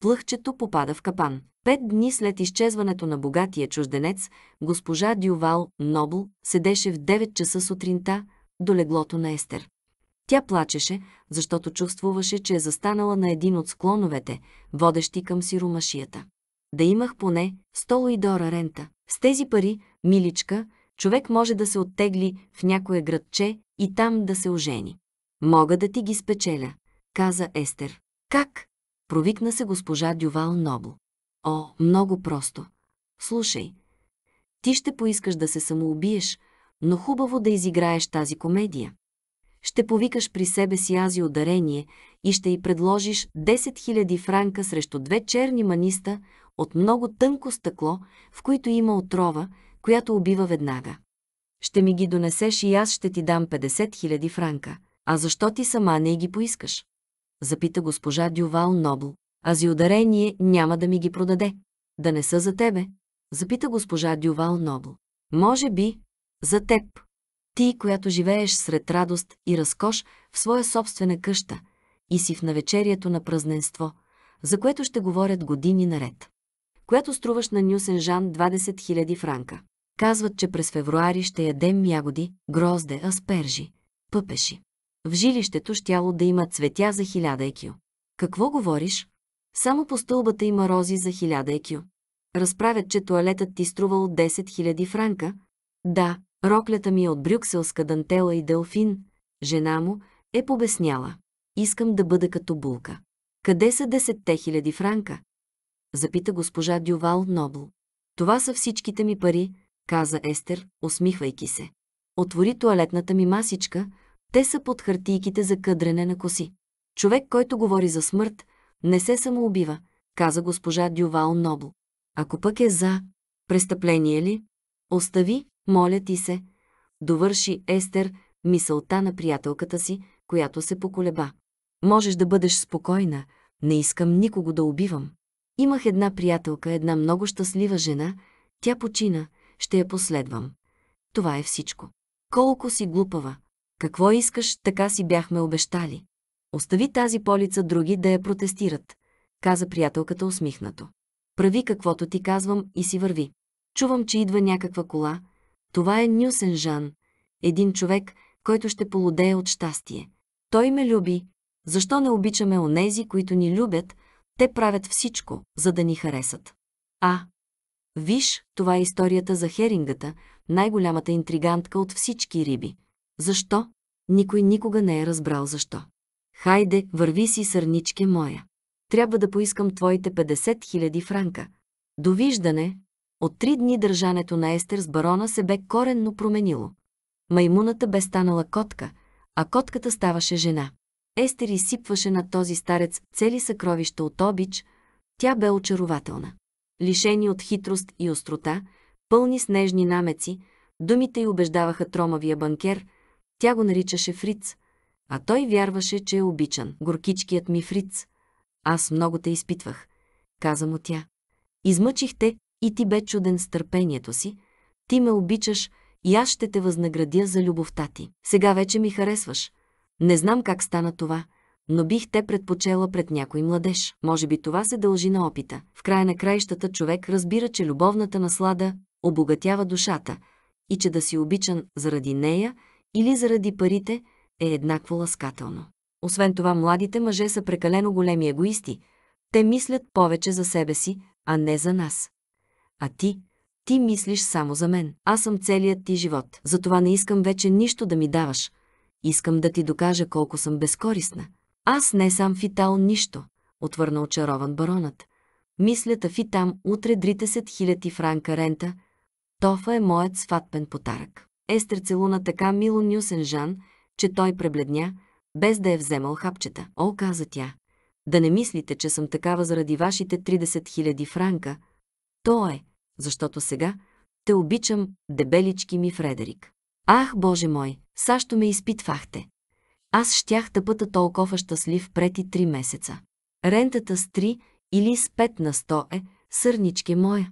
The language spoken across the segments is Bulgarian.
плъхчето попада в капан. Пет дни след изчезването на богатия чужденец, госпожа Дювал Нобл седеше в 9 часа сутринта до леглото на Естер. Тя плачеше, защото чувствуваше, че е застанала на един от склоновете, водещи към сиромашията. Да имах поне 100 дора рента. С тези пари, миличка, човек може да се оттегли в някое градче и там да се ожени. Мога да ти ги спечеля, каза Естер. Как? Провикна се госпожа Дювал Нобл. О, много просто. Слушай, ти ще поискаш да се самоубиеш, но хубаво да изиграеш тази комедия. Ще повикаш при себе си ази ударение и ще й предложиш 10 000 франка срещу две черни маниста от много тънко стъкло, в които има отрова, която убива веднага. Ще ми ги донесеш и аз ще ти дам 50 000 франка. А защо ти сама не ги поискаш? запита госпожа Дювал Нобл. Ази ударение няма да ми ги продаде. Да не са за тебе? Запита госпожа Дювал Нобл. Може би, за теб. Ти, която живееш сред радост и разкош в своя собствена къща и си в навечерието на празненство, за което ще говорят години наред. Която струваш на нюсен Жан 20 000 франка. Казват, че през февруари ще ядем ягоди, грозде, аспержи, пъпеши в жилището щяло да има цветя за хиляда екю. Какво говориш? Само по стълбата има рози за хиляда екю. Разправят, че туалетът ти струвал 10 000 франка. Да, роклята ми е от брюкселска дантела и делфин, жена му, е побесняла. Искам да бъда като булка. Къде са 10 хиляди франка? Запита госпожа Дювал Нобл. Това са всичките ми пари, каза Естер, усмихвайки се. Отвори туалетната ми масичка, те са под хартийките за къдрене на коси. Човек, който говори за смърт, не се самоубива, каза госпожа Дювал Нобл. Ако пък е за престъпление ли? Остави, моля ти се, довърши Естер мисълта на приятелката си, която се поколеба. Можеш да бъдеш спокойна, не искам никого да убивам. Имах една приятелка, една много щастлива жена, тя почина, ще я последвам. Това е всичко. Колко си глупава, какво искаш, така си бяхме обещали. Остави тази полица други да я протестират, каза приятелката усмихнато. Прави каквото ти казвам и си върви. Чувам, че идва някаква кола. Това е Нюсен Жан, един човек, който ще полудее от щастие. Той ме люби. Защо не обичаме онези, които ни любят? Те правят всичко, за да ни харесат. А, виж, това е историята за херингата, най-голямата интригантка от всички риби. Защо? Никой никога не е разбрал защо. Хайде, върви си, сърничке моя. Трябва да поискам твоите 50 000 франка. Довиждане! От три дни държането на Естер с барона се бе коренно променило. Маймуната бе станала котка, а котката ставаше жена. Естер изсипваше на този старец цели съкровища от обич, тя бе очарователна. Лишени от хитрост и острота, пълни с нежни намеци, думите й убеждаваха тромавия банкер – тя го наричаше Фриц, а той вярваше, че е обичан. Горкичкият ми Фриц. Аз много те изпитвах, каза му тя. Измъчих те и ти бе чуден с търпението си. Ти ме обичаш и аз ще те възнаградя за любовта ти. Сега вече ми харесваш. Не знам как стана това, но бих те предпочела пред някой младеж. Може би това се дължи на опита. В края на краищата човек разбира, че любовната наслада обогатява душата и че да си обичан заради нея или заради парите е еднакво ласкателно. Освен това, младите мъже са прекалено големи егоисти. Те мислят повече за себе си, а не за нас. А ти, ти мислиш само за мен. Аз съм целият ти живот. Затова не искам вече нищо да ми даваш. Искам да ти докажа колко съм безкорисна. Аз не съм фитал нищо, отвърна очарован баронът. Мислята фитам утре 30 000 франка рента. Тофа е моят сватпен подарък. Естер целуна така мило Нюсенжан, че той пребледня, без да е вземал хапчета. О, каза тя, да не мислите, че съм такава заради вашите 30 000 франка. То е, защото сега те обичам, дебелички ми Фредерик. Ах, Боже мой, сащо ме изпитвахте. Аз щях да пъта толкова щастлив преди три месеца. Рентата с 3 или с 5 на 100 е, сърнички моя.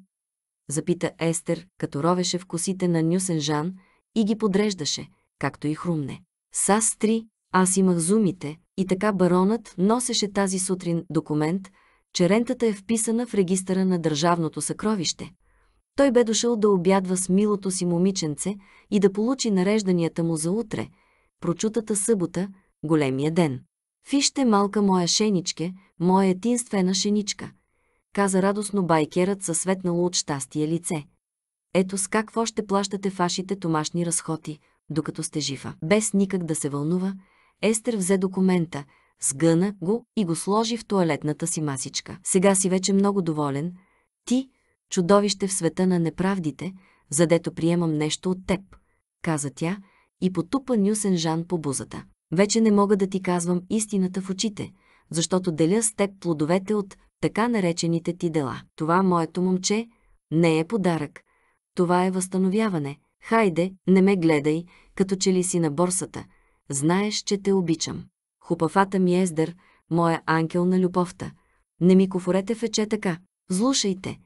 Запита Естер, като ровеше в косите на Нюсенжан и ги подреждаше, както и хрумне. Састри, аз имах зумите и така баронът носеше тази сутрин документ, че рентата е вписана в регистъра на държавното съкровище. Той бе дошъл да обядва с милото си момиченце и да получи нарежданията му за утре, прочутата събота, големия ден. Фиште малка моя шеничке, моя единствена шеничка, каза радостно байкерът със светнало от щастие лице. Ето с какво ще плащате вашите домашни разходи, докато сте жива. Без никак да се вълнува, Естер взе документа, сгъна го и го сложи в туалетната си масичка. Сега си вече много доволен. Ти, чудовище в света на неправдите, задето приемам нещо от теб, каза тя и потупа Нюсен Жан по бузата. Вече не мога да ти казвам истината в очите, защото деля с теб плодовете от така наречените ти дела. Това моето момче не е подарък, това е възстановяване. Хайде, не ме гледай, като че ли си на борсата. Знаеш, че те обичам. Хупафата ми ездер, моя ангел на любовта. Не ми кофорете в ече така. Слушайте.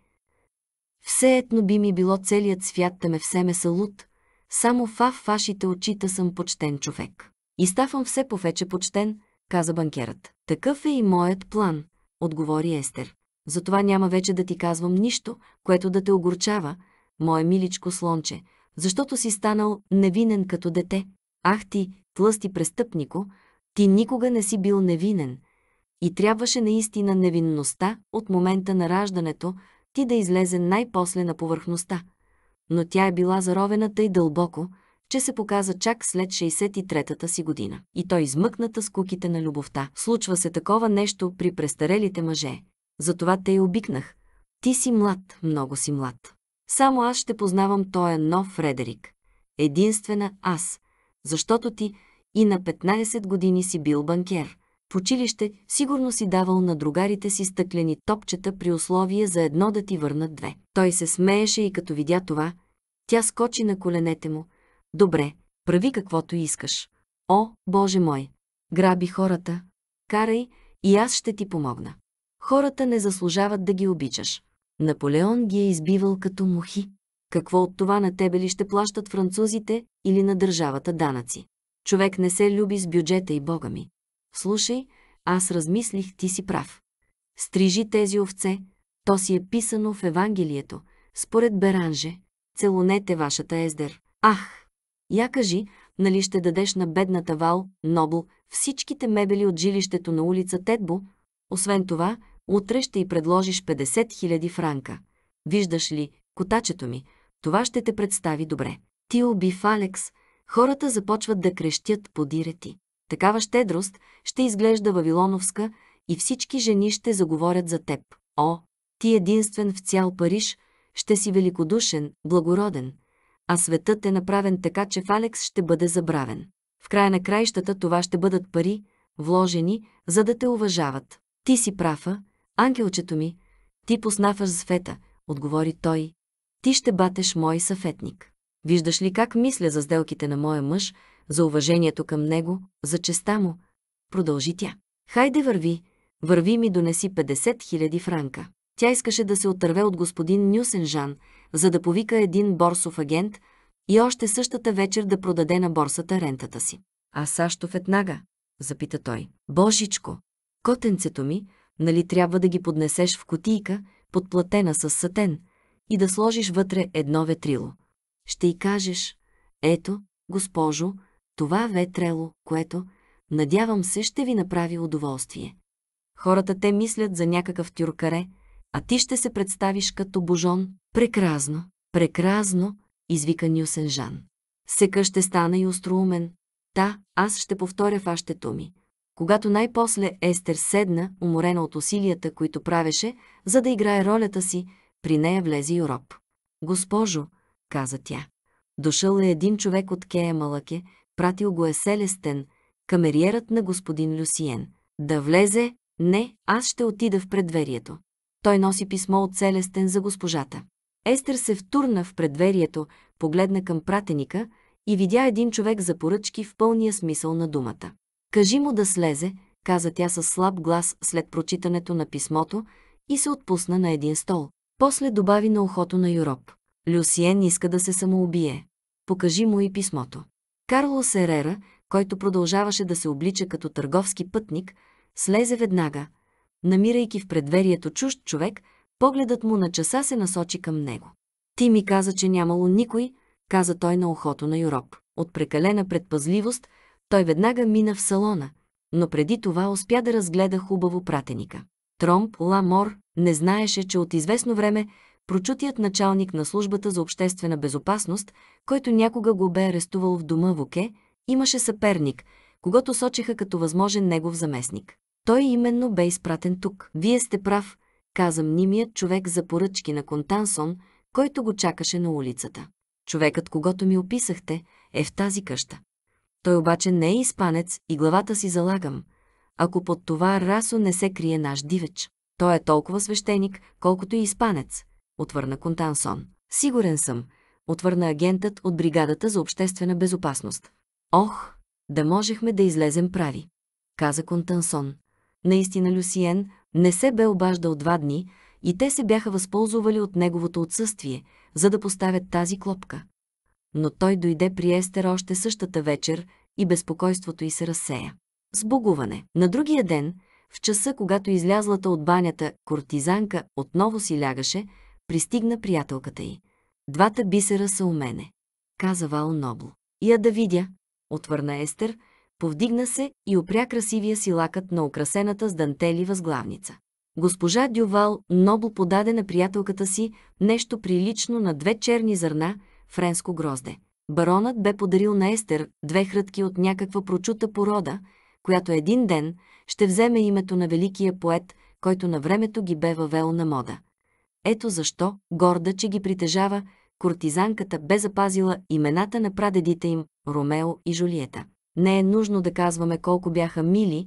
Все етно би ми било целият свят да ме всеме са луд. Само фа в вашите очита съм почтен човек. И ставам все повече почтен, каза банкерът. Такъв е и моят план, отговори Естер. Затова няма вече да ти казвам нищо, което да те огорчава, мое миличко слонче, защото си станал невинен като дете. Ах ти, тлъсти престъпнико, ти никога не си бил невинен. И трябваше наистина невинността от момента на раждането ти да излезе най-после на повърхността. Но тя е била заровена тъй дълбоко, че се показа чак след 63-та си година. И той измъкната с куките на любовта. Случва се такова нещо при престарелите мъже. Затова те и обикнах. Ти си млад, много си млад. Само аз ще познавам тоя нов Фредерик. Единствена аз, защото ти и на 15 години си бил банкер. В училище сигурно си давал на другарите си стъклени топчета при условие за едно да ти върнат две. Той се смееше и като видя това, тя скочи на коленете му. Добре, прави каквото искаш. О, Боже мой! Граби хората, карай и аз ще ти помогна. Хората не заслужават да ги обичаш. Наполеон ги е избивал като мухи. Какво от това на тебе ли ще плащат французите или на държавата данъци? Човек не се люби с бюджета и бога ми. Слушай, аз размислих, ти си прав. Стрижи тези овце, то си е писано в Евангелието, според Беранже. Целунете вашата ездер. Ах! Я кажи, нали ще дадеш на бедната Вал, Нобл, всичките мебели от жилището на улица Тетбо? Освен това, утре ще й предложиш 50 000 франка. Виждаш ли, котачето ми, това ще те представи добре. Ти убив Алекс, хората започват да крещят подире ти. Такава щедрост ще изглежда вавилоновска и всички жени ще заговорят за теб. О, ти единствен в цял Париж, ще си великодушен, благороден, а светът е направен така, че в Алекс ще бъде забравен. В края на краищата това ще бъдат пари, вложени, за да те уважават. Ти си права, Ангелчето ми, ти поснафаш Сфета, отговори той. Ти ще батеш мой съфетник. Виждаш ли как мисля за сделките на моя мъж, за уважението към него, за честа му? Продължи тя. Хайде върви, върви ми донеси 50 хиляди франка. Тя искаше да се отърве от господин Нюсенжан, за да повика един борсов агент и още същата вечер да продаде на борсата рентата си. А Сашто веднага, запита той. Божичко, котенцето ми, нали трябва да ги поднесеш в кутийка, подплатена с сатен, и да сложиш вътре едно ветрило. Ще й кажеш, ето, госпожо, това ветрело, което, надявам се, ще ви направи удоволствие. Хората те мислят за някакъв тюркаре, а ти ще се представиш като божон. Прекрасно, прекрасно, извика Жан. Сека ще стана и остроумен. Та, аз ще повторя фащето ми когато най-после Естер седна, уморена от усилията, които правеше, за да играе ролята си, при нея влезе и Роб. «Госпожо», каза тя, дошъл е един човек от Кея Малъке, пратил го е Селестен, камериерът на господин Люсиен. Да влезе, не, аз ще отида в предверието. Той носи писмо от Селестен за госпожата. Естер се втурна в предверието, погледна към пратеника и видя един човек за поръчки в пълния смисъл на думата. Кажи му да слезе, каза тя със слаб глас след прочитането на писмото и се отпусна на един стол. После добави на ухото на Юроп. Люсиен иска да се самоубие. Покажи му и писмото. Карло Серера, който продължаваше да се облича като търговски пътник, слезе веднага. Намирайки в предверието чужд човек, погледът му на часа се насочи към него. Ти ми каза, че нямало никой, каза той на ухото на Юроп. От прекалена предпазливост – той веднага мина в салона, но преди това успя да разгледа хубаво пратеника. Тромп Ламор не знаеше, че от известно време прочутият началник на службата за обществена безопасност, който някога го бе арестувал в дома Воке, имаше съперник, когато сочеха като възможен негов заместник. Той именно бе изпратен тук. Вие сте прав, каза мнимият човек за поръчки на Контансон, който го чакаше на улицата. Човекът, когато ми описахте, е в тази къща. Той обаче не е испанец и главата си залагам, ако под това расо не се крие наш дивеч. Той е толкова свещеник, колкото и испанец, отвърна Контансон. Сигурен съм, отвърна агентът от бригадата за обществена безопасност. Ох, да можехме да излезем прави, каза Контансон. Наистина Люсиен не се бе обаждал два дни и те се бяха възползвали от неговото отсъствие, за да поставят тази клопка но той дойде при Естер още същата вечер и безпокойството й се разсея. Сбугуване. На другия ден, в часа, когато излязлата от банята кортизанка отново си лягаше, пристигна приятелката й. Двата бисера са у мене, каза Вал Нобл. Я да видя, отвърна Естер, повдигна се и опря красивия си лакът на украсената с дантели възглавница. Госпожа Дювал Нобл подаде на приятелката си нещо прилично на две черни зърна – френско грозде. Баронът бе подарил на Естер две хрътки от някаква прочута порода, която един ден ще вземе името на великия поет, който на времето ги бе въвел на мода. Ето защо, горда, че ги притежава, кортизанката бе запазила имената на прадедите им Ромео и Жулиета. Не е нужно да казваме колко бяха мили,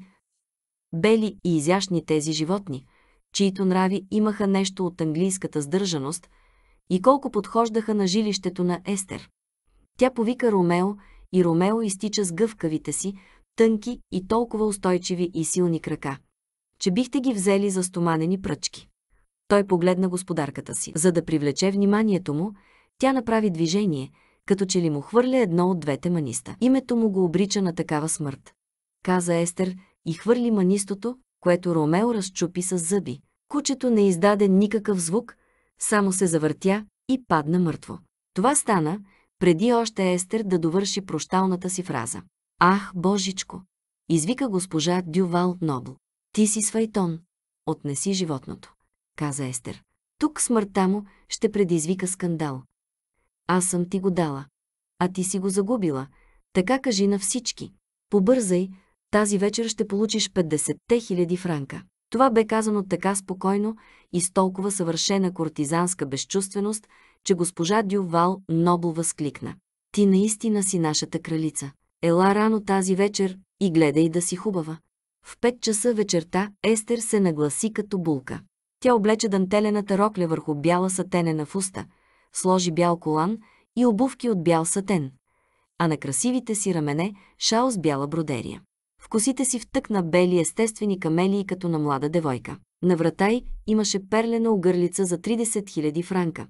бели и изящни тези животни, чието нрави имаха нещо от английската сдържаност – и колко подхождаха на жилището на Естер. Тя повика Ромео и Ромео изтича с гъвкавите си, тънки и толкова устойчиви и силни крака, че бихте ги взели за стоманени пръчки. Той погледна господарката си. За да привлече вниманието му, тя направи движение, като че ли му хвърля едно от двете маниста. Името му го обрича на такава смърт. Каза Естер и хвърли манистото, което Ромео разчупи с зъби. Кучето не издаде никакъв звук, само се завъртя и падна мъртво. Това стана, преди още Естер да довърши прощалната си фраза. «Ах, Божичко!» извика госпожа Дювал Нобл. «Ти си свайтон. Отнеси животното», каза Естер. «Тук смъртта му ще предизвика скандал. Аз съм ти го дала, а ти си го загубила. Така кажи на всички. Побързай, тази вечер ще получиш 50-те хиляди франка». Това бе казано така спокойно и с толкова съвършена кортизанска безчувственост, че госпожа Дювал нобло възкликна. Ти наистина си нашата кралица. Ела рано тази вечер и гледай да си хубава. В 5 часа вечерта Естер се нагласи като булка. Тя облече дантелената рокля върху бяла сатенена фуста, сложи бял колан и обувки от бял сатен, а на красивите си рамене шал с бяла бродерия. В косите си втъкна бели естествени камелии като на млада девойка. На врата й имаше перлена огърлица за 30 000 франка.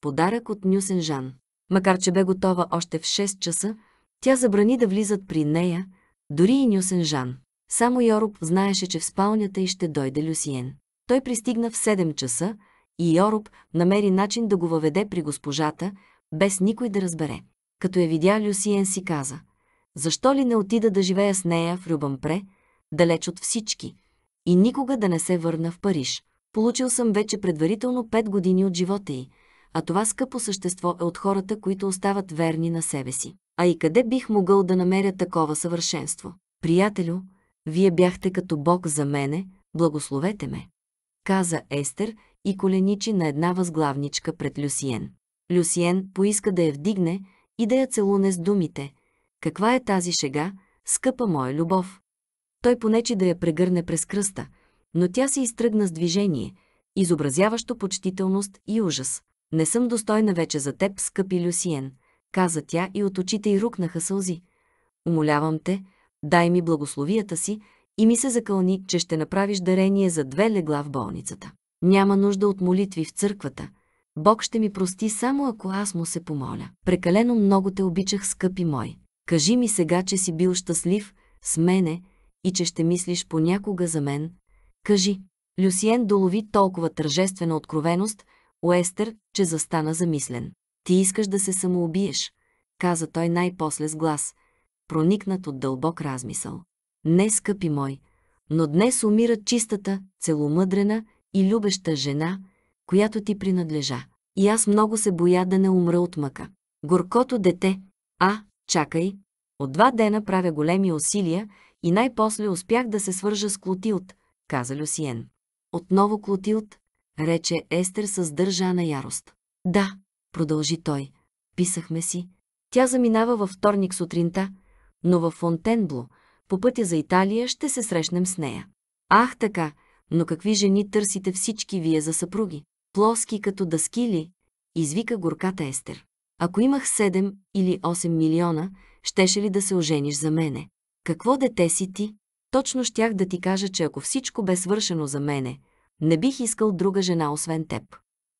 Подарък от Нюсен Жан. Макар, че бе готова още в 6 часа, тя забрани да влизат при нея, дори и Нюсен Жан. Само Йоруб знаеше, че в спалнята й ще дойде Люсиен. Той пристигна в 7 часа и Йоруб намери начин да го въведе при госпожата, без никой да разбере. Като я видя, Люсиен си каза, защо ли не отида да живея с нея в Рюбампре, далеч от всички – и никога да не се върна в Париж. Получил съм вече предварително 5 години от живота й, а това скъпо същество е от хората, които остават верни на себе си. А и къде бих могъл да намеря такова съвършенство? Приятелю, вие бяхте като Бог за мене, благословете ме, каза Естер и коленичи на една възглавничка пред Люсиен. Люсиен поиска да я вдигне и да я целуне с думите. Каква е тази шега, скъпа моя любов? той понече да я прегърне през кръста, но тя се изтръгна с движение, изобразяващо почтителност и ужас. «Не съм достойна вече за теб, скъпи Люсиен», каза тя и от очите й рукнаха сълзи. «Умолявам те, дай ми благословията си и ми се закълни, че ще направиш дарение за две легла в болницата. Няма нужда от молитви в църквата. Бог ще ми прости само ако аз му се помоля. Прекалено много те обичах, скъпи мой. Кажи ми сега, че си бил щастлив с мене, и че ще мислиш понякога за мен, кажи. Люсиен долови толкова тържествена откровеност, Уестър, че застана замислен. Ти искаш да се самоубиеш, каза той най-после с глас, проникнат от дълбок размисъл. Не, скъпи мой, но днес умира чистата, целомъдрена и любеща жена, която ти принадлежа. И аз много се боя да не умра от мъка. Горкото дете, а, чакай, от два дена правя големи усилия, и най-после успях да се свържа с Клотилт, каза Люсиен. Отново Клотилт, рече Естер с държана ярост. Да, продължи той. Писахме си. Тя заминава във вторник сутринта, но във Фонтенбло, по пътя за Италия, ще се срещнем с нея. Ах така, но какви жени търсите всички вие за съпруги? Плоски като дъскили, извика горката Естер. Ако имах 7 или 8 милиона, щеше ли да се ожениш за мене? Какво дете си ти? Точно щях да ти кажа, че ако всичко бе свършено за мене, не бих искал друга жена освен теб.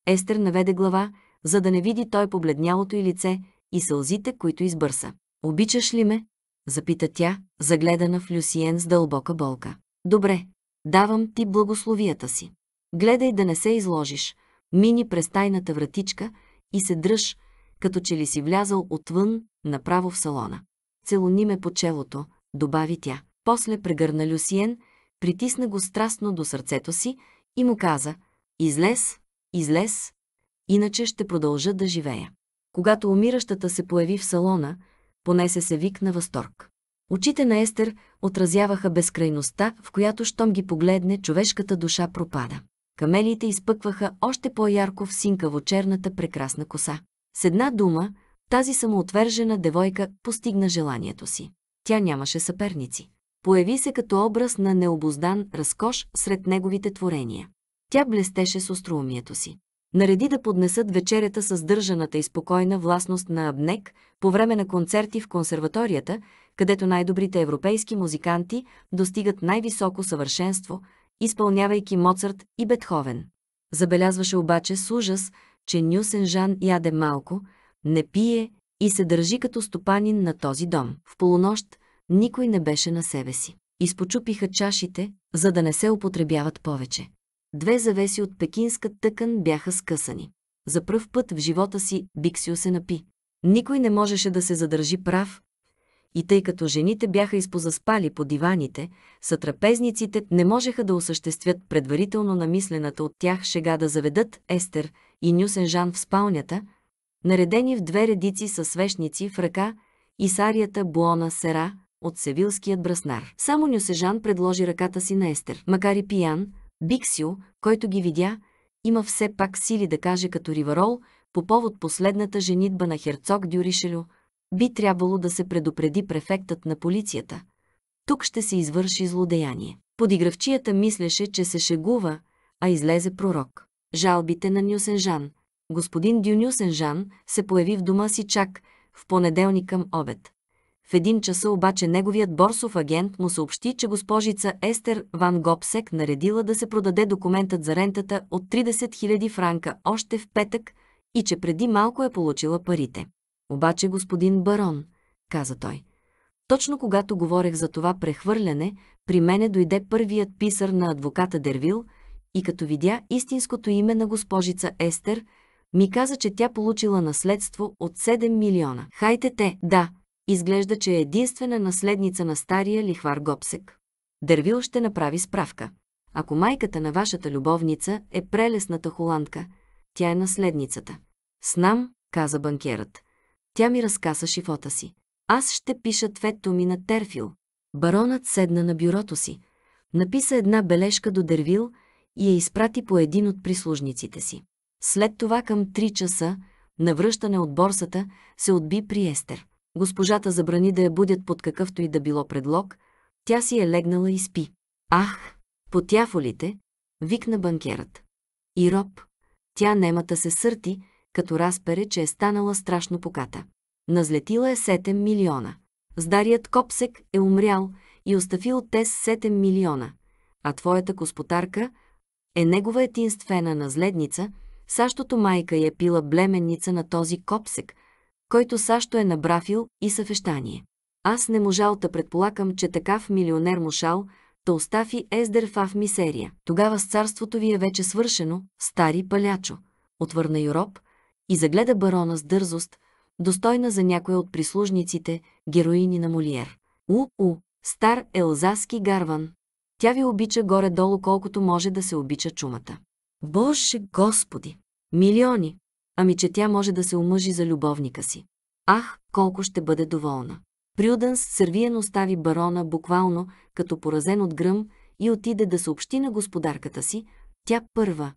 Естер наведе глава, за да не види той побледнялото й лице и сълзите, които избърса. Обичаш ли ме? Запита тя, загледана в Люсиен с дълбока болка. Добре, давам ти благословията си. Гледай да не се изложиш. Мини през тайната вратичка и се дръж, като че ли си влязал отвън, направо в салона. Целуни ме по челото, добави тя. После прегърна Люсиен, притисна го страстно до сърцето си и му каза «Излез, излез, иначе ще продължа да живея». Когато умиращата се появи в салона, понесе се вик на възторг. Очите на Естер отразяваха безкрайността, в която, щом ги погледне, човешката душа пропада. Камелите изпъкваха още по-ярко в синкаво-черната прекрасна коса. С една дума, тази самоотвержена девойка постигна желанието си. Тя нямаше съперници. Появи се като образ на необоздан разкош сред неговите творения. Тя блестеше с остроумието си. Нареди да поднесат вечерята с държаната и спокойна властност на Абнек по време на концерти в консерваторията, където най-добрите европейски музиканти достигат най-високо съвършенство, изпълнявайки Моцарт и Бетховен. Забелязваше обаче с ужас, че нюсен Жан яде малко, не пие и се държи като стопанин на този дом. В полунощ никой не беше на себе си. Изпочупиха чашите, за да не се употребяват повече. Две завеси от пекинска тъкан бяха скъсани. За пръв път в живота си Биксио се напи. Никой не можеше да се задържи прав, и тъй като жените бяха изпозаспали по диваните, сатрапезниците не можеха да осъществят предварително намислената от тях шега да заведат Естер и Нюсенжан в спалнята, наредени в две редици със свещници в ръка и сарията Буона Сера – от севилският браснар. Само Нюсежан предложи ръката си на Естер. Макар и пиян, Биксио, който ги видя, има все пак сили да каже като Риварол по повод последната женитба на херцог Дюришелю, би трябвало да се предупреди префектът на полицията. Тук ще се извърши злодеяние. Подигравчията мислеше, че се шегува, а излезе пророк. Жалбите на Нюсенжан. Господин Дю Нюсенжан се появи в дома си чак в понеделник към обед. В един часа обаче неговият борсов агент му съобщи, че госпожица Естер Ван Гопсек наредила да се продаде документът за рентата от 30 000 франка още в петък и че преди малко е получила парите. Обаче господин барон, каза той, точно когато говорех за това прехвърляне, при мене дойде първият писар на адвоката Дервил и като видя истинското име на госпожица Естер, ми каза, че тя получила наследство от 7 милиона. Хайте те, да, изглежда, че е единствена наследница на стария лихвар Гопсек. Дървил ще направи справка. Ако майката на вашата любовница е прелесната холандка, тя е наследницата. Снам, каза банкерът. Тя ми разкаса шифота си. Аз ще пиша твето ми на Терфил. Баронът седна на бюрото си, написа една бележка до Дервил и я изпрати по един от прислужниците си. След това към 3 часа, навръщане от борсата, се отби при Естер. Госпожата забрани да я будят под какъвто и да било предлог, тя си е легнала и спи. Ах, потяфолите, викна банкерът. И роб, тя немата се сърти, като разпере, че е станала страшно поката. Назлетила е 7 милиона. Здарият Копсек е умрял и оставил те с 7 милиона, а твоята господарка е негова етинствена назледница, същото майка я е пила блеменница на този Копсек – който също е набрафил и съвещание. Аз не можал да предполагам, че такав милионер мушал, та остави ездер в мисерия. Тогава с царството ви е вече свършено, стари палячо, отвърна Юроп и загледа барона с дързост, достойна за някоя от прислужниците, героини на Молиер. У-у, стар елзаски гарван. Тя ви обича горе-долу колкото може да се обича чумата. Боже Господи! Милиони! ами че тя може да се омъжи за любовника си. Ах, колко ще бъде доволна! Прюдънс сървиен остави барона буквално, като поразен от гръм, и отиде да съобщи на господарката си, тя първа,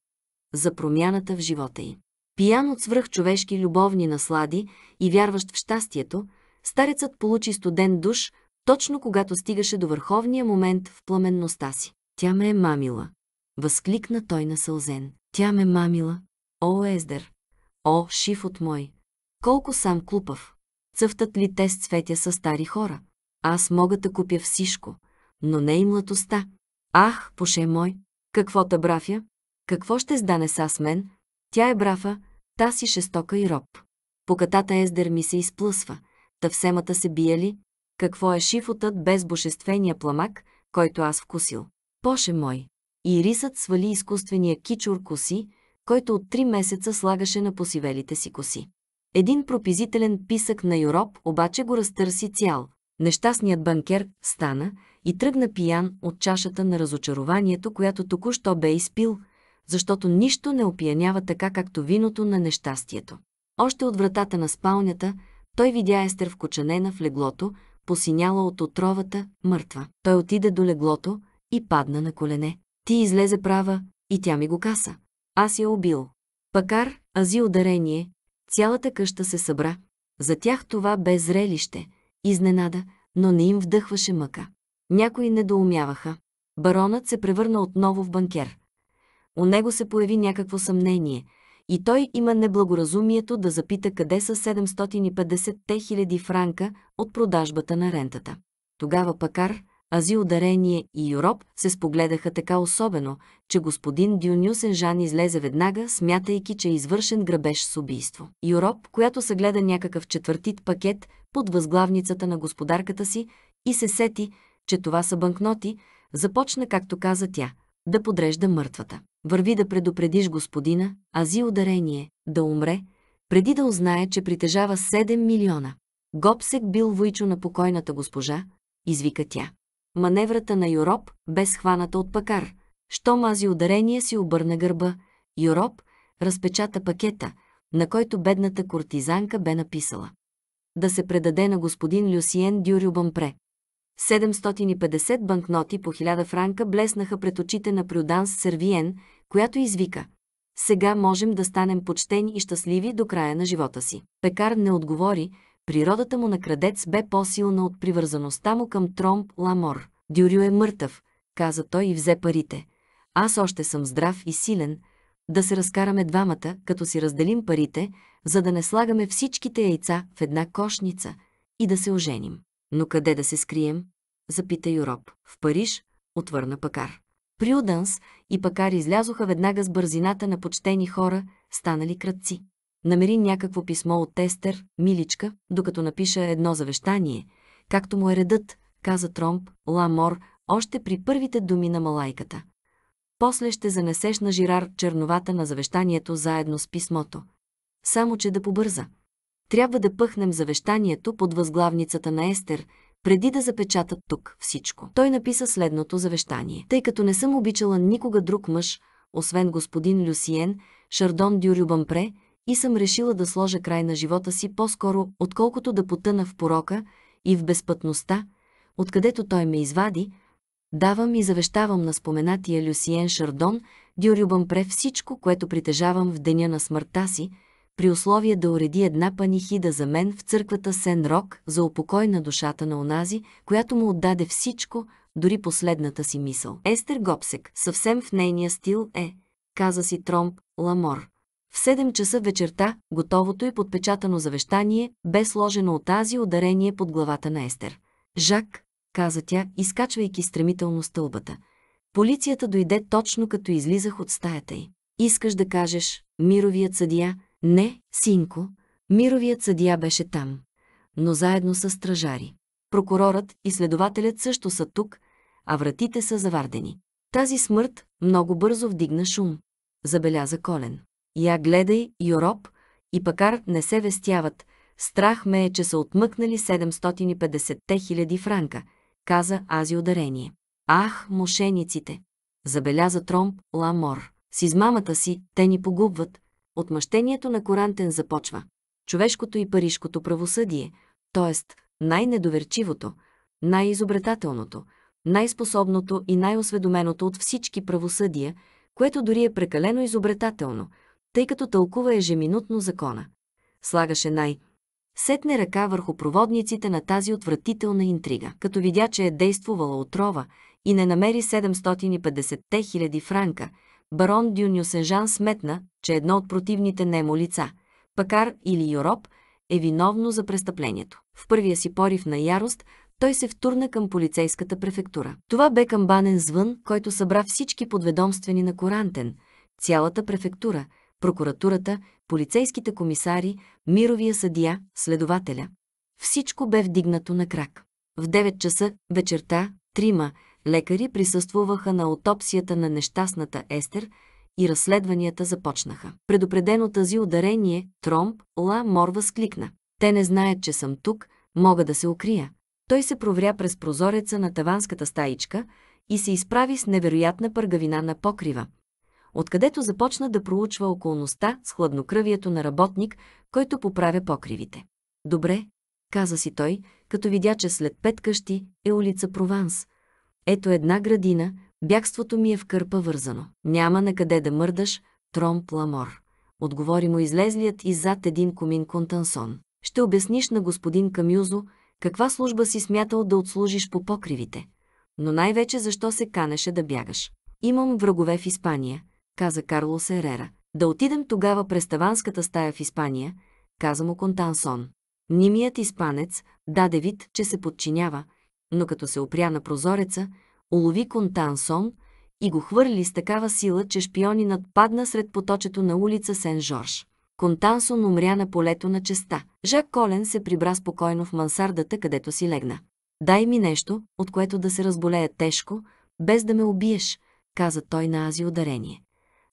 за промяната в живота й. Пиян от свръхчовешки любовни наслади и вярващ в щастието, старецът получи студен душ, точно когато стигаше до върховния момент в пламенността си. Тя ме е мамила. Възкликна той насълзен. Тя ме е мамила. О, Ездер! О, шиф от мой! Колко сам клупав! Цъфтат ли те с цветя са стари хора? Аз мога да купя всичко, но не и младостта. Ах, поше мой! Какво та брафя? Какво ще здане са с мен? Тя е брафа, та си шестока и роб. Покатата ездер ми се изплъсва, та всемата се бие ли? Какво е шифотът без божествения пламак, който аз вкусил? Поше мой! И рисът свали изкуствения кичур коси, който от три месеца слагаше на посивелите си коси. Един пропизителен писък на Юроп обаче го разтърси цял. Нещастният банкер стана и тръгна пиян от чашата на разочарованието, която току-що бе изпил, защото нищо не опиянява така, както виното на нещастието. Още от вратата на спалнята той видя Естер вкочанена в леглото, посиняла от отровата, мъртва. Той отиде до леглото и падна на колене. Ти излезе права и тя ми го каса. Аз я убил. Пакар, ази ударение, цялата къща се събра. За тях това бе зрелище, изненада, но не им вдъхваше мъка. Някои недоумяваха. Баронът се превърна отново в банкер. У него се появи някакво съмнение и той има неблагоразумието да запита къде са 750 хиляди франка от продажбата на рентата. Тогава Пакар, Ази ударение и Юроп се спогледаха така особено, че господин Дюнюсен Жан излезе веднага, смятайки, че е извършен грабеж с убийство. Юроп, която съгледа някакъв четвъртит пакет под възглавницата на господарката си и се сети, че това са банкноти, започна, както каза тя, да подрежда мъртвата. Върви да предупредиш господина, ази ударение, да умре, преди да узнае, че притежава 7 милиона. Гопсек бил войчо на покойната госпожа, извика тя. Маневрата на Юроп бе схваната от пакар. Щом ази ударение си обърна гърба, Юроп разпечата пакета, на който бедната кортизанка бе написала. Да се предаде на господин Люсиен Дюрю Бампре. 750 банкноти по 1000 франка блеснаха пред очите на Прюданс Сервиен, която извика – сега можем да станем почтени и щастливи до края на живота си. Пекар не отговори, Природата му на крадец бе по-силна от привързаността му към Тромп Ламор. Дюрю е мъртъв, каза той и взе парите. Аз още съм здрав и силен. Да се разкараме двамата, като си разделим парите, за да не слагаме всичките яйца в една кошница и да се оженим. Но къде да се скрием? Запита Юроп. В Париж, отвърна Пакар. Приуданс и Пакар излязоха веднага с бързината на почтени хора, станали кръци намери някакво писмо от Тестер, миличка, докато напиша едно завещание, както му е редът, каза Тромп, Ламор, още при първите думи на малайката. После ще занесеш на Жирар черновата на завещанието заедно с писмото. Само, че да побърза. Трябва да пъхнем завещанието под възглавницата на Естер, преди да запечатат тук всичко. Той написа следното завещание. Тъй като не съм обичала никога друг мъж, освен господин Люсиен, Шардон Дюрюбампре, и съм решила да сложа край на живота си по-скоро, отколкото да потъна в порока и в безпътността, откъдето той ме извади, давам и завещавам на споменатия Люсиен Шардон дюрюбам пре всичко, което притежавам в деня на смъртта си, при условие да уреди една панихида за мен в църквата Сен-Рок за упокой на душата на онази, която му отдаде всичко, дори последната си мисъл. Естер Гопсек съвсем в нейния стил е, каза си Тромп Ламор. В 7 часа вечерта, готовото и подпечатано завещание бе сложено от тази ударение под главата на Естер. Жак, каза тя, изкачвайки стремително стълбата. Полицията дойде точно като излизах от стаята й. Искаш да кажеш, мировият съдия? Не, синко, мировият съдия беше там, но заедно с стражари. Прокурорът и следователят също са тук, а вратите са завардени. Тази смърт много бързо вдигна шум, забеляза Колен. Я гледай, Юроп, и пакар не се вестяват. Страх ме е, че са отмъкнали 750-те хиляди франка, каза Ази ударение. Ах, мошениците! Забеляза Тромп Ламор. С измамата си те ни погубват. Отмъщението на Корантен започва. Човешкото и парижкото правосъдие, т.е. най-недоверчивото, най-изобретателното, най-способното и най-осведоменото от всички правосъдия, което дори е прекалено изобретателно – тъй като тълкува ежеминутно закона. Слагаше най- сетне ръка върху проводниците на тази отвратителна интрига. Като видя, че е действувала отрова и не намери 750-те хиляди франка, барон Дюньо Сенжан сметна, че едно от противните немо лица, Пакар или Юроп, е виновно за престъплението. В първия си порив на ярост, той се втурна към полицейската префектура. Това бе камбанен звън, който събра всички подведомствени на Корантен, цялата префектура – прокуратурата, полицейските комисари, мировия съдия, следователя. Всичко бе вдигнато на крак. В 9 часа вечерта трима лекари присъствуваха на аутопсията на нещастната Естер и разследванията започнаха. Предупредено тази ударение, Тромп Ла Мор възкликна. Те не знаят, че съм тук, мога да се укрия. Той се провря през прозореца на таванската стаичка и се изправи с невероятна пъргавина на покрива откъдето започна да проучва околността с хладнокръвието на работник, който поправя покривите. Добре, каза си той, като видя, че след пет къщи е улица Прованс. Ето една градина, бягството ми е в кърпа вързано. Няма на къде да мърдаш, тром пламор. Отговори му излезлият и зад един комин контансон. Ще обясниш на господин Камюзо каква служба си смятал да отслужиш по покривите, но най-вече защо се канеше да бягаш. Имам врагове в Испания, каза Карло Серера. Да отидем тогава през таванската стая в Испания, каза му Контансон. Нимият испанец даде вид, че се подчинява, но като се опря на прозореца, улови Контансон и го хвърли с такава сила, че шпионинът падна сред поточето на улица Сен-Жорж. Контансон умря на полето на честа. Жак Колен се прибра спокойно в мансардата, където си легна. «Дай ми нещо, от което да се разболея тежко, без да ме убиеш», каза той на ази ударение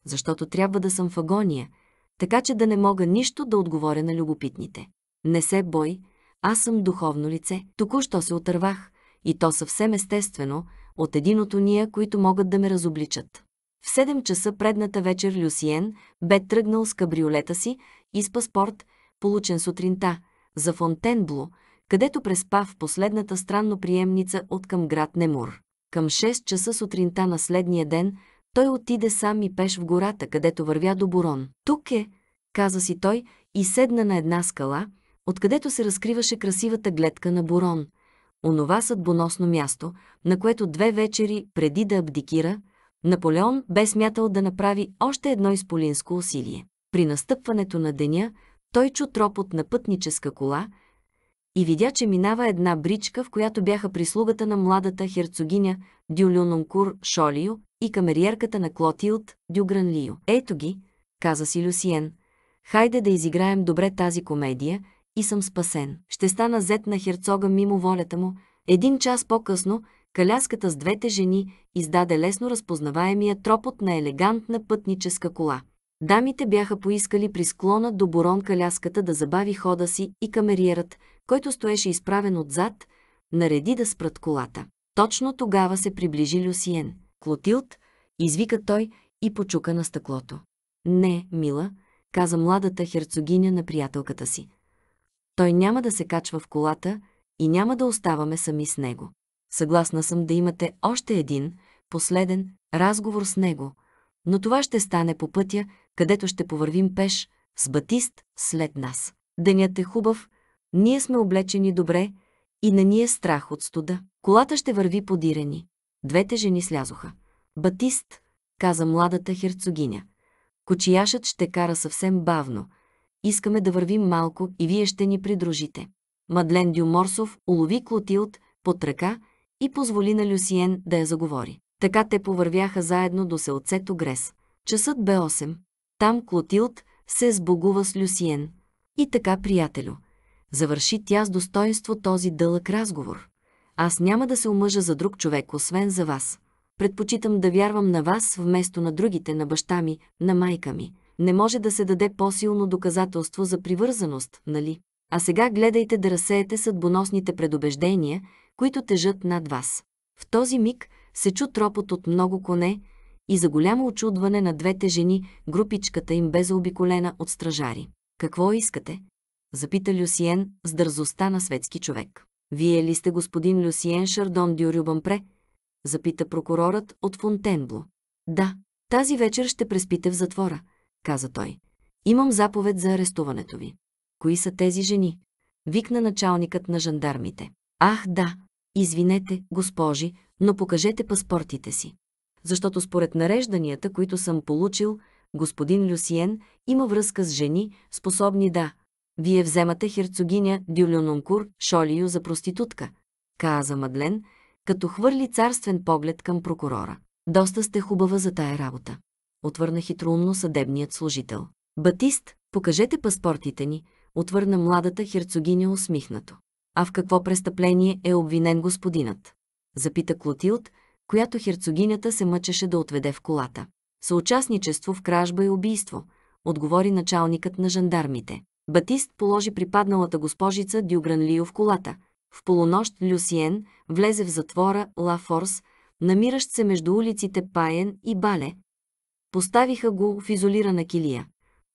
защото трябва да съм в агония, така че да не мога нищо да отговоря на любопитните. Не се бой, аз съм духовно лице. Току-що се отървах, и то съвсем естествено, от един от уния, които могат да ме разобличат. В 7 часа предната вечер Люсиен бе тръгнал с кабриолета си и с паспорт, получен сутринта, за Фонтенбло, където преспа в последната странно приемница от към град Немур. Към 6 часа сутринта на следния ден той отиде сам и пеш в гората, където вървя до Борон. Тук е, каза си той и седна на една скала, откъдето се разкриваше красивата гледка на Борон, онова съдбоносно място, на което две вечери преди да абдикира, Наполеон бе смятал да направи още едно изполинско усилие. При настъпването на деня той чу тропот на пътническа кола и видя, че минава една бричка, в която бяха прислугата на младата херцогиня Дюлюнонкур Шолио и камериерката на Клотилд Дюгран Лио. Ето ги, каза си Люсиен. Хайде да изиграем добре тази комедия и съм спасен. Ще стана зет на херцога мимо волята му. Един час по-късно, каляската с двете жени издаде лесно разпознаваемия тропот на елегантна пътническа кола. Дамите бяха поискали при склона до Борон каляската да забави хода си и камериерът, който стоеше изправен отзад, нареди да спрат колата. Точно тогава се приближи Люсиен – Клотилд, извика той и почука на стъклото. Не, мила, каза младата херцогиня на приятелката си. Той няма да се качва в колата и няма да оставаме сами с него. Съгласна съм да имате още един, последен, разговор с него, но това ще стане по пътя, където ще повървим пеш, с Батист след нас. Денят е хубав, ние сме облечени добре и не ни е страх от студа. Колата ще върви подирени. Двете жени слязоха. Батист, каза младата херцогиня. Кочияшът ще кара съвсем бавно. Искаме да вървим малко и вие ще ни придружите. Мадлен Дюморсов улови Клотилд под ръка и позволи на Люсиен да я заговори. Така те повървяха заедно до селцето Грес. Часът бе 8. Там Клотилд се сбогува с Люсиен. И така, приятелю, завърши тя с достоинство този дълъг разговор. Аз няма да се омъжа за друг човек, освен за вас. Предпочитам да вярвам на вас вместо на другите, на баща ми, на майка ми. Не може да се даде по-силно доказателство за привързаност, нали? А сега гледайте да разсеете съдбоносните предубеждения, които тежат над вас. В този миг се чу тропот от много коне и за голямо очудване на двете жени групичката им бе заобиколена от стражари. «Какво искате?» – запита Люсиен с дързостта на светски човек. Вие ли сте господин Люсиен Шардон Дюрюбампре? Запита прокурорът от Фонтенбло. Да, тази вечер ще преспите в затвора, каза той. Имам заповед за арестуването ви. Кои са тези жени? Викна началникът на жандармите. Ах, да, извинете, госпожи, но покажете паспортите си. Защото според нарежданията, които съм получил, господин Люсиен има връзка с жени, способни да вие вземате херцогиня Дюлюнункур Шолио за проститутка, каза Мадлен, като хвърли царствен поглед към прокурора. Доста сте хубава за тая работа. Отвърна хитроумно съдебният служител. Батист, покажете паспортите ни, отвърна младата херцогиня усмихнато. А в какво престъпление е обвинен господинът? Запита Клотилд, която херцогинята се мъчеше да отведе в колата. Съучастничество в кражба и убийство, отговори началникът на жандармите. Батист положи припадналата госпожица Лио в колата. В полунощ Люсиен влезе в затвора Ла Форс, намиращ се между улиците Паен и Бале. Поставиха го в изолирана килия.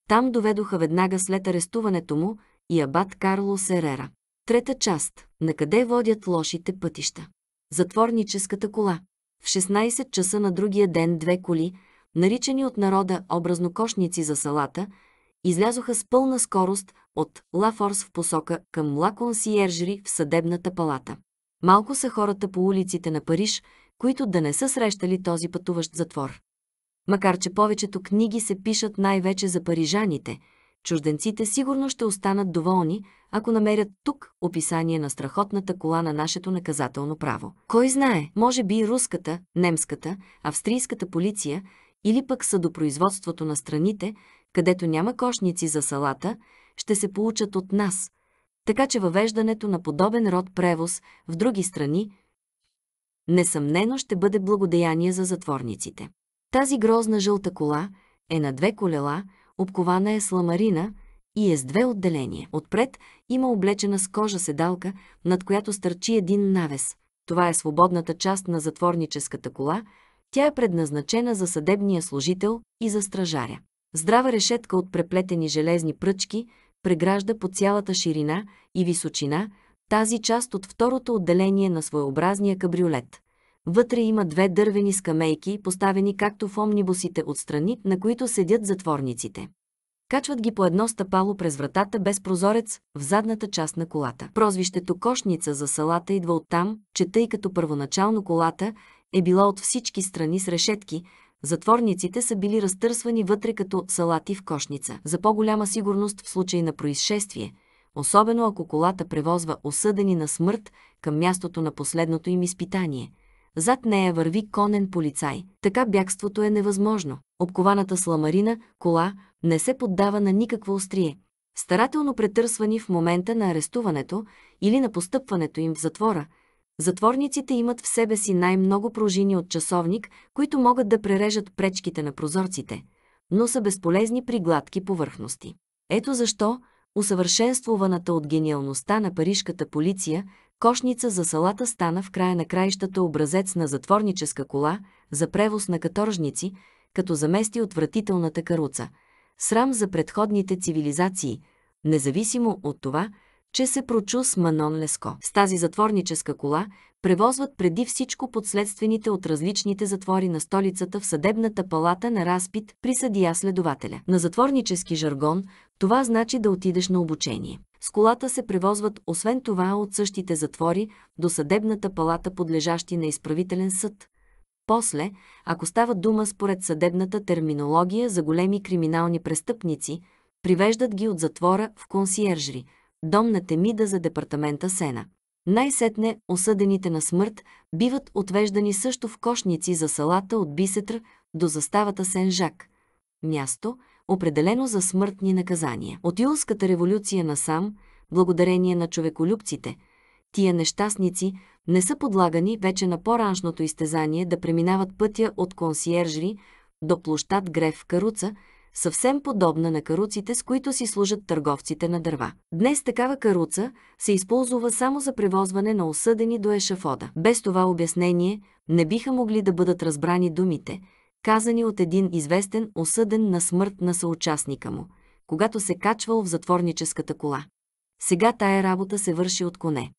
Там доведоха веднага след арестуването му и абат Карло Серера. Трета част. Накъде водят лошите пътища? Затворническата кола. В 16 часа на другия ден две коли, наричани от народа образнокошници за салата, излязоха с пълна скорост от Лафорс в посока към Лаконсиержери в съдебната палата. Малко са хората по улиците на Париж, които да не са срещали този пътуващ затвор. Макар че повечето книги се пишат най-вече за парижаните, чужденците сигурно ще останат доволни, ако намерят тук описание на страхотната кола на нашето наказателно право. Кой знае, може би руската, немската, австрийската полиция или пък съдопроизводството на страните където няма кошници за салата, ще се получат от нас. Така че въвеждането на подобен род превоз в други страни несъмнено ще бъде благодеяние за затворниците. Тази грозна жълта кола е на две колела, обкована е с ламарина и е с две отделения. Отпред има облечена с кожа седалка, над която стърчи един навес. Това е свободната част на затворническата кола, тя е предназначена за съдебния служител и за стражаря. Здрава решетка от преплетени железни пръчки прегражда по цялата ширина и височина тази част от второто отделение на своеобразния кабриолет. Вътре има две дървени скамейки, поставени както в омнибусите отстрани, на които седят затворниците. Качват ги по едно стъпало през вратата без прозорец в задната част на колата. Прозвището Кошница за салата идва оттам, че тъй като първоначално колата е била от всички страни с решетки, Затворниците са били разтърсвани вътре като салати в кошница. За по-голяма сигурност в случай на происшествие, особено ако колата превозва осъдени на смърт към мястото на последното им изпитание. Зад нея върви конен полицай. Така бягството е невъзможно. Обкованата сламарина, кола, не се поддава на никакво острие. Старателно претърсвани в момента на арестуването или на постъпването им в затвора – Затворниците имат в себе си най-много пружини от часовник, които могат да прережат пречките на прозорците, но са безполезни при гладки повърхности. Ето защо усъвършенствуваната от гениалността на парижката полиция, кошница за салата стана в края на краищата образец на затворническа кола за превоз на каторжници, като замести отвратителната каруца. Срам за предходните цивилизации, независимо от това, че се прочу с Манон Леско. С тази затворническа кола превозват преди всичко подследствените от различните затвори на столицата в съдебната палата на разпит при съдия-следователя. На затворнически жаргон това значи да отидеш на обучение. С колата се превозват освен това от същите затвори до съдебната палата подлежащи на изправителен съд. После, ако става дума според съдебната терминология за големи криминални престъпници, привеждат ги от затвора в консиержри – дом на Темида за департамента Сена. Най-сетне осъдените на смърт биват отвеждани също в кошници за салата от Бисетр до заставата Сен-Жак, място, определено за смъртни наказания. От Юлската революция насам, благодарение на човеколюбците, тия нещастници не са подлагани вече на по-раншното изтезание да преминават пътя от консьержри до площад Греф Каруца – съвсем подобна на каруците, с които си служат търговците на дърва. Днес такава каруца се използва само за превозване на осъдени до ешафода. Без това обяснение не биха могли да бъдат разбрани думите, казани от един известен осъден на смърт на съучастника му, когато се качвал в затворническата кола. Сега тая работа се върши от коне.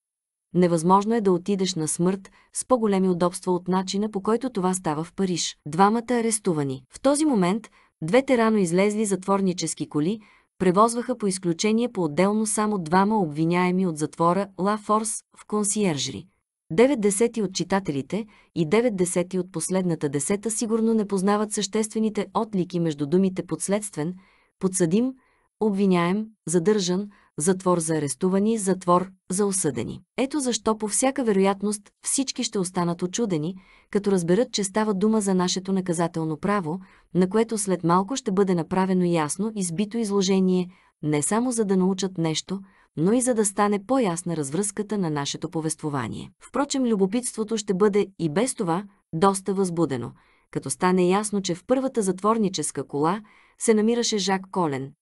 Невъзможно е да отидеш на смърт с по-големи удобства от начина, по който това става в Париж. Двамата арестувани. В този момент Двете рано излезли затворнически коли превозваха по изключение по-отделно само двама обвиняеми от затвора Ла Форс в консиержри. Девет десети от читателите и девет десети от последната десета сигурно не познават съществените отлики между думите подследствен, подсъдим, обвиняем, задържан, затвор за арестувани, затвор за осъдени. Ето защо по всяка вероятност всички ще останат очудени, като разберат, че става дума за нашето наказателно право, на което след малко ще бъде направено ясно избито изложение, не само за да научат нещо, но и за да стане по-ясна развръзката на нашето повествование. Впрочем, любопитството ще бъде и без това доста възбудено, като стане ясно, че в първата затворническа кола се намираше Жак Колен,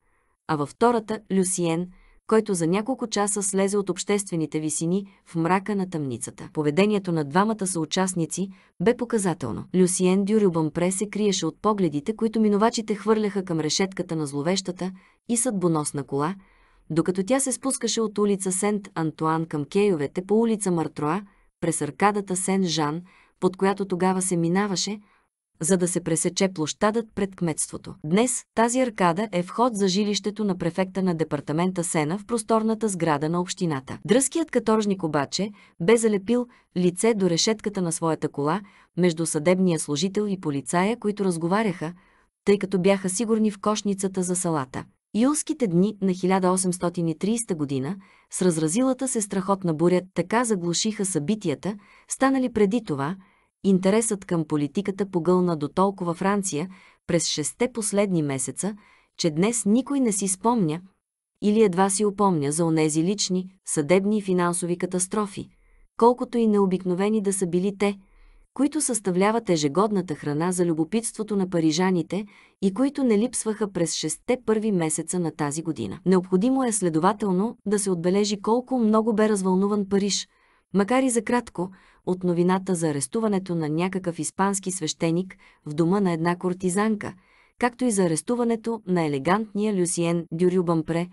а във втората – Люсиен, който за няколко часа слезе от обществените висини в мрака на тъмницата. Поведението на двамата съучастници бе показателно. Люсиен Дюрюбан Пре се криеше от погледите, които минувачите хвърляха към решетката на зловещата и съдбоносна кола, докато тя се спускаше от улица Сент-Антуан към кейовете по улица Мартроа, през аркадата Сен-Жан, под която тогава се минаваше, за да се пресече площадът пред кметството. Днес тази аркада е вход за жилището на префекта на департамента Сена в просторната сграда на общината. Дръският каторжник обаче бе залепил лице до решетката на своята кола между съдебния служител и полицая, които разговаряха, тъй като бяха сигурни в кошницата за салата. Юлските дни на 1830 година с разразилата се страхотна буря така заглушиха събитията, станали преди това – Интересът към политиката погълна до толкова Франция през шесте последни месеца, че днес никой не си спомня или едва си упомня за онези лични, съдебни и финансови катастрофи, колкото и необикновени да са били те, които съставляват ежегодната храна за любопитството на парижаните и които не липсваха през шесте първи месеца на тази година. Необходимо е следователно да се отбележи колко много бе развълнуван Париж, макар и за кратко, от новината за арестуването на някакъв испански свещеник в дома на една кортизанка, както и за арестуването на елегантния Люсиен Дюрюбампре,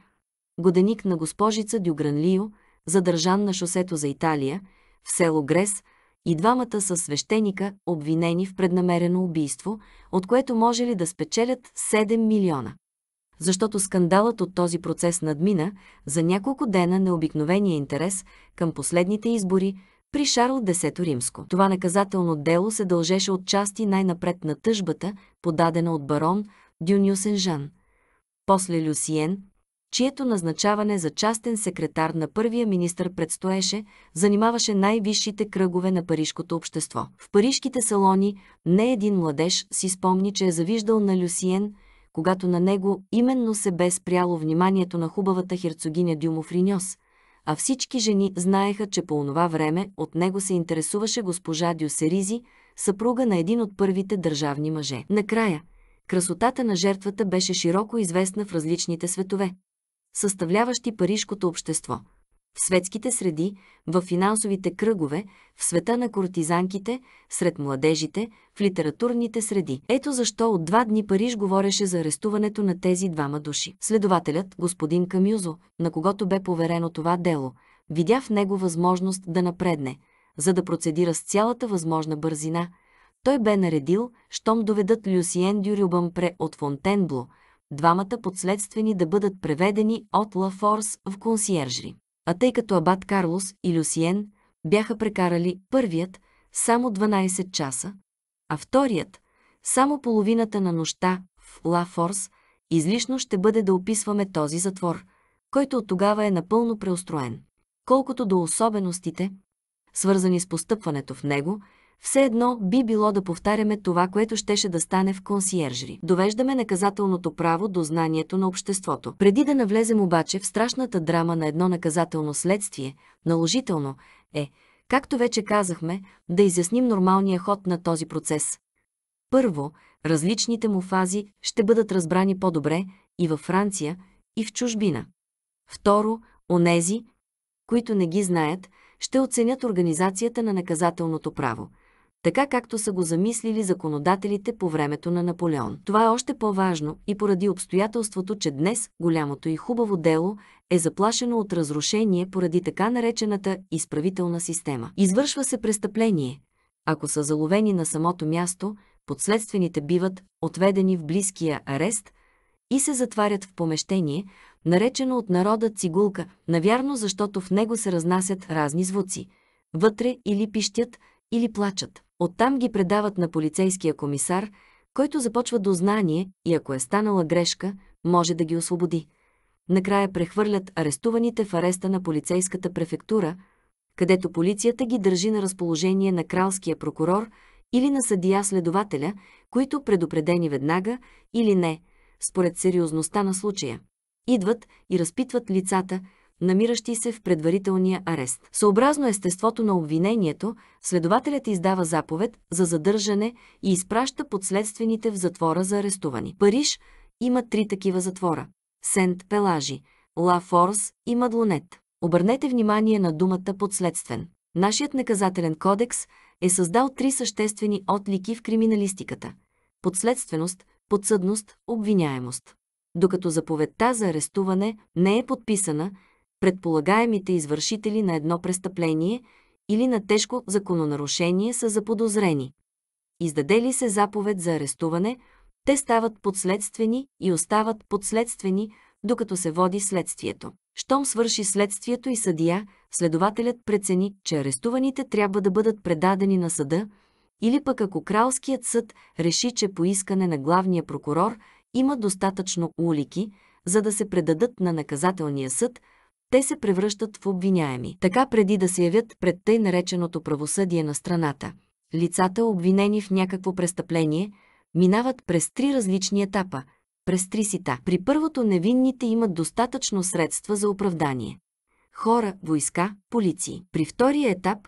годеник на госпожица Дюгранлио, задържан на шосето за Италия, в село Грес, и двамата са свещеника, обвинени в преднамерено убийство, от което може ли да спечелят 7 милиона. Защото скандалът от този процес надмина за няколко дена необикновения интерес към последните избори, при Шарл X Римско. Това наказателно дело се дължеше от части най-напред на тъжбата, подадена от барон Дюньо Сенжан, после Люсиен, чието назначаване за частен секретар на първия министр предстоеше, занимаваше най-висшите кръгове на парижкото общество. В парижките салони не един младеж си спомни, че е завиждал на Люсиен, когато на него именно се бе спряло вниманието на хубавата херцогиня Дюмофриньос – а всички жени знаеха, че по онова време от него се интересуваше госпожа Дюсеризи, съпруга на един от първите държавни мъже. Накрая, красотата на жертвата беше широко известна в различните светове, съставляващи парижкото общество – в светските среди, в финансовите кръгове, в света на кортизанките, сред младежите, в литературните среди. Ето защо от два дни Париж говореше за арестуването на тези двама души. Следователят, господин Камюзо, на когото бе поверено това дело, видя в него възможност да напредне, за да процедира с цялата възможна бързина. Той бе наредил, щом доведат Люсиен Дюрюбъм пре от Фонтенбло, двамата подследствени да бъдат преведени от Лафорс в консьержри а тъй като Абат Карлос и Люсиен бяха прекарали първият само 12 часа, а вторият само половината на нощта в Ла Форс, излишно ще бъде да описваме този затвор, който от тогава е напълно преустроен. Колкото до особеностите, свързани с постъпването в него, все едно би било да повтаряме това, което щеше да стане в консьержри. Довеждаме наказателното право до знанието на обществото. Преди да навлезем обаче в страшната драма на едно наказателно следствие, наложително е, както вече казахме, да изясним нормалния ход на този процес. Първо, различните му фази ще бъдат разбрани по-добре и във Франция, и в чужбина. Второ, онези, които не ги знаят, ще оценят организацията на наказателното право – така както са го замислили законодателите по времето на Наполеон. Това е още по-важно и поради обстоятелството, че днес голямото и хубаво дело е заплашено от разрушение поради така наречената изправителна система. Извършва се престъпление. Ако са заловени на самото място, подследствените биват отведени в близкия арест и се затварят в помещение, наречено от народа цигулка, навярно защото в него се разнасят разни звуци – вътре или пищят, или плачат. Оттам ги предават на полицейския комисар, който започва дознание и ако е станала грешка, може да ги освободи. Накрая прехвърлят арестуваните в ареста на полицейската префектура, където полицията ги държи на разположение на кралския прокурор или на съдия-следователя, които предупредени веднага или не, според сериозността на случая. Идват и разпитват лицата, намиращи се в предварителния арест. Съобразно естеството на обвинението, следователят издава заповед за задържане и изпраща подследствените в затвора за арестувани. Париж има три такива затвора – Сент-Пелажи, Ла Форс и Мадлонет. Обърнете внимание на думата подследствен. Нашият наказателен кодекс е създал три съществени отлики в криминалистиката – подследственост, подсъдност, обвиняемост докато заповедта за арестуване не е подписана предполагаемите извършители на едно престъпление или на тежко закононарушение са заподозрени. Издаде ли се заповед за арестуване, те стават подследствени и остават подследствени, докато се води следствието. Щом свърши следствието и съдия, следователят прецени, че арестуваните трябва да бъдат предадени на съда, или пък ако кралският съд реши, че по искане на главния прокурор има достатъчно улики, за да се предадат на наказателния съд – те се превръщат в обвиняеми. Така преди да се явят пред тъй нареченото правосъдие на страната, лицата, обвинени в някакво престъпление, минават през три различни етапа, през три сита. При първото невинните имат достатъчно средства за оправдание. Хора, войска, полиции. При втория етап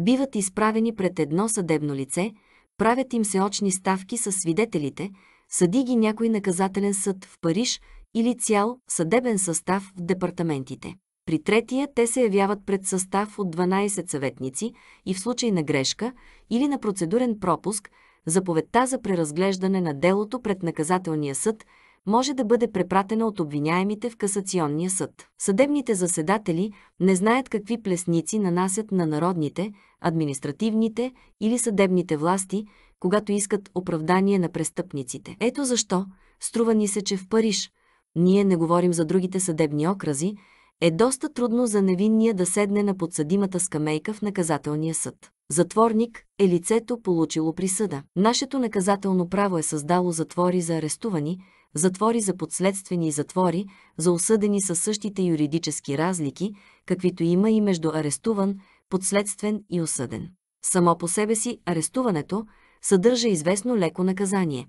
биват изправени пред едно съдебно лице, правят им се очни ставки с свидетелите, съди ги някой наказателен съд в Париж или цял съдебен състав в департаментите. При третия те се явяват пред състав от 12 съветници и в случай на грешка или на процедурен пропуск, заповедта за преразглеждане на делото пред наказателния съд може да бъде препратена от обвиняемите в касационния съд. Съдебните заседатели не знаят какви плесници нанасят на народните, административните или съдебните власти, когато искат оправдание на престъпниците. Ето защо, струва ни се, че в Париж, ние не говорим за другите съдебни окрази, е доста трудно за невинния да седне на подсъдимата скамейка в наказателния съд. Затворник е лицето получило присъда. Нашето наказателно право е създало затвори за арестувани, затвори за подследствени и затвори, за осъдени със същите юридически разлики, каквито има и между арестуван, подследствен и осъден. Само по себе си арестуването съдържа известно леко наказание.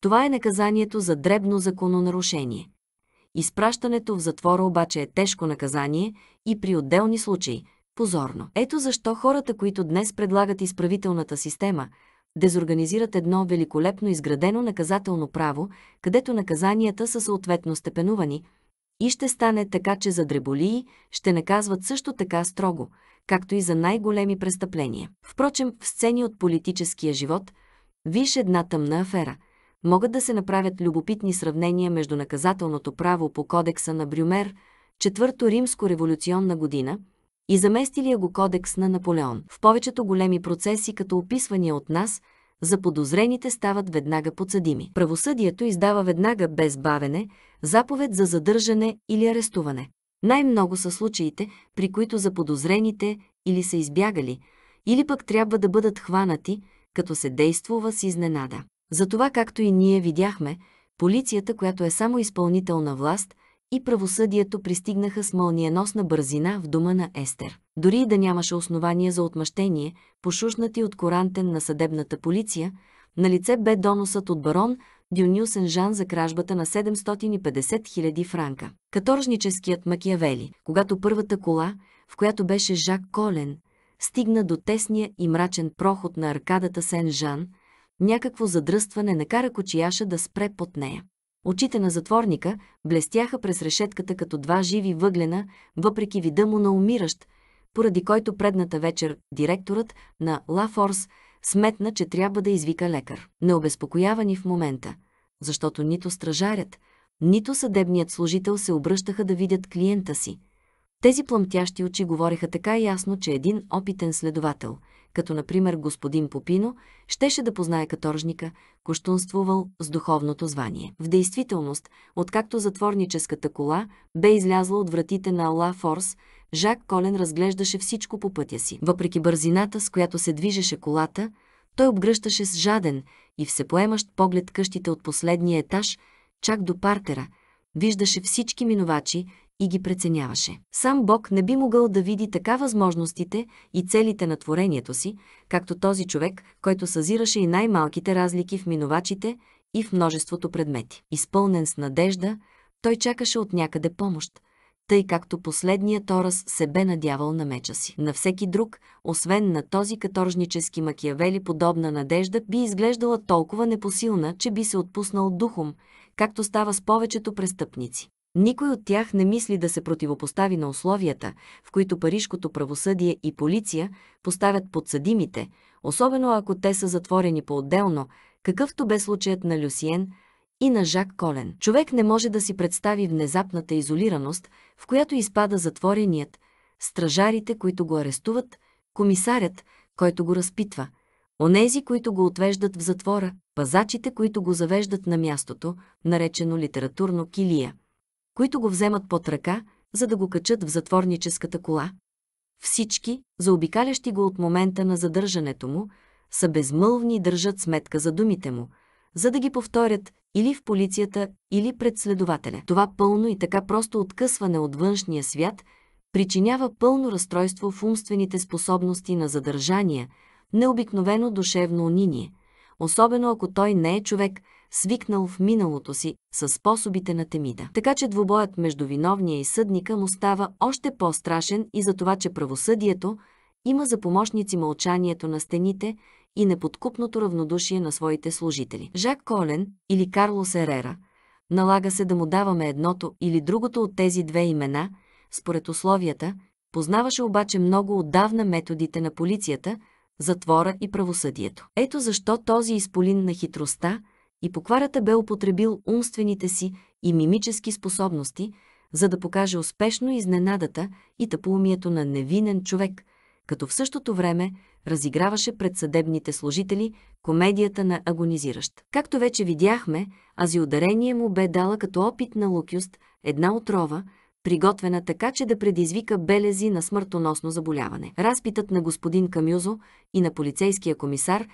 Това е наказанието за дребно закононарушение. Изпращането в затвора обаче е тежко наказание и при отделни случаи – позорно. Ето защо хората, които днес предлагат изправителната система, дезорганизират едно великолепно изградено наказателно право, където наказанията са съответно степенувани и ще стане така, че за дреболии ще наказват също така строго, както и за най-големи престъпления. Впрочем, в сцени от политическия живот – виж една тъмна афера – могат да се направят любопитни сравнения между наказателното право по кодекса на Брюмер, четвърто римско революционна година, и заместилия го кодекс на Наполеон. В повечето големи процеси, като описвания от нас, заподозрените стават веднага подсъдими. Правосъдието издава веднага без бавене заповед за задържане или арестуване. Най-много са случаите, при които заподозрените или са избягали, или пък трябва да бъдат хванати, като се действува с изненада. Затова, както и ние видяхме, полицията, която е само изпълнителна власт, и правосъдието пристигнаха с мълниеносна бързина в дома на Естер. Дори и да нямаше основания за отмъщение, пошушнати от корантен на съдебната полиция, на лице бе доносът от барон Дюню жан за кражбата на 750 000 франка. Каторжническият Макиявели, когато първата кола, в която беше Жак Колен, стигна до тесния и мрачен проход на аркадата Сен-Жан, Някакво задръстване накара кочияша да спре под нея. Очите на затворника блестяха през решетката като два живи въглена, въпреки вида му на умиращ, поради който предната вечер директорът на Ла Форс сметна, че трябва да извика лекар. Не в момента, защото нито стражарят, нито съдебният служител се обръщаха да видят клиента си. Тези плъмтящи очи говореха така ясно, че един опитен следовател – като например господин Попино, щеше да познае каторжника, коштунствувал с духовното звание. В действителност, откакто затворническата кола бе излязла от вратите на Ла Форс, Жак Колен разглеждаше всичко по пътя си. Въпреки бързината, с която се движеше колата, той обгръщаше с жаден и всепоемащ поглед къщите от последния етаж, чак до партера, виждаше всички минувачи и ги преценяваше. Сам Бог не би могъл да види така възможностите и целите на творението си, както този човек, който съзираше и най-малките разлики в минувачите и в множеството предмети. Изпълнен с надежда, той чакаше от някъде помощ, тъй както последният Торас се бе надявал на меча си. На всеки друг, освен на този каторжнически макиявели, подобна надежда би изглеждала толкова непосилна, че би се отпуснал духом, както става с повечето престъпници. Никой от тях не мисли да се противопостави на условията, в които парижкото правосъдие и полиция поставят подсъдимите, особено ако те са затворени по-отделно, какъвто бе случаят на Люсиен и на Жак Колен. Човек не може да си представи внезапната изолираност, в която изпада затвореният, стражарите, които го арестуват, комисарят, който го разпитва, онези, които го отвеждат в затвора, пазачите, които го завеждат на мястото, наречено литературно килия които го вземат под ръка, за да го качат в затворническата кола. Всички, заобикалящи го от момента на задържането му, са безмълвни и държат сметка за думите му, за да ги повторят или в полицията, или пред следователя. Това пълно и така просто откъсване от външния свят причинява пълно разстройство в умствените способности на задържания, необикновено душевно униние, особено ако той не е човек – свикнал в миналото си с способите на Темида. Така че двобоят между виновния и съдника му става още по-страшен и за това, че правосъдието има за помощници мълчанието на стените и неподкупното равнодушие на своите служители. Жак Колен или Карлос Ерера налага се да му даваме едното или другото от тези две имена, според условията, познаваше обаче много отдавна методите на полицията, затвора и правосъдието. Ето защо този изполин на хитростта – и покварата бе употребил умствените си и мимически способности, за да покаже успешно изненадата и тъпоумието на невинен човек, като в същото време разиграваше пред съдебните служители комедията на агонизиращ. Както вече видяхме, ази ударение му бе дала като опит на лукюст една отрова, приготвена така, че да предизвика белези на смъртоносно заболяване. Разпитът на господин Камюзо и на полицейския комисар,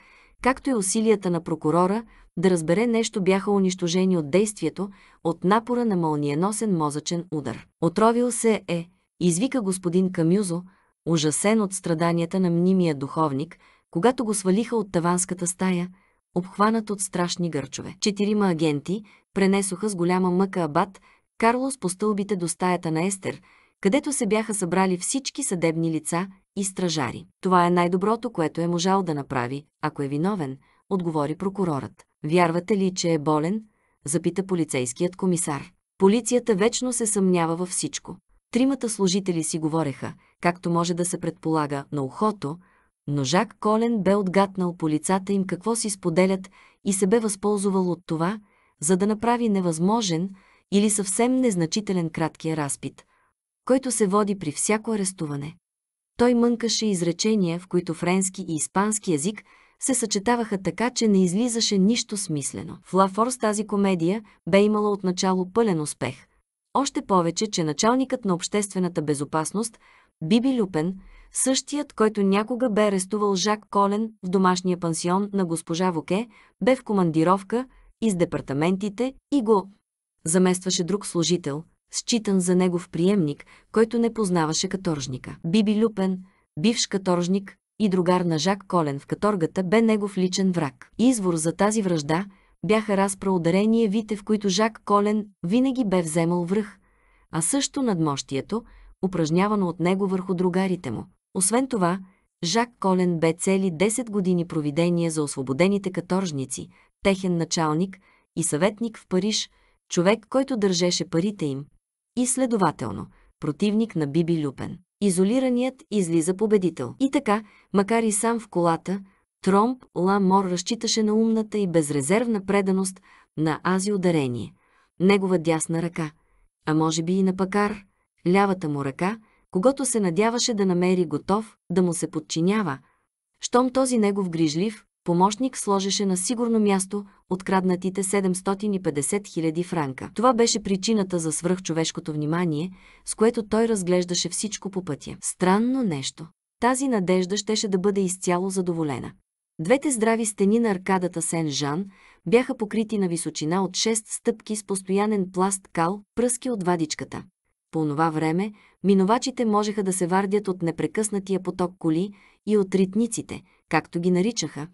както и усилията на прокурора, да разбере нещо, бяха унищожени от действието, от напора на мълниеносен мозъчен удар. Отровил се е, извика господин Камюзо, ужасен от страданията на мнимия духовник, когато го свалиха от таванската стая, обхванат от страшни гърчове. Четирима агенти пренесоха с голяма мъка абат Карлос по стълбите до стаята на Естер, където се бяха събрали всички съдебни лица и стражари. Това е най-доброто, което е можал да направи, ако е виновен, отговори прокурорът. Вярвате ли, че е болен? Запита полицейският комисар. Полицията вечно се съмнява във всичко. Тримата служители си говореха, както може да се предполага, на ухото, но Жак Колен бе отгатнал по лицата им какво си споделят и се бе възползвал от това, за да направи невъзможен или съвсем незначителен краткия разпит, който се води при всяко арестуване. Той мънкаше изречения, в които френски и испански язик се съчетаваха така, че не излизаше нищо смислено. В Лафорс тази комедия бе имала отначало пълен успех. Още повече, че началникът на обществената безопасност, Биби Люпен, същият, който някога бе арестувал Жак Колен в домашния пансион на госпожа Воке, бе в командировка из департаментите и го заместваше друг служител, считан за негов приемник, който не познаваше каторжника. Биби Люпен, бивш каторжник, и другар на Жак Колен в каторгата бе негов личен враг. Извор за тази връжда бяха разпроударение вите, в които Жак Колен винаги бе вземал връх, а също надмощието, упражнявано от него върху другарите му. Освен това, Жак Колен бе цели 10 години провидение за освободените каторжници, техен началник и съветник в Париж, човек, който държеше парите им и следователно противник на Биби Люпен. Изолираният излиза победител. И така, макар и сам в колата, Тромп Ламор разчиташе на умната и безрезервна преданост на ази ударение. Негова дясна ръка, а може би и на пакар, лявата му ръка, когато се надяваше да намери готов да му се подчинява, щом този негов грижлив, помощник сложеше на сигурно място откраднатите 750 000 франка. Това беше причината за свръхчовешкото внимание, с което той разглеждаше всичко по пътя. Странно нещо. Тази надежда щеше да бъде изцяло задоволена. Двете здрави стени на аркадата Сен-Жан бяха покрити на височина от 6 стъпки с постоянен пласт кал, пръски от вадичката. По онова време минувачите можеха да се вардят от непрекъснатия поток коли и от ритниците, както ги наричаха,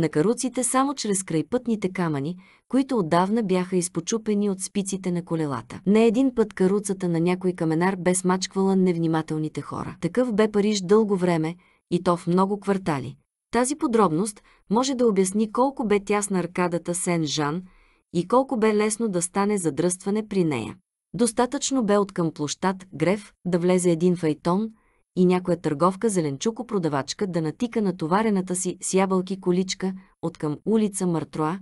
на каруците само чрез крайпътните камъни, които отдавна бяха изпочупени от спиците на колелата. Не един път каруцата на някой каменар бе смачквала невнимателните хора. Такъв бе Париж дълго време и то в много квартали. Тази подробност може да обясни колко бе тясна аркадата Сен-Жан и колко бе лесно да стане задръстване при нея. Достатъчно бе от към площад греф, да влезе един файтон – и някоя търговка зеленчуко-продавачка да натика натоварената си с ябълки количка от към улица Мартроа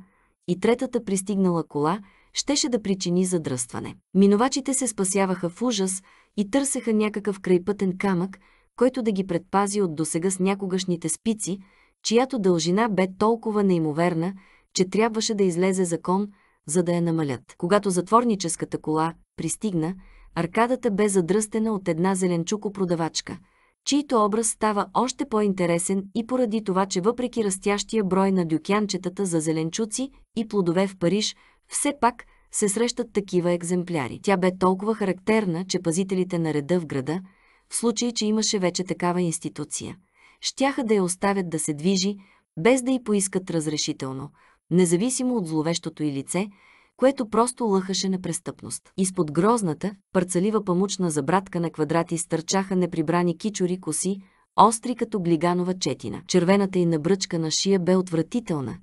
и третата пристигнала кола щеше да причини задръстване. Минувачите се спасяваха в ужас и търсеха някакъв крайпътен камък, който да ги предпази от досега с някогашните спици, чиято дължина бе толкова неимоверна, че трябваше да излезе закон, за да я намалят. Когато затворническата кола пристигна, Аркадата бе задръстена от една зеленчукопродавачка, чийто образ става още по-интересен и поради това, че въпреки растящия брой на дюкянчетата за зеленчуци и плодове в Париж, все пак се срещат такива екземпляри. Тя бе толкова характерна, че пазителите на реда в града, в случай, че имаше вече такава институция, щяха да я оставят да се движи, без да й поискат разрешително, независимо от зловещото й лице – което просто лъхаше на престъпност. Изпод грозната, парцалива памучна забратка на квадрати стърчаха неприбрани кичори коси, остри като глиганова четина. Червената и набръчка на шия бе отвратителна,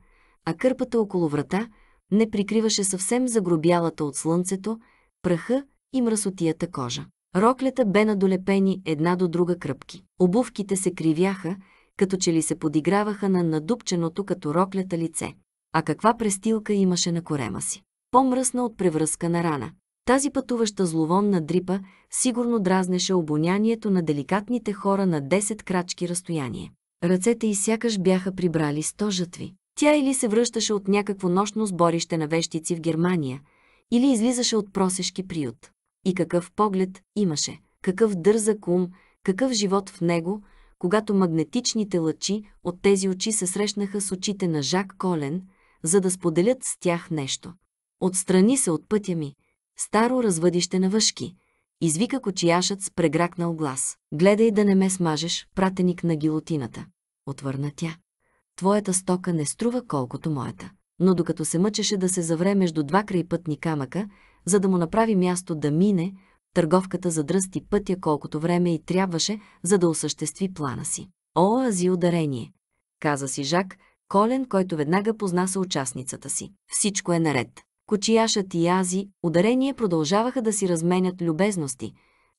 а кърпата около врата не прикриваше съвсем загробялата от слънцето, праха и мръсотията кожа. Роклята бе надолепени една до друга кръпки. Обувките се кривяха, като че ли се подиграваха на надупченото като роклята лице. А каква престилка имаше на корема си? по-мръсна от превръзка на рана. Тази пътуваща зловонна дрипа сигурно дразнеше обонянието на деликатните хора на 10 крачки разстояние. Ръцете й сякаш бяха прибрали 100 жътви. Тя или се връщаше от някакво нощно сборище на вещици в Германия, или излизаше от просешки приют. И какъв поглед имаше, какъв дързък ум, какъв живот в него, когато магнетичните лъчи от тези очи се срещнаха с очите на Жак Колен, за да споделят с тях нещо. Отстрани се от пътя ми. Старо развъдище на въшки. Извика кочияшът с прегракнал глас. Гледай да не ме смажеш, пратеник на гилотината. Отвърна тя. Твоята стока не струва колкото моята. Но докато се мъчеше да се завре между два крайпътни камъка, за да му направи място да мине, търговката задръсти пътя колкото време и трябваше, за да осъществи плана си. О, ази ударение! каза си Жак, колен, който веднага позна съучастницата си. Всичко е наред. Кочияшът и Ази, ударение продължаваха да си разменят любезности,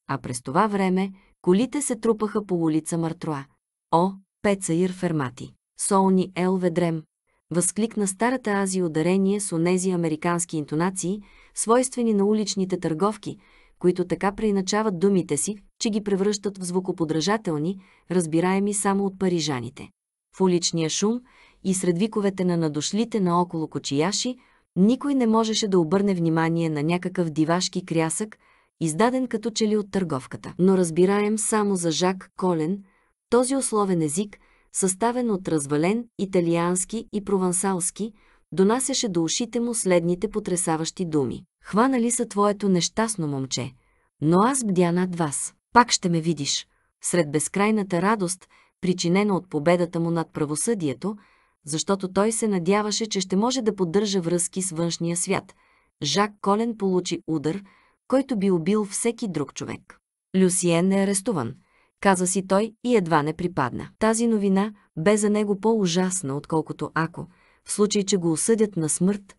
а през това време колите се трупаха по улица Мартроа. О, Пецаир Фермати! Солни Ел Ведрем! Възкликна старата Ази ударение с онези американски интонации, свойствени на уличните търговки, които така преиначават думите си, че ги превръщат в звукоподражателни, разбираеми само от парижаните. В уличния шум и сред виковете на надошлите наоколо кочияши, никой не можеше да обърне внимание на някакъв дивашки крясък, издаден като че ли от търговката. Но разбираем само за Жак Колен, този условен език, съставен от развален италиански и провансалски, донасяше до ушите му следните потрясаващи думи. Хванали са твоето нещастно момче, но аз бдя над вас. Пак ще ме видиш. Сред безкрайната радост, причинена от победата му над правосъдието, защото той се надяваше, че ще може да поддържа връзки с външния свят. Жак Колен получи удар, който би убил всеки друг човек. Люсиен е арестуван, каза си той и едва не припадна. Тази новина бе за него по-ужасна, отколкото ако, в случай, че го осъдят на смърт,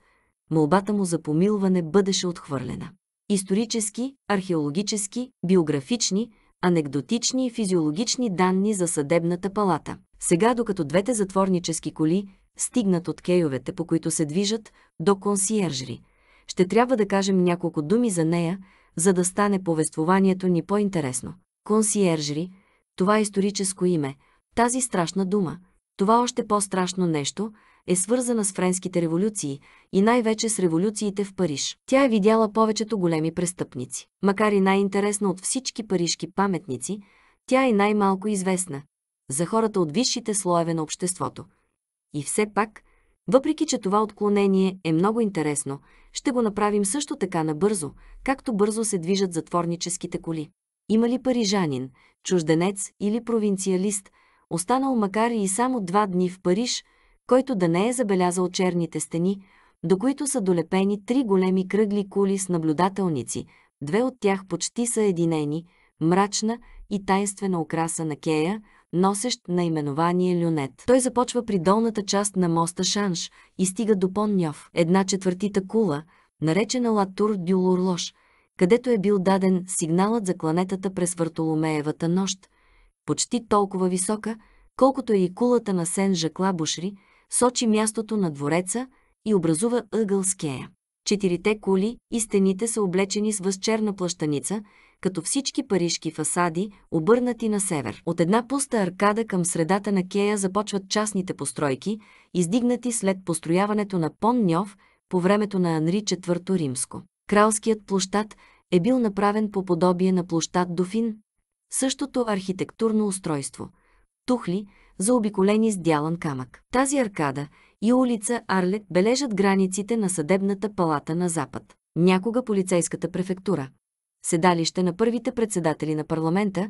молбата му за помилване бъдеше отхвърлена. Исторически, археологически, биографични, анекдотични и физиологични данни за съдебната палата – сега, докато двете затворнически коли стигнат от кейовете, по които се движат, до консиержри, ще трябва да кажем няколко думи за нея, за да стане повествованието ни по-интересно. Консиержри – това е историческо име, тази страшна дума, това още по-страшно нещо – е свързана с френските революции и най-вече с революциите в Париж. Тя е видяла повечето големи престъпници. Макар и най-интересна от всички парижки паметници, тя е най-малко известна за хората от висшите слоеве на обществото. И все пак, въпреки че това отклонение е много интересно, ще го направим също така набързо, както бързо се движат затворническите коли. Има ли парижанин, чужденец или провинциалист, останал макар и само два дни в Париж, който да не е забелязал черните стени, до които са долепени три големи кръгли кули с наблюдателници, две от тях почти са единени, мрачна и тайнствена украса на Кея – носещ наименование Люнет. Той започва при долната част на моста Шанш и стига до Понньов, една четвъртита кула, наречена Латур Дюлурлош, където е бил даден сигналът за кланетата през Вартоломеевата нощ, почти толкова висока, колкото е и кулата на Сен-Жакла Бушри, сочи мястото на двореца и образува ъгъл с кея. Четирите кули и стените са облечени с възчерна плащаница, като всички парижки фасади, обърнати на север. От една пуста аркада към средата на Кея започват частните постройки, издигнати след построяването на Пон-Ньов по времето на Анри IV Римско. Кралският площад е бил направен по подобие на площад Дофин, същото архитектурно устройство – тухли, заобиколени с дялан камък. Тази аркада и улица Арлет бележат границите на съдебната палата на Запад някога полицейската префектура седалище на първите председатели на парламента,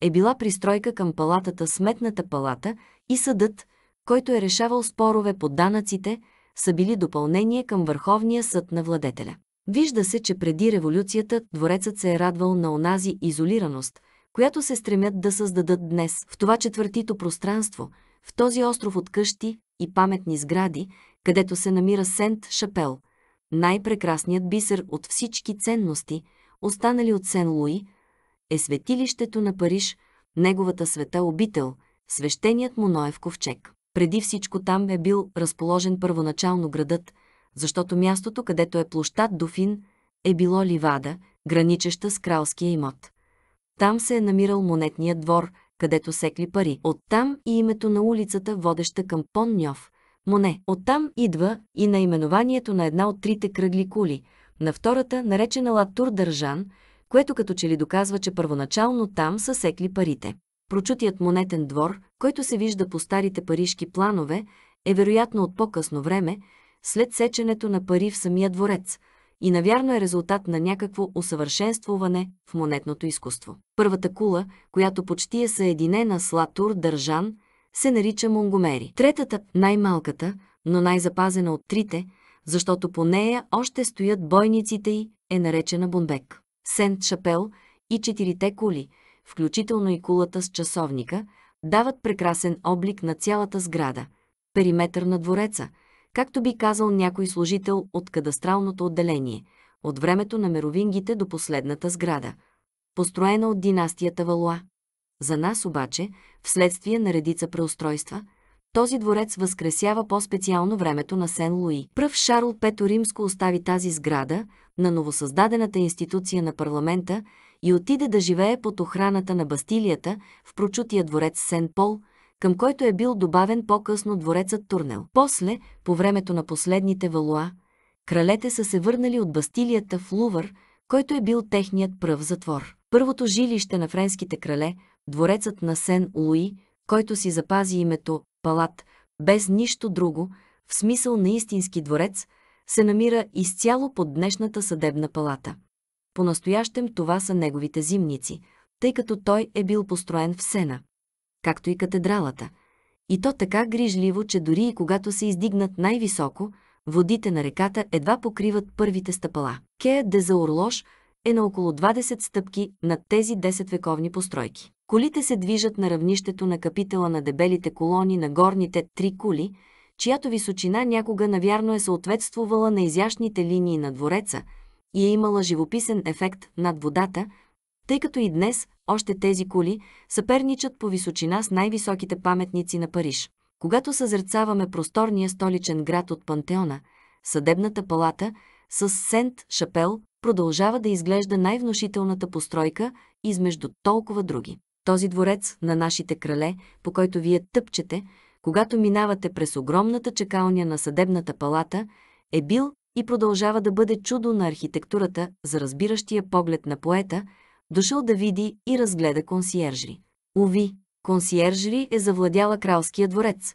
е била пристройка към палатата Сметната палата и съдът, който е решавал спорове по данъците, са били допълнение към Върховния съд на владетеля. Вижда се, че преди революцията дворецът се е радвал на онази изолираност, която се стремят да създадат днес в това четвъртито пространство, в този остров от къщи и паметни сгради, където се намира Сент Шапел, най-прекрасният бисер от всички ценности – останали от Сен-Луи, е светилището на Париж, неговата света обител, свещеният му Ноев ковчег. Преди всичко там е бил разположен първоначално градът, защото мястото, където е площад Дофин, е било ливада, граничеща с кралския имот. Там се е намирал монетният двор, където секли пари. Оттам и името на улицата, водеща към Понньов. Моне. Оттам идва и наименованието на една от трите кръгли кули – на втората, наречена Латур Държан, което като че ли доказва, че първоначално там са секли парите. Прочутият монетен двор, който се вижда по старите парижки планове, е вероятно от по-късно време, след сеченето на пари в самия дворец – и навярно е резултат на някакво усъвършенствуване в монетното изкуство. Първата кула, която почти е съединена с Латур Държан, се нарича Монгомери. Третата, най-малката, но най-запазена от трите, защото по нея още стоят бойниците й, е наречена Бунбек. Сент Шапел и четирите кули, включително и кулата с часовника, дават прекрасен облик на цялата сграда, периметър на двореца, както би казал някой служител от кадастралното отделение, от времето на меровингите до последната сграда, построена от династията Валуа. За нас обаче, вследствие на редица преустройства – този дворец възкресява по-специално времето на Сен-Луи. Пръв Шарл Пето Римско остави тази сграда на новосъздадената институция на парламента и отиде да живее под охраната на Бастилията в прочутия дворец Сен-Пол, към който е бил добавен по-късно дворецът Турнел. После, по времето на последните валуа, кралете са се върнали от Бастилията в Лувър, който е бил техният пръв затвор. Първото жилище на френските крале, дворецът на Сен-Луи, който си запази името палат, без нищо друго, в смисъл на истински дворец, се намира изцяло под днешната съдебна палата. По-настоящем това са неговите зимници, тъй като той е бил построен в сена, както и катедралата. И то така грижливо, че дори и когато се издигнат най-високо, водите на реката едва покриват първите стъпала. Кеа де е на около 20 стъпки над тези 10 вековни постройки. Колите се движат на равнището на капитала на дебелите колони на горните три кули, чиято височина някога навярно е съответствувала на изящните линии на двореца и е имала живописен ефект над водата, тъй като и днес още тези кули съперничат по височина с най-високите паметници на Париж. Когато съзерцаваме просторния столичен град от Пантеона, съдебната палата с Сент-Шапел продължава да изглежда най-внушителната постройка измежду толкова други този дворец на нашите крале, по който вие тъпчете, когато минавате през огромната чекалня на съдебната палата, е бил и продължава да бъде чудо на архитектурата за разбиращия поглед на поета, дошъл да види и разгледа консиержри. Уви, консиержри е завладяла кралския дворец.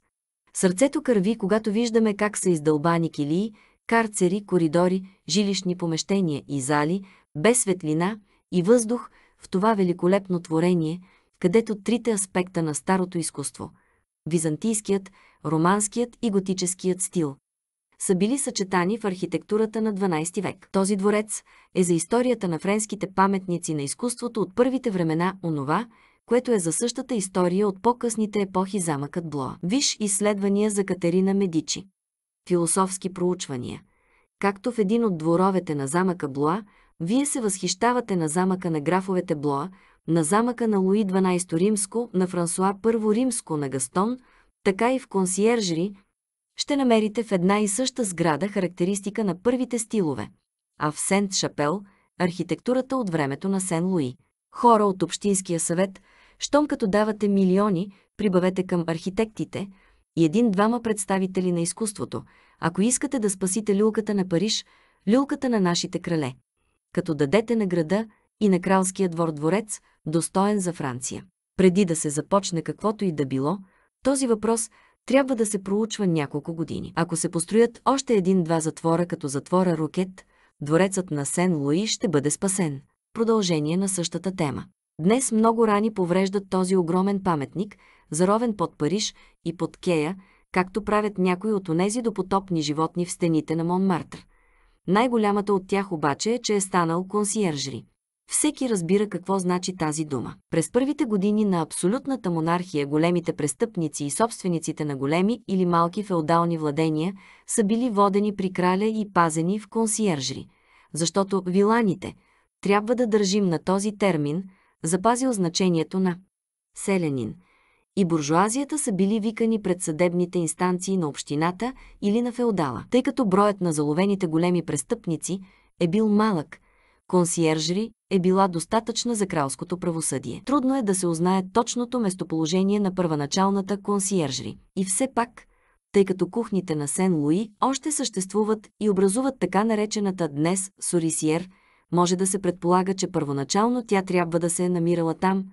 Сърцето кърви, когато виждаме как са издълбани килии, карцери, коридори, жилищни помещения и зали, без светлина и въздух в това великолепно творение – където трите аспекта на старото изкуство – византийският, романският и готическият стил – са били съчетани в архитектурата на 12 век. Този дворец е за историята на френските паметници на изкуството от първите времена онова, което е за същата история от по-късните епохи замъкът Блоа. Виж изследвания за Катерина Медичи. Философски проучвания. Както в един от дворовете на замъка Блоа, вие се възхищавате на замъка на графовете Блоа, на замъка на Луи 12 Римско, на Франсуа I Римско, на Гастон, така и в консиержери, ще намерите в една и съща сграда характеристика на първите стилове. А в Сент-Шапел – архитектурата от времето на Сен-Луи. Хора от Общинския съвет, щом като давате милиони, прибавете към архитектите и един-двама представители на изкуството, ако искате да спасите люлката на Париж, люлката на нашите крале. Като дадете на града и на кралския двор дворец, достоен за Франция. Преди да се започне каквото и да било, този въпрос трябва да се проучва няколко години. Ако се построят още един-два затвора като затвора Рокет, дворецът на Сен-Луи ще бъде спасен. Продължение на същата тема. Днес много рани повреждат този огромен паметник, заровен под Париж и под Кея, както правят някои от онези допотопни животни в стените на Монмартр. Най-голямата от тях обаче е, че е станал консьержри. Всеки разбира какво значи тази дума. През първите години на абсолютната монархия големите престъпници и собствениците на големи или малки феодални владения са били водени при краля и пазени в консиержри, защото виланите трябва да държим на този термин, запазил значението на селянин. И буржуазията са били викани пред съдебните инстанции на общината или на феодала. Тъй като броят на заловените големи престъпници е бил малък, консиержри е била достатъчна за кралското правосъдие. Трудно е да се узнае точното местоположение на първоначалната консиержри. И все пак, тъй като кухните на Сен-Луи още съществуват и образуват така наречената днес Сорисиер, може да се предполага, че първоначално тя трябва да се е намирала там,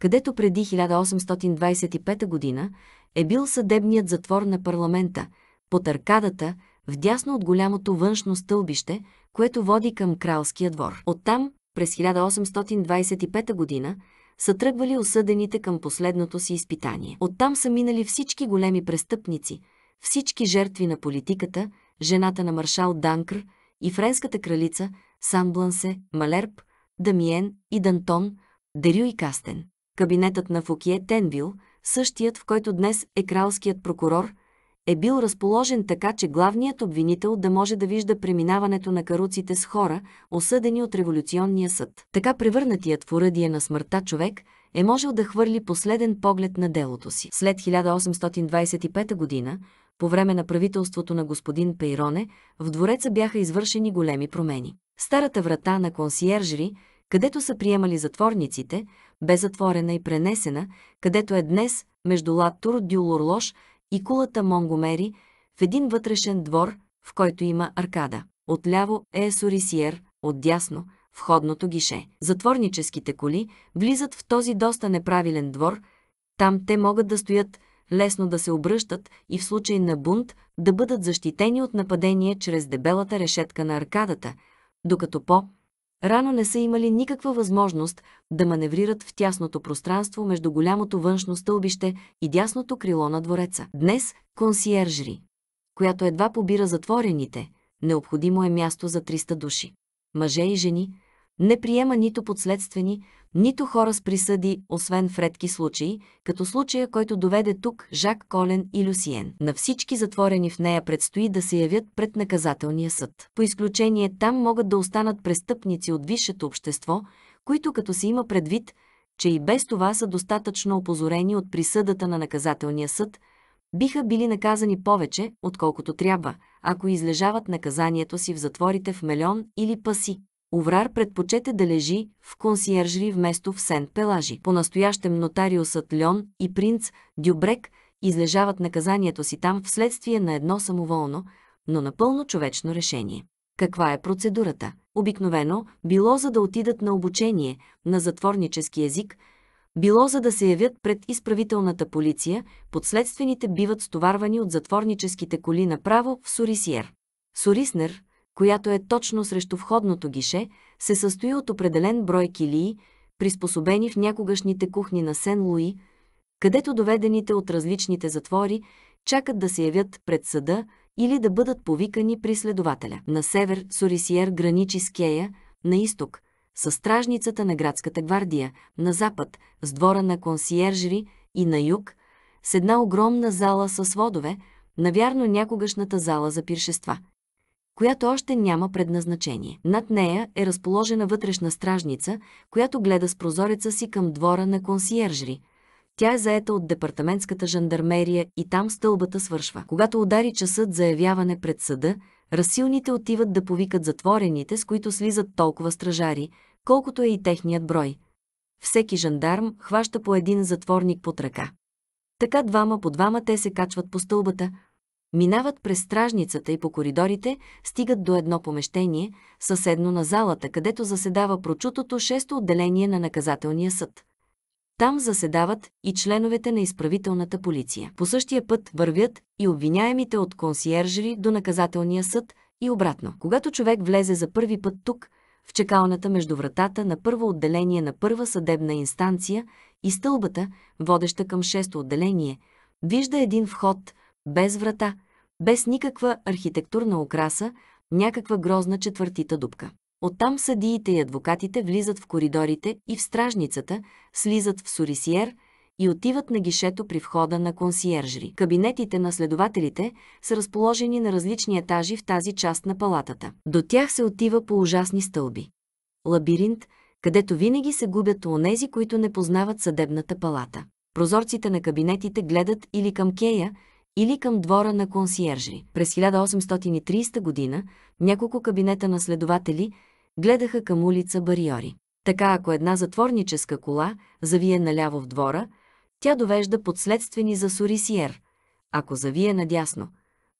където преди 1825 година е бил съдебният затвор на парламента, под аркадата, вдясно от голямото външно стълбище, което води към кралския двор. Оттам през 1825 г., са тръгвали осъдените към последното си изпитание. Оттам са минали всички големи престъпници, всички жертви на политиката, жената на маршал Данкр и френската кралица, Санблансе, Малерб, Дамиен и Дантон, Дерю и Кастен. Кабинетът на Фокие Тенвил, същият в който днес е кралският прокурор – е бил разположен така, че главният обвинител да може да вижда преминаването на каруците с хора, осъдени от революционния съд. Така превърнатият в уръдие на смъртта човек е можел да хвърли последен поглед на делото си. След 1825 година, по време на правителството на господин Пейроне, в двореца бяха извършени големи промени. Старата врата на консиержери, където са приемали затворниците, бе затворена и пренесена, където е днес, между Ла Тур Дю Лорлош и кулата Монгомери в един вътрешен двор, в който има аркада. Отляво е Сорисиер, отдясно – входното гише. Затворническите коли влизат в този доста неправилен двор, там те могат да стоят, лесно да се обръщат и в случай на бунт да бъдат защитени от нападение чрез дебелата решетка на аркадата, докато по Рано не са имали никаква възможност да маневрират в тясното пространство между голямото външно стълбище и дясното крило на двореца. Днес консиержри, която едва побира затворените, необходимо е място за 300 души. Мъже и жени – не приема нито подследствени, нито хора с присъди, освен в редки случаи, като случая, който доведе тук Жак Колен и Люсиен. На всички затворени в нея предстои да се явят пред наказателния съд. По изключение там могат да останат престъпници от висшето общество, които като се има предвид, че и без това са достатъчно опозорени от присъдата на наказателния съд, биха били наказани повече, отколкото трябва, ако излежават наказанието си в затворите в Мелион или Паси. Оврар предпочете да лежи в консьержри вместо в Сент-Пелажи. По-настоящем нотариусът Льон и принц Дюбрек излежават наказанието си там вследствие на едно самоволно, но напълно човечно решение. Каква е процедурата? Обикновено било за да отидат на обучение на затворнически език, било за да се явят пред изправителната полиция, подследствените биват стоварвани от затворническите коли направо в Сорисиер. Сориснер, която е точно срещу входното гише, се състои от определен брой килии, приспособени в някогашните кухни на Сен-Луи, където доведените от различните затвори чакат да се явят пред съда или да бъдат повикани при следователя. На север Сорисиер граничи с Кея, на изток с стражницата на градската гвардия, на запад с двора на консиержери и на юг с една огромна зала с водове, навярно някогашната зала за пиршества която още няма предназначение. Над нея е разположена вътрешна стражница, която гледа с прозореца си към двора на консиержри. Тя е заета от департаментската жандармерия и там стълбата свършва. Когато удари часът за явяване пред съда, разсилните отиват да повикат затворените, с които слизат толкова стражари, колкото е и техният брой. Всеки жандарм хваща по един затворник под ръка. Така двама по двама те се качват по стълбата, Минават през стражницата и по коридорите, стигат до едно помещение, съседно на залата, където заседава прочутото шесто отделение на наказателния съд. Там заседават и членовете на изправителната полиция. По същия път вървят и обвиняемите от консьержери до наказателния съд и обратно. Когато човек влезе за първи път тук, в чекалната между вратата на първо отделение на първа съдебна инстанция и стълбата, водеща към шесто отделение, вижда един вход – без врата, без никаква архитектурна украса, някаква грозна четвъртита дупка. Оттам съдиите и адвокатите влизат в коридорите и в стражницата, слизат в сурисиер и отиват на гишето при входа на консиержри. Кабинетите на следователите са разположени на различни етажи в тази част на палатата. До тях се отива по ужасни стълби. Лабиринт, където винаги се губят онези, които не познават съдебната палата. Прозорците на кабинетите гледат или към кея, или към двора на консьержи. През 1830 година няколко кабинета на следователи гледаха към улица Бариори. Така ако една затворническа кола завие наляво в двора, тя довежда подследствени за Сорисиер. Ако завие надясно,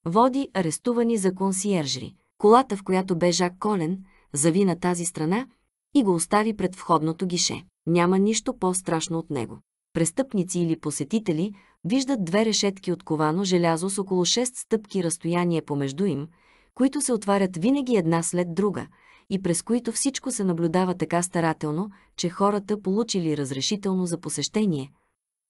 води арестувани за консьержри. Колата, в която бе Жак Колен, зави на тази страна и го остави пред входното гише. Няма нищо по-страшно от него. Престъпници или посетители виждат две решетки от ковано желязо с около 6 стъпки разстояние помежду им, които се отварят винаги една след друга и през които всичко се наблюдава така старателно, че хората, получили разрешително за посещение,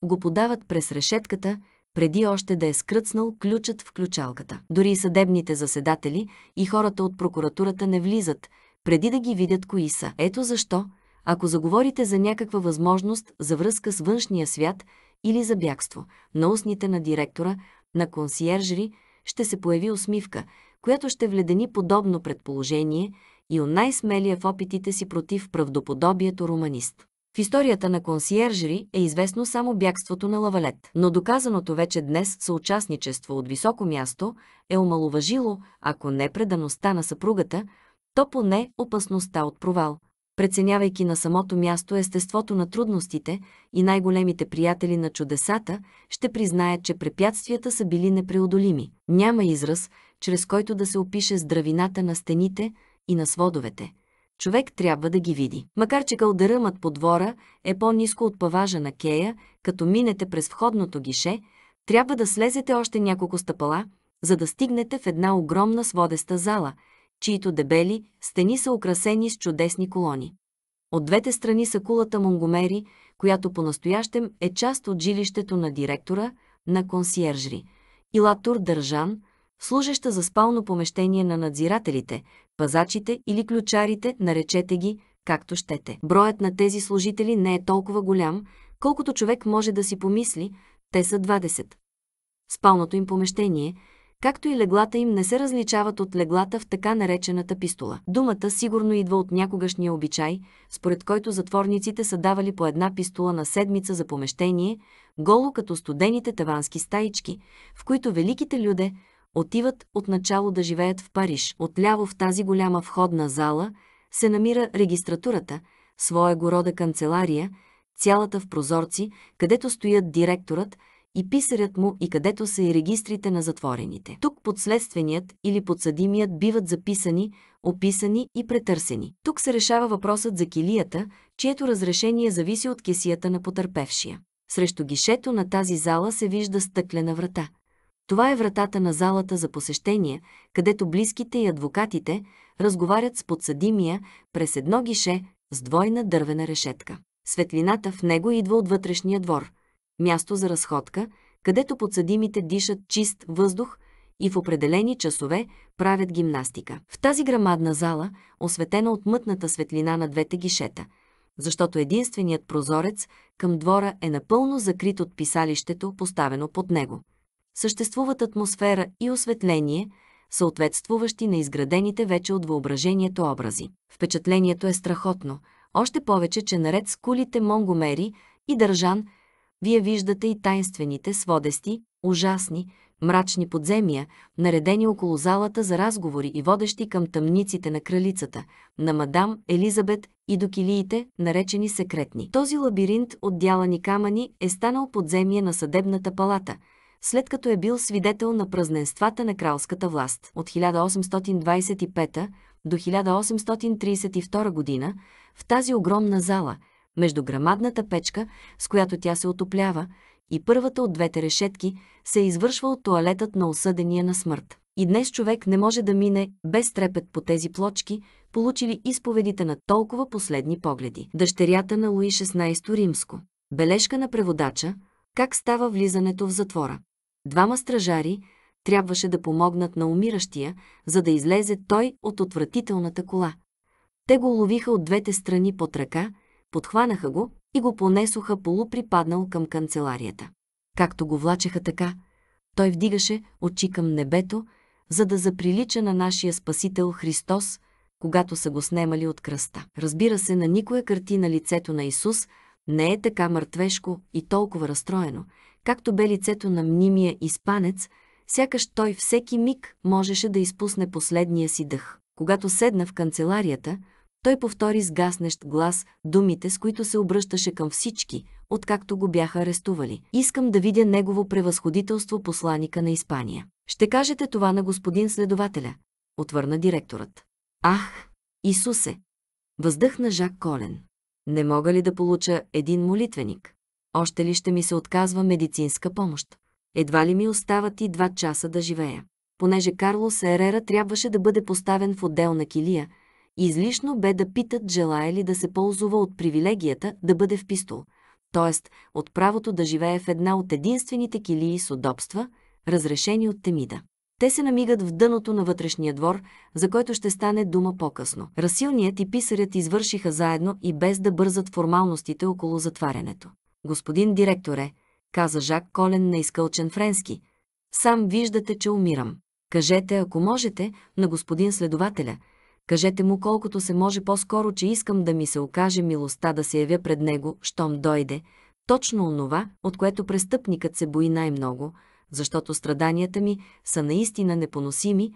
го подават през решетката, преди още да е скръцнал ключът в ключалката. Дори и съдебните заседатели и хората от прокуратурата не влизат, преди да ги видят кои са. Ето защо, ако заговорите за някаква възможност за връзка с външния свят – или за бягство. На устните на директора, на консьержери, ще се появи усмивка, която ще вледени подобно предположение и он най-смелия в опитите си против правдоподобието руманист. В историята на консьержери е известно само бягството на лавалет, но доказаното вече днес съучастничество от високо място е омалуважило, ако не предаността на съпругата, то поне опасността от провал преценявайки на самото място естеството на трудностите и най-големите приятели на чудесата, ще признаят, че препятствията са били непреодолими. Няма израз, чрез който да се опише здравината на стените и на сводовете. Човек трябва да ги види. Макар че кълдъръмът по двора е по-низко от паважа на Кея, като минете през входното гише, трябва да слезете още няколко стъпала, за да стигнете в една огромна сводеста зала – чието дебели стени са украсени с чудесни колони. От двете страни са кулата Монгомери, която по-настоящем е част от жилището на директора на консьержри, и Латур Държан, служеща за спално помещение на надзирателите, пазачите или ключарите, наречете ги, както щете. Броят на тези служители не е толкова голям, колкото човек може да си помисли, те са 20. Спалното им помещение – както и леглата им не се различават от леглата в така наречената пистола. Думата сигурно идва от някогашния обичай, според който затворниците са давали по една пистола на седмица за помещение, голо като студените тавански стаички, в които великите люде отиват отначало да живеят в Париж. Отляво в тази голяма входна зала се намира регистратурата, своя города канцелария, цялата в прозорци, където стоят директорът, и писарят му и където са и регистрите на затворените. Тук подследственият или подсъдимият биват записани, описани и претърсени. Тук се решава въпросът за килията, чието разрешение зависи от кесията на потърпевшия. Срещу гишето на тази зала се вижда стъклена врата. Това е вратата на залата за посещение, където близките и адвокатите разговарят с подсъдимия през едно гише с двойна дървена решетка. Светлината в него идва от вътрешния двор, място за разходка, където подсъдимите дишат чист въздух и в определени часове правят гимнастика. В тази грамадна зала, осветена от мътната светлина на двете гишета, защото единственият прозорец към двора е напълно закрит от писалището, поставено под него. Съществуват атмосфера и осветление, съответствуващи на изградените вече от въображението образи. Впечатлението е страхотно, още повече, че наред с кулите Монгомери и Държан – вие виждате и тайнствените, сводести, ужасни, мрачни подземия, наредени около залата за разговори и водещи към тъмниците на кралицата, на мадам Елизабет и до килиите, наречени секретни. Този лабиринт от дялани камъни е станал подземие на съдебната палата, след като е бил свидетел на празненствата на кралската власт. От 1825 до 1832 година в тази огромна зала – между грамадната печка, с която тя се отоплява, и първата от двете решетки се е извършва от туалетът на осъдения на смърт. И днес човек не може да мине без трепет по тези плочки, получили изповедите на толкова последни погледи. Дъщерята на Луи 16 Римско. Бележка на преводача как става влизането в затвора. Двама стражари трябваше да помогнат на умиращия, за да излезе той от отвратителната кола. Те го ловиха от двете страни под ръка – подхванаха го и го понесоха полуприпаднал към канцеларията. Както го влачеха така, той вдигаше очи към небето, за да заприлича на нашия Спасител Христос, когато са го снемали от кръста. Разбира се, на никоя картина лицето на Исус не е така мъртвешко и толкова разстроено, както бе лицето на мнимия испанец, сякаш той всеки миг можеше да изпусне последния си дъх. Когато седна в канцеларията, той повтори с гаснещ глас думите, с които се обръщаше към всички, откакто го бяха арестували. Искам да видя негово превъзходителство посланика на Испания. Ще кажете това на господин следователя, отвърна директорът. Ах, Исусе! Въздъхна Жак Колен. Не мога ли да получа един молитвеник? Още ли ще ми се отказва медицинска помощ? Едва ли ми остават и два часа да живея? Понеже Карлос Ерера трябваше да бъде поставен в отделна килия, Излишно бе да питат желая ли да се ползва от привилегията да бъде в пистол, т.е. от правото да живее в една от единствените килии с удобства, разрешени от Темида. Те се намигат в дъното на вътрешния двор, за който ще стане дума по-късно. Расилният и писарят извършиха заедно и без да бързат формалностите около затварянето. Господин директоре, каза Жак Колен на изкълчен френски, сам виждате, че умирам. Кажете, ако можете, на господин следователя – Кажете му колкото се може по-скоро, че искам да ми се окаже милостта да се явя пред него, щом дойде, точно онова, от което престъпникът се бои най-много, защото страданията ми са наистина непоносими,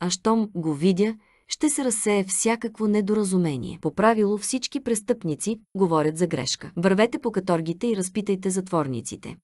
а щом го видя, ще се разсее всякакво недоразумение. По правило всички престъпници говорят за грешка. Вървете по каторгите и разпитайте затворниците.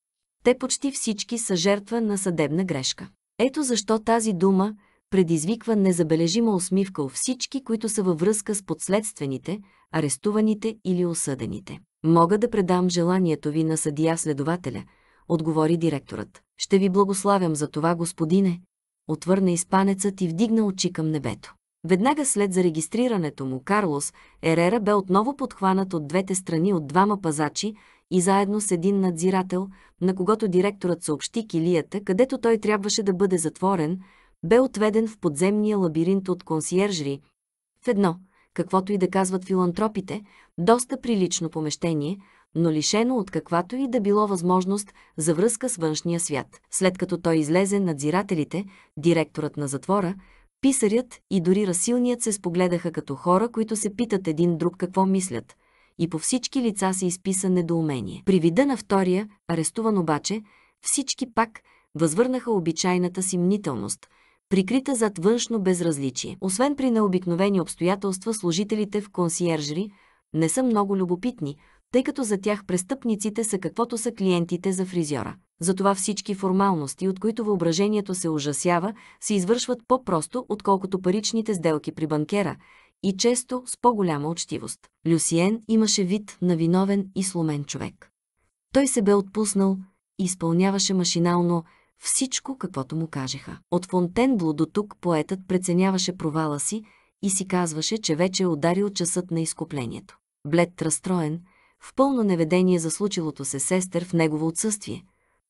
Те почти всички са жертва на съдебна грешка. Ето защо тази дума, предизвиква незабележима усмивка у всички, които са във връзка с подследствените, арестуваните или осъдените. Мога да предам желанието ви на съдия-следователя, отговори директорът. Ще ви благославям за това, господине, отвърна испанецът и вдигна очи към небето. Веднага след зарегистрирането му Карлос, Ерера бе отново подхванат от двете страни от двама пазачи и заедно с един надзирател, на когото директорът съобщи килията, където той трябваше да бъде затворен, бе отведен в подземния лабиринт от консьержри. В едно, каквото и да казват филантропите, доста прилично помещение, но лишено от каквато и да било възможност за връзка с външния свят. След като той излезе надзирателите, директорът на затвора, писарят и дори расилният се спогледаха като хора, които се питат един друг какво мислят – и по всички лица се изписа недоумение. При вида на втория, арестуван обаче, всички пак възвърнаха обичайната си мнителност, прикрита зад външно безразличие. Освен при необикновени обстоятелства, служителите в консьержери не са много любопитни, тъй като за тях престъпниците са каквото са клиентите за фризьора. Затова всички формалности, от които въображението се ужасява, се извършват по-просто, отколкото паричните сделки при банкера и често с по-голяма учтивост. Люсиен имаше вид на виновен и сломен човек. Той се бе отпуснал и изпълняваше машинално всичко, каквото му кажеха. От Фонтенбло до тук поетът преценяваше провала си и си казваше, че вече е ударил часът на изкуплението. Блед разстроен, в пълно неведение за случилото се сестер в негово отсъствие.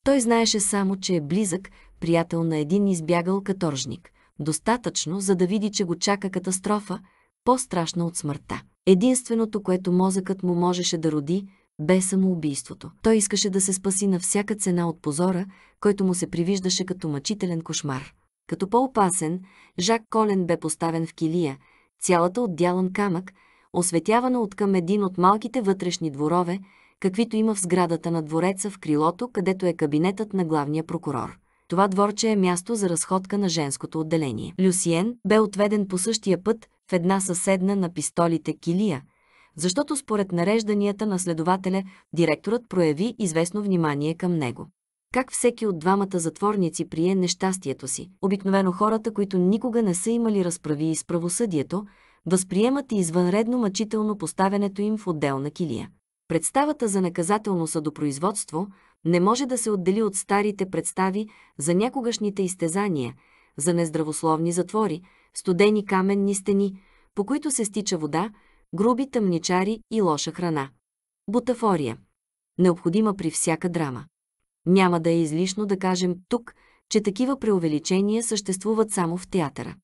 Той знаеше само, че е близък, приятел на един избягал каторжник. Достатъчно, за да види, че го чака катастрофа, по-страшна от смъртта. Единственото, което мозъкът му можеше да роди, бе самоубийството. Той искаше да се спаси на всяка цена от позора, който му се привиждаше като мъчителен кошмар. Като по-опасен, Жак Колен бе поставен в килия, цялата от дялан камък, осветявана от към един от малките вътрешни дворове, каквито има в сградата на двореца в крилото, където е кабинетът на главния прокурор. Това дворче е място за разходка на женското отделение. Люсиен бе отведен по същия път в една съседна на пистолите килия – защото според нарежданията на следователя директорът прояви известно внимание към него. Как всеки от двамата затворници прие нещастието си, обикновено хората, които никога не са имали разправи и с правосъдието, възприемат и извънредно мъчително поставянето им в отделна килия. Представата за наказателно съдопроизводство не може да се отдели от старите представи за някогашните изтезания, за нездравословни затвори, студени каменни стени, по които се стича вода, груби тъмничари и лоша храна. Бутафория. Необходима при всяка драма. Няма да е излишно да кажем тук, че такива преувеличения съществуват само в театъра.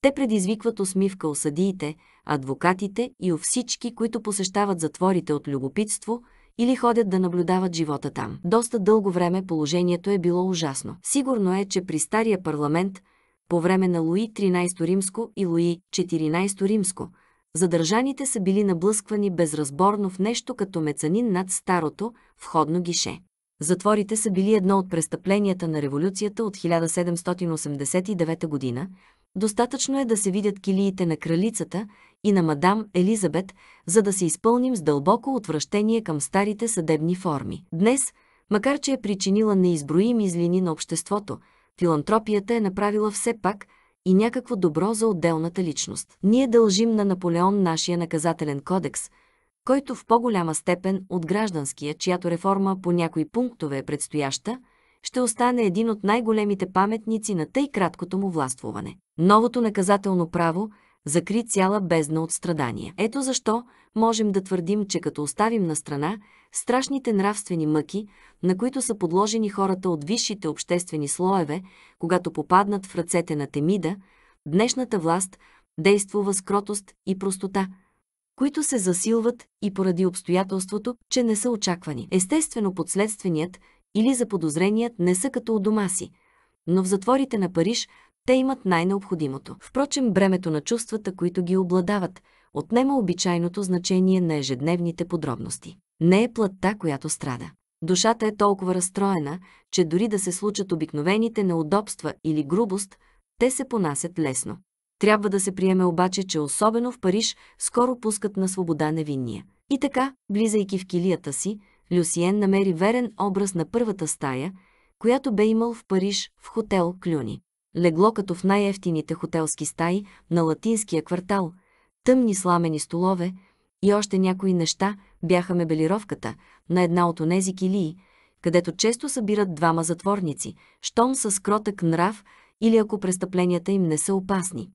Те предизвикват усмивка у съдиите, адвокатите и у всички, които посещават затворите от любопитство или ходят да наблюдават живота там. Доста дълго време положението е било ужасно. Сигурно е, че при Стария парламент, по време на Луи 13 римско и Луи 14 римско, Задържаните са били наблъсквани безразборно в нещо като мецанин над старото входно гише. Затворите са били едно от престъпленията на революцията от 1789 година. Достатъчно е да се видят килиите на кралицата и на мадам Елизабет, за да се изпълним с дълбоко отвращение към старите съдебни форми. Днес, макар че е причинила неизброими злини на обществото, филантропията е направила все пак – и някакво добро за отделната личност. Ние дължим на Наполеон нашия наказателен кодекс, който в по-голяма степен от гражданския, чиято реформа по някои пунктове е предстояща, ще остане един от най-големите паметници на тъй краткото му властвуване. Новото наказателно право – закри цяла бездна от страдания. Ето защо можем да твърдим, че като оставим на страна страшните нравствени мъки, на които са подложени хората от висшите обществени слоеве, когато попаднат в ръцете на Темида, днешната власт действува с кротост и простота, които се засилват и поради обстоятелството, че не са очаквани. Естествено, подследственият или заподозреният не са като у дома си, но в затворите на Париж те имат най-необходимото. Впрочем, бремето на чувствата, които ги обладават, отнема обичайното значение на ежедневните подробности. Не е плътта, която страда. Душата е толкова разстроена, че дори да се случат обикновените неудобства или грубост, те се понасят лесно. Трябва да се приеме обаче, че особено в Париж скоро пускат на свобода невинния. И така, близайки в килията си, Люсиен намери верен образ на първата стая, която бе имал в Париж в хотел Клюни. Легло като в най-ефтините хотелски стаи на латинския квартал, тъмни сламени столове и още някои неща бяха мебелировката на една от онези килии, където често събират двама затворници, щом с кротък нрав или ако престъпленията им не са опасни.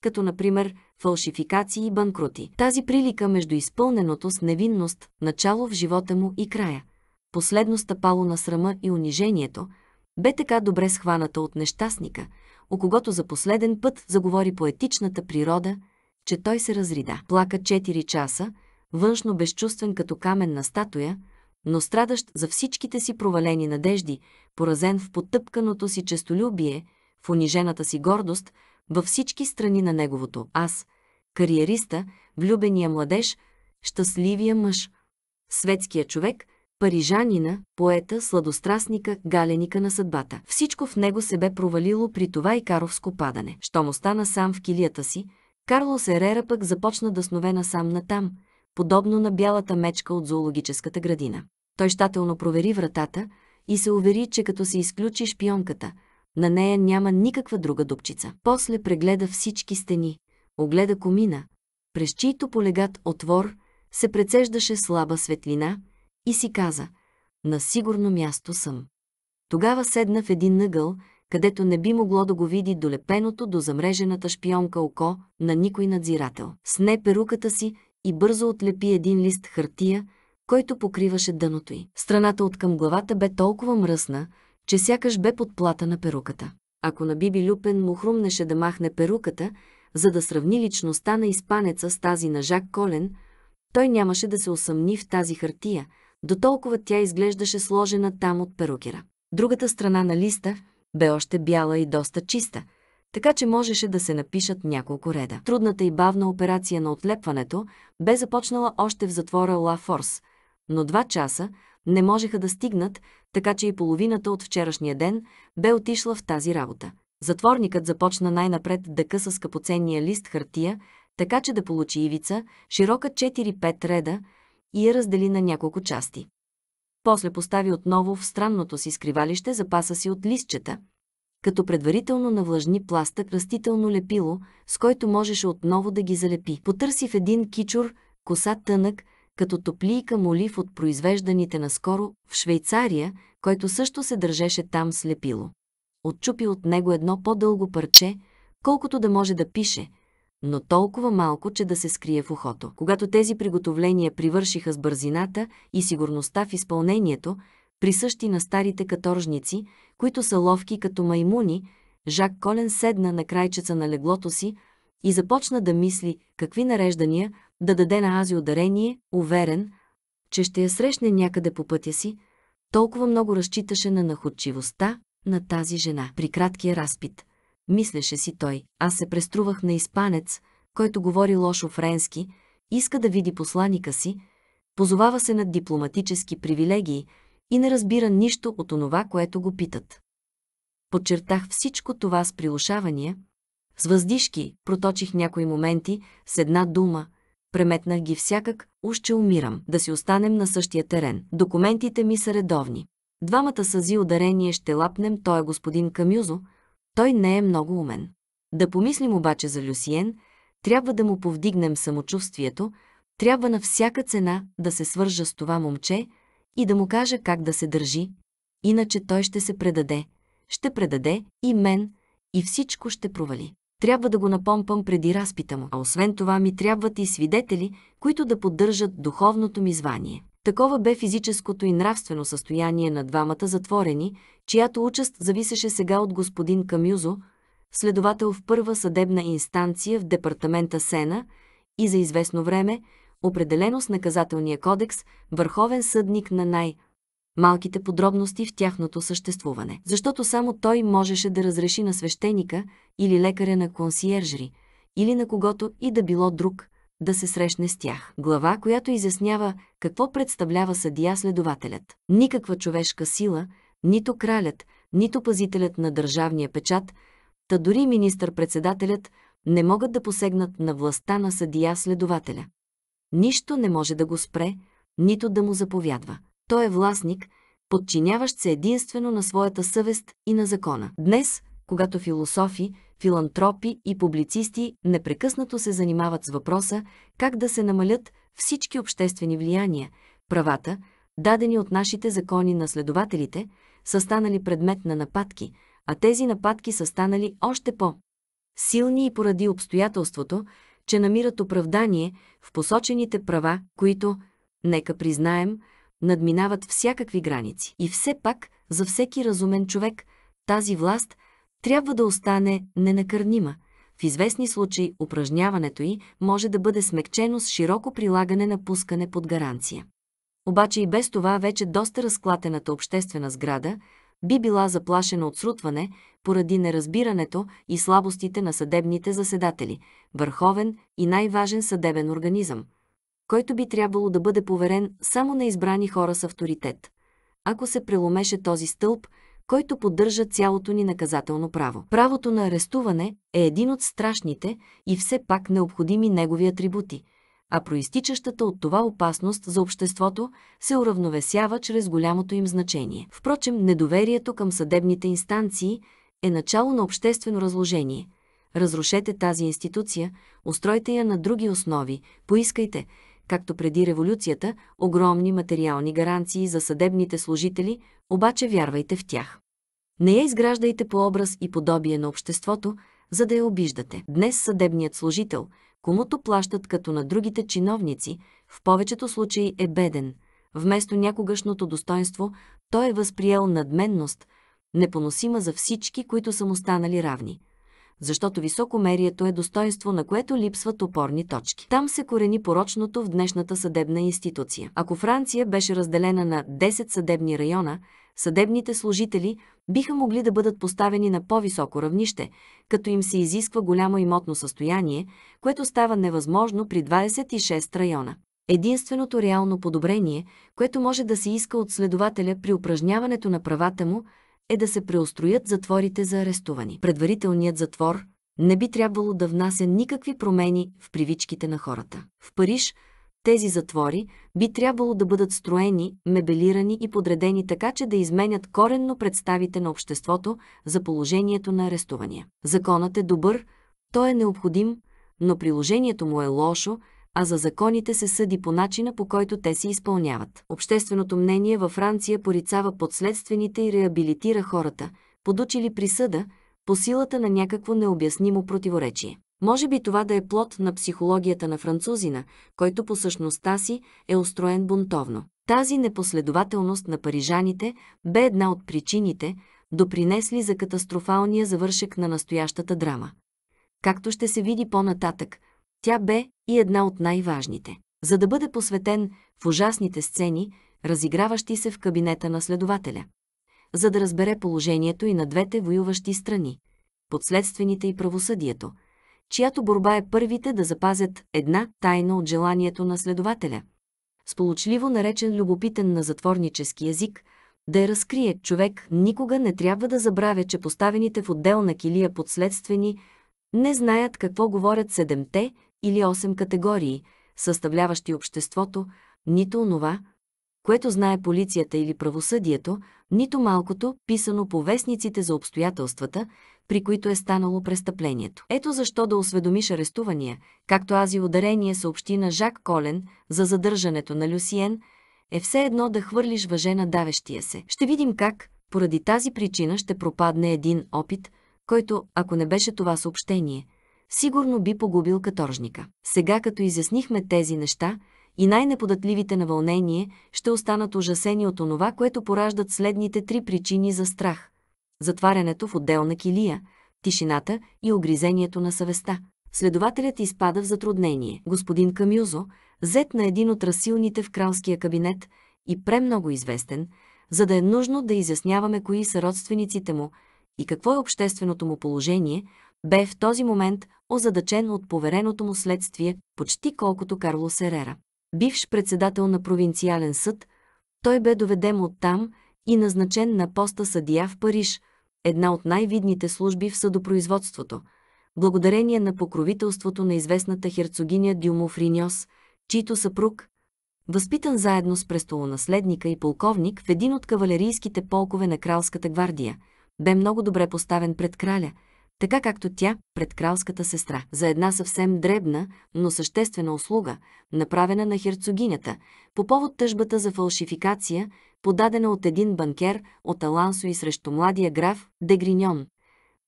Като, например, фалшификации и банкрути. Тази прилика между изпълненото с невинност, начало в живота му и края. Последно стъпало на срама и унижението – бе така добре схваната от нещастника, о когото за последен път заговори поетичната природа, че той се разрида. Плака 4 часа, външно безчувствен като каменна статуя, но страдащ за всичките си провалени надежди, поразен в потъпканото си честолюбие, в унижената си гордост, във всички страни на неговото аз, кариериста, влюбения младеж, щастливия мъж, светския човек, парижанина, поета, сладострастника, галеника на съдбата. Всичко в него се бе провалило при това и каровско падане. Що му стана сам в килията си, Карлос Ерера пък започна да снове насам натам, подобно на бялата мечка от зоологическата градина. Той щателно провери вратата и се увери, че като се изключи шпионката, на нея няма никаква друга дупчица. После прегледа всички стени, огледа комина, през чийто полегат отвор се прецеждаше слаба светлина – и си каза «На сигурно място съм». Тогава седна в един нъгъл, където не би могло да го види долепеното до замрежената шпионка око на никой надзирател. Сне перуката си и бързо отлепи един лист хартия, който покриваше дъното й. Страната от към главата бе толкова мръсна, че сякаш бе подплата на перуката. Ако на Биби Люпен му хрумнеше да махне перуката, за да сравни личността на испанеца с тази на Жак Колен, той нямаше да се усъмни в тази хартия – Дотолкова тя изглеждаше сложена там от перукера. Другата страна на листа бе още бяла и доста чиста, така че можеше да се напишат няколко реда. Трудната и бавна операция на отлепването бе започнала още в затвора Ла Форс, но два часа не можеха да стигнат, така че и половината от вчерашния ден бе отишла в тази работа. Затворникът започна най-напред да къса скъпоценния лист хартия, така че да получи ивица, широка 4-5 реда, и я раздели на няколко части. После постави отново в странното си скривалище запаса си от листчета, като предварително навлажни пластък растително лепило, с който можеше отново да ги залепи. Потърси в един кичур, коса тънък, като топлийка молив от произвежданите наскоро в Швейцария, който също се държеше там с лепило. Отчупи от него едно по-дълго парче, колкото да може да пише – но толкова малко, че да се скрие в ухото. Когато тези приготовления привършиха с бързината и сигурността в изпълнението, присъщи на старите каторжници, които са ловки като маймуни, Жак Колен седна на крайчеца на леглото си и започна да мисли какви нареждания да даде на Ази ударение, уверен, че ще я срещне някъде по пътя си, толкова много разчиташе на находчивостта на тази жена при краткия разпит – мислеше си той, аз се преструвах на испанец, който говори лошо френски, иска да види посланика си, позовава се над дипломатически привилегии и не разбира нищо от онова, което го питат. Подчертах всичко това с прилушавания, с въздишки проточих някои моменти с една дума, преметнах ги всякак, уж че умирам, да си останем на същия терен. Документите ми са редовни. Двамата сази ударение ще лапнем той е господин Камюзо, той не е много умен. Да помислим обаче за Люсиен, трябва да му повдигнем самочувствието, трябва на всяка цена да се свържа с това момче и да му кажа как да се държи, иначе той ще се предаде. Ще предаде и мен, и всичко ще провали. Трябва да го напомпам преди разпита му, а освен това ми трябват и свидетели, които да поддържат духовното ми звание. Такова бе физическото и нравствено състояние на двамата затворени, чиято участ зависеше сега от господин Камюзо, следовател в първа съдебна инстанция в департамента Сена и за известно време, определено с наказателния кодекс, върховен съдник на най- малките подробности в тяхното съществуване. Защото само той можеше да разреши на свещеника или лекаря на консиержри, или на когото и да било друг, да се срещне с тях. Глава, която изяснява какво представлява съдия-следователят. Никаква човешка сила, нито кралят, нито пазителят на държавния печат, та дори министър-председателят не могат да посегнат на властта на съдия-следователя. Нищо не може да го спре, нито да му заповядва. Той е властник, подчиняващ се единствено на своята съвест и на закона. Днес, когато философи, филантропи и публицисти непрекъснато се занимават с въпроса как да се намалят всички обществени влияния, правата, дадени от нашите закони на следователите, са станали предмет на нападки, а тези нападки са станали още по- силни и поради обстоятелството, че намират оправдание в посочените права, които, нека признаем, надминават всякакви граници. И все пак, за всеки разумен човек, тази власт трябва да остане ненакърнима. В известни случаи упражняването й може да бъде смекчено с широко прилагане на пускане под гаранция. Обаче и без това вече доста разклатената обществена сграда би била заплашена от срутване поради неразбирането и слабостите на съдебните заседатели, върховен и най-важен съдебен организъм, който би трябвало да бъде поверен само на избрани хора с авторитет. Ако се преломеше този стълб, който поддържа цялото ни наказателно право. Правото на арестуване е един от страшните и все пак необходими негови атрибути, а проистичащата от това опасност за обществото се уравновесява чрез голямото им значение. Впрочем, недоверието към съдебните инстанции е начало на обществено разложение – разрушете тази институция, устройте я на други основи, поискайте, както преди революцията, огромни материални гаранции за съдебните служители, обаче вярвайте в тях. Не я изграждайте по образ и подобие на обществото, за да я обиждате. Днес съдебният служител, комуто плащат като на другите чиновници, в повечето случаи е беден. Вместо някогашното достоинство, той е възприел надменност, непоносима за всички, които са му станали равни. Защото високомерието е достоинство, на което липсват опорни точки. Там се корени порочното в днешната съдебна институция. Ако Франция беше разделена на 10 съдебни района, съдебните служители биха могли да бъдат поставени на по-високо равнище, като им се изисква голямо имотно състояние, което става невъзможно при 26 района. Единственото реално подобрение, което може да се иска от следователя при упражняването на правата му, е да се преустроят затворите за арестувани. Предварителният затвор не би трябвало да внася никакви промени в привичките на хората. В Париж – тези затвори би трябвало да бъдат строени, мебелирани и подредени така, че да изменят коренно представите на обществото за положението на арестувания. Законът е добър, той е необходим, но приложението му е лошо, а за законите се съди по начина по който те се изпълняват. Общественото мнение във Франция порицава подследствените и реабилитира хората, подучили присъда, по силата на някакво необяснимо противоречие. Може би това да е плод на психологията на французина, който по същността си е устроен бунтовно. Тази непоследователност на парижаните бе една от причините, допринесли за катастрофалния завършек на настоящата драма. Както ще се види по-нататък, тя бе и една от най-важните. За да бъде посветен в ужасните сцени, разиграващи се в кабинета на следователя. За да разбере положението и на двете воюващи страни, подследствените и правосъдието – чиято борба е първите да запазят една тайна от желанието на следователя. Сполучливо наречен любопитен на затворнически язик, да я разкрие човек, никога не трябва да забравя, че поставените в отдел на килия подследствени не знаят какво говорят седемте или осем категории, съставляващи обществото, нито онова, което знае полицията или правосъдието, нито малкото, писано по вестниците за обстоятелствата, при които е станало престъплението. Ето защо да осведомиш арестувания, както ази ударение съобщи на Жак Колен за задържането на Люсиен, е все едно да хвърлиш въже на давещия се. Ще видим как, поради тази причина ще пропадне един опит, който, ако не беше това съобщение, сигурно би погубил каторжника. Сега, като изяснихме тези неща, и най-неподатливите на вълнение ще останат ужасени от онова, което пораждат следните три причини за страх затварянето в отделна килия, тишината и огризението на съвестта. Следователят изпада в затруднение. Господин Камюзо, зет на един от разсилните в кралския кабинет и премного известен, за да е нужно да изясняваме кои са родствениците му и какво е общественото му положение, бе в този момент озадачен от повереното му следствие почти колкото Карло Серера. Бивш председател на провинциален съд, той бе доведен от там и назначен на поста съдия в Париж – една от най-видните служби в съдопроизводството, благодарение на покровителството на известната херцогиня Дюмо Фриньос, чийто съпруг, възпитан заедно с престолонаследника и полковник в един от кавалерийските полкове на Кралската гвардия, бе много добре поставен пред краля – така както тя пред кралската сестра, за една съвсем дребна, но съществена услуга, направена на херцогинята, по повод тъжбата за фалшификация, подадена от един банкер от Алансо и срещу младия граф Дегриньон.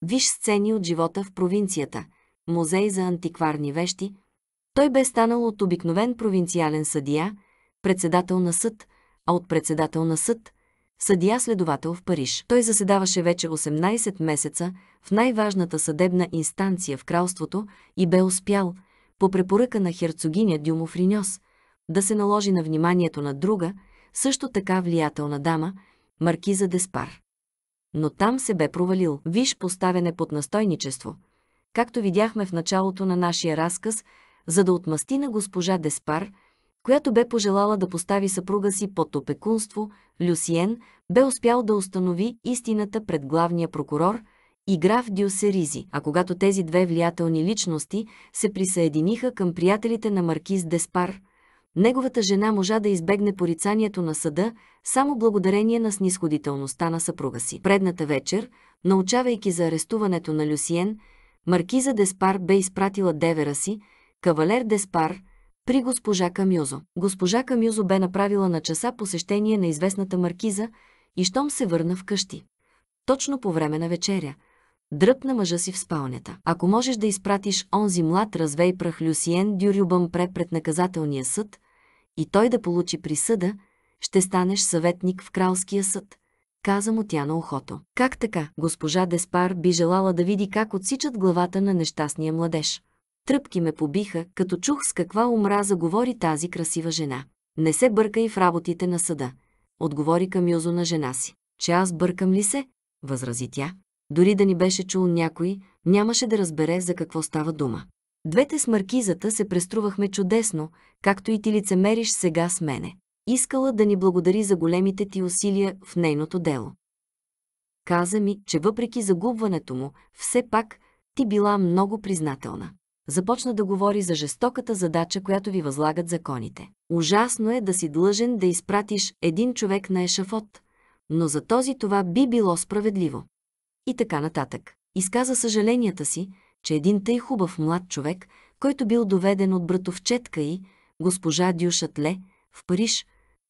Виж сцени от живота в провинцията, музей за антикварни вещи. Той бе станал от обикновен провинциален съдия, председател на съд, а от председател на съд съдия-следовател в Париж. Той заседаваше вече 18 месеца в най-важната съдебна инстанция в кралството и бе успял, по препоръка на херцогиня Дюмофриньос, да се наложи на вниманието на друга, също така влиятелна дама, маркиза Деспар. Но там се бе провалил. Виж поставяне под настойничество. Както видяхме в началото на нашия разказ, за да отмъсти на госпожа Деспар – която бе пожелала да постави съпруга си под опекунство, Люсиен бе успял да установи истината пред главния прокурор и граф Дюсеризи. А когато тези две влиятелни личности се присъединиха към приятелите на маркиз Деспар, неговата жена можа да избегне порицанието на съда само благодарение на снисходителността на съпруга си. Предната вечер, научавайки за арестуването на Люсиен, маркиза Деспар бе изпратила девера си, кавалер Деспар – при госпожа Камюзо. Госпожа Камюзо бе направила на часа посещение на известната маркиза и щом се върна вкъщи. Точно по време на вечеря. Дръпна мъжа си в спалнята. Ако можеш да изпратиш онзи млад развей прах Люсиен пре пред наказателния съд и той да получи присъда, ще станеш съветник в кралския съд – каза му тя на ухото. Как така? Госпожа Деспар би желала да види как отсичат главата на нещастния младеж тръпки ме побиха, като чух с каква омраза говори тази красива жена. Не се бъркай в работите на съда, отговори Камюзо на жена си. Че аз бъркам ли се? възрази тя. Дори да ни беше чул някой, нямаше да разбере за какво става дума. Двете с маркизата се преструвахме чудесно, както и ти лицемериш сега с мене. Искала да ни благодари за големите ти усилия в нейното дело. Каза ми, че въпреки загубването му, все пак ти била много признателна започна да говори за жестоката задача, която ви възлагат законите. Ужасно е да си длъжен да изпратиш един човек на ешафот, но за този това би било справедливо. И така нататък. Изказа съжаленията си, че един тъй хубав млад човек, който бил доведен от братовчетка и госпожа Дюшатле в Париж,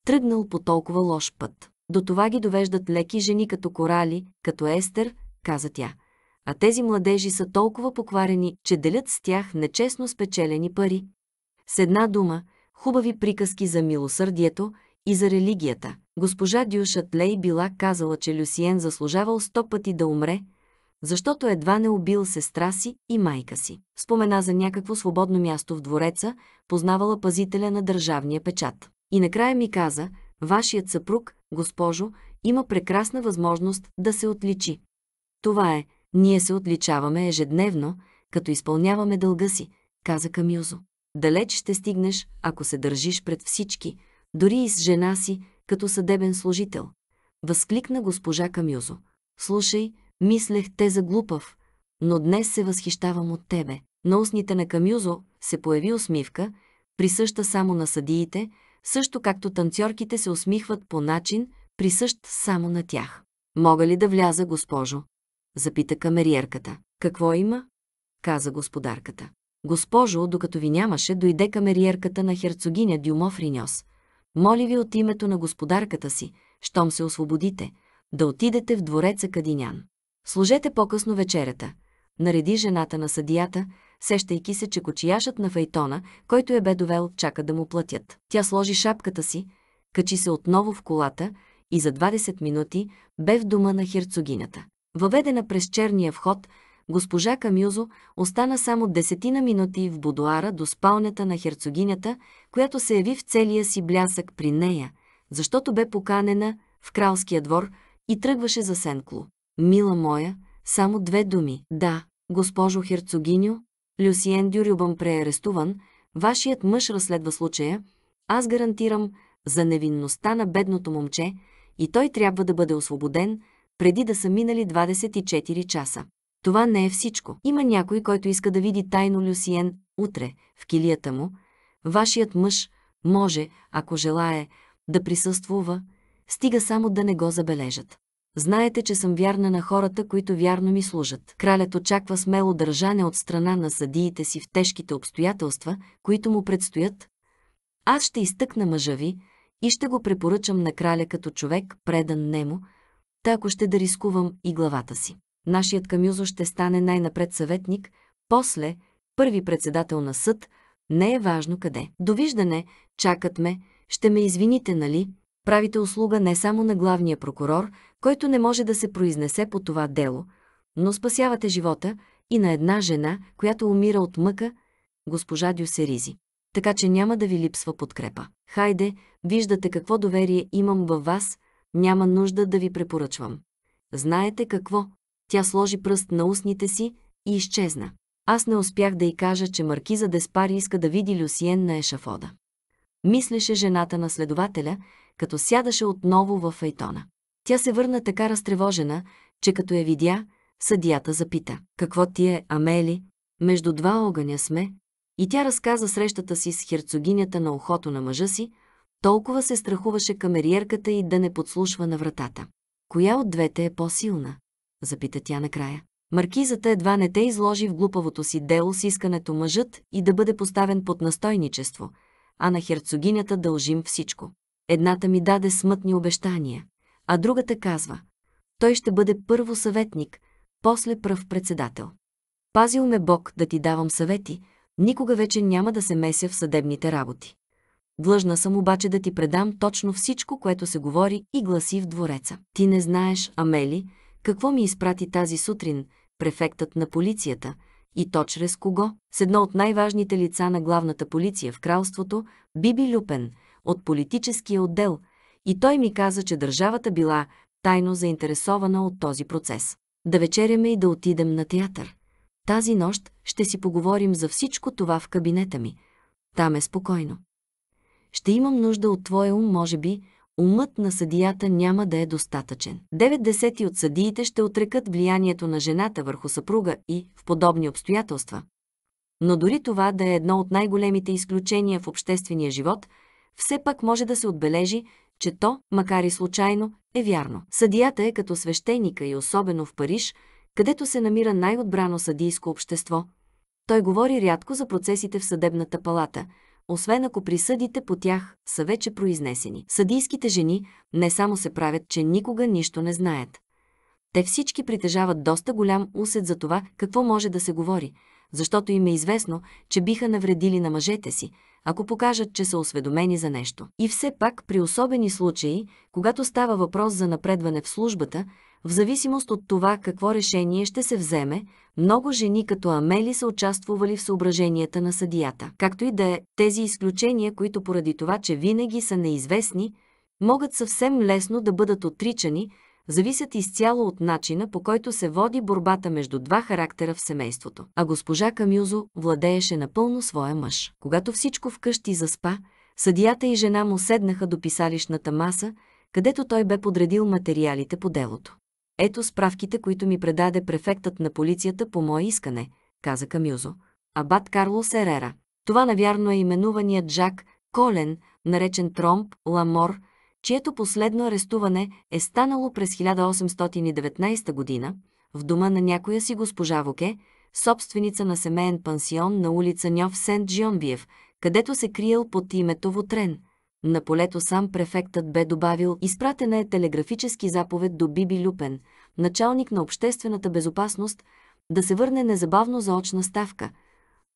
тръгнал по толкова лош път. До това ги довеждат леки жени като корали, като Естер, каза тя – а тези младежи са толкова покварени, че делят с тях нечестно спечелени пари. С една дума, хубави приказки за милосърдието и за религията. Госпожа Дюшат Лей била казала, че Люсиен заслужавал сто пъти да умре, защото едва не убил сестра си и майка си. Спомена за някакво свободно място в двореца, познавала пазителя на държавния печат. И накрая ми каза, вашият съпруг, госпожо, има прекрасна възможност да се отличи. Това е, ние се отличаваме ежедневно, като изпълняваме дълга си, каза Камюзо. Далеч ще стигнеш, ако се държиш пред всички, дори и с жена си, като съдебен служител. Възкликна госпожа Камюзо. Слушай, мислех те за глупав, но днес се възхищавам от тебе. На устните на Камюзо се появи усмивка, присъща само на съдиите, също както танцорките се усмихват по начин, присъщ само на тях. Мога ли да вляза, госпожо? запита камериерката. Какво има? каза господарката. Госпожо, докато ви нямаше, дойде камериерката на херцогиня Дюмов риньос. Моли ви от името на господарката си, щом се освободите, да отидете в двореца Кадинян. Служете по-късно вечерята. Нареди жената на съдията, сещайки се, че кочияшът на Файтона, който е бе довел, чака да му платят. Тя сложи шапката си, качи се отново в колата и за 20 минути бе в дома на херцогинята. Въведена през черния вход, госпожа Камюзо остана само десетина минути в будуара до спалнята на херцогинята, която се яви в целия си блясък при нея, защото бе поканена в кралския двор и тръгваше за Сенкло. Мила моя, само две думи. Да, госпожо херцогиню, Люсиен Дюрюбан преарестуван, вашият мъж разследва случая, аз гарантирам за невинността на бедното момче и той трябва да бъде освободен – преди да са минали 24 часа. Това не е всичко. Има някой, който иска да види тайно Люсиен утре в килията му. Вашият мъж може, ако желае, да присъствува, стига само да не го забележат. Знаете, че съм вярна на хората, които вярно ми служат. Кралят очаква смело държане от страна на съдиите си в тежките обстоятелства, които му предстоят. Аз ще изтъкна мъжа ви и ще го препоръчам на краля като човек, предан нему, та ако ще да рискувам и главата си. Нашият Камюзо ще стане най-напред съветник, после първи председател на съд, не е важно къде. Довиждане, чакат ме, ще ме извините, нали? Правите услуга не само на главния прокурор, който не може да се произнесе по това дело, но спасявате живота и на една жена, която умира от мъка, госпожа Дюсеризи. Така че няма да ви липсва подкрепа. Хайде, виждате какво доверие имам във вас, няма нужда да ви препоръчвам. Знаете какво? Тя сложи пръст на устните си и изчезна. Аз не успях да й кажа, че маркиза Деспари иска да види Люсиен на ешафода. Мислеше жената на следователя, като сядаше отново в файтона. Тя се върна така разтревожена, че като я видя, съдията запита. Какво ти е, Амели? Между два огъня сме. И тя разказа срещата си с херцогинята на ухото на мъжа си, толкова се страхуваше камериерката и да не подслушва на вратата. Коя от двете е по-силна? Запита тя накрая. Маркизата едва не те изложи в глупавото си дело с искането мъжът и да бъде поставен под настойничество, а на херцогинята дължим всичко. Едната ми даде смътни обещания, а другата казва – той ще бъде първо съветник, после пръв председател. Пазил ме Бог да ти давам съвети, никога вече няма да се меся в съдебните работи. Длъжна съм обаче да ти предам точно всичко, което се говори и гласи в двореца. Ти не знаеш, Амели, какво ми изпрати тази сутрин префектът на полицията и то чрез кого? С едно от най-важните лица на главната полиция в кралството, Биби Люпен, от политическия отдел, и той ми каза, че държавата била тайно заинтересована от този процес. Да вечеряме и да отидем на театър. Тази нощ ще си поговорим за всичко това в кабинета ми. Там е спокойно. Ще имам нужда от твоя ум, може би, умът на съдията няма да е достатъчен. 90 десети от съдиите ще отрекат влиянието на жената върху съпруга и в подобни обстоятелства. Но дори това да е едно от най-големите изключения в обществения живот, все пак може да се отбележи, че то, макар и случайно, е вярно. Съдията е като свещеника и особено в Париж, където се намира най-отбрано съдийско общество. Той говори рядко за процесите в съдебната палата – освен ако присъдите по тях са вече произнесени. Съдийските жени не само се правят, че никога нищо не знаят. Те всички притежават доста голям усет за това какво може да се говори, защото им е известно, че биха навредили на мъжете си, ако покажат, че са осведомени за нещо. И все пак при особени случаи, когато става въпрос за напредване в службата, в зависимост от това какво решение ще се вземе, много жени като Амели са участвували в съображенията на съдията. Както и да е, тези изключения, които поради това, че винаги са неизвестни, могат съвсем лесно да бъдат отричани, зависят изцяло от начина, по който се води борбата между два характера в семейството. А госпожа Камюзо владееше напълно своя мъж. Когато всичко вкъщи заспа, съдията и жена му седнаха до писалищната маса, където той бе подредил материалите по делото. Ето справките, които ми предаде префектът на полицията по мое искане, каза Камюзо. Абат Карло Серера. Това навярно е именуваният Джак Колен, наречен Тромп Ламор, чието последно арестуване е станало през 1819 година в дома на някоя си госпожа Воке, собственица на семейен пансион на улица Ньов Сент Джионбиев, където се криел под името Вотрен – на полето сам префектът бе добавил «Изпратена е телеграфически заповед до Биби Люпен, началник на обществената безопасност, да се върне незабавно за очна ставка,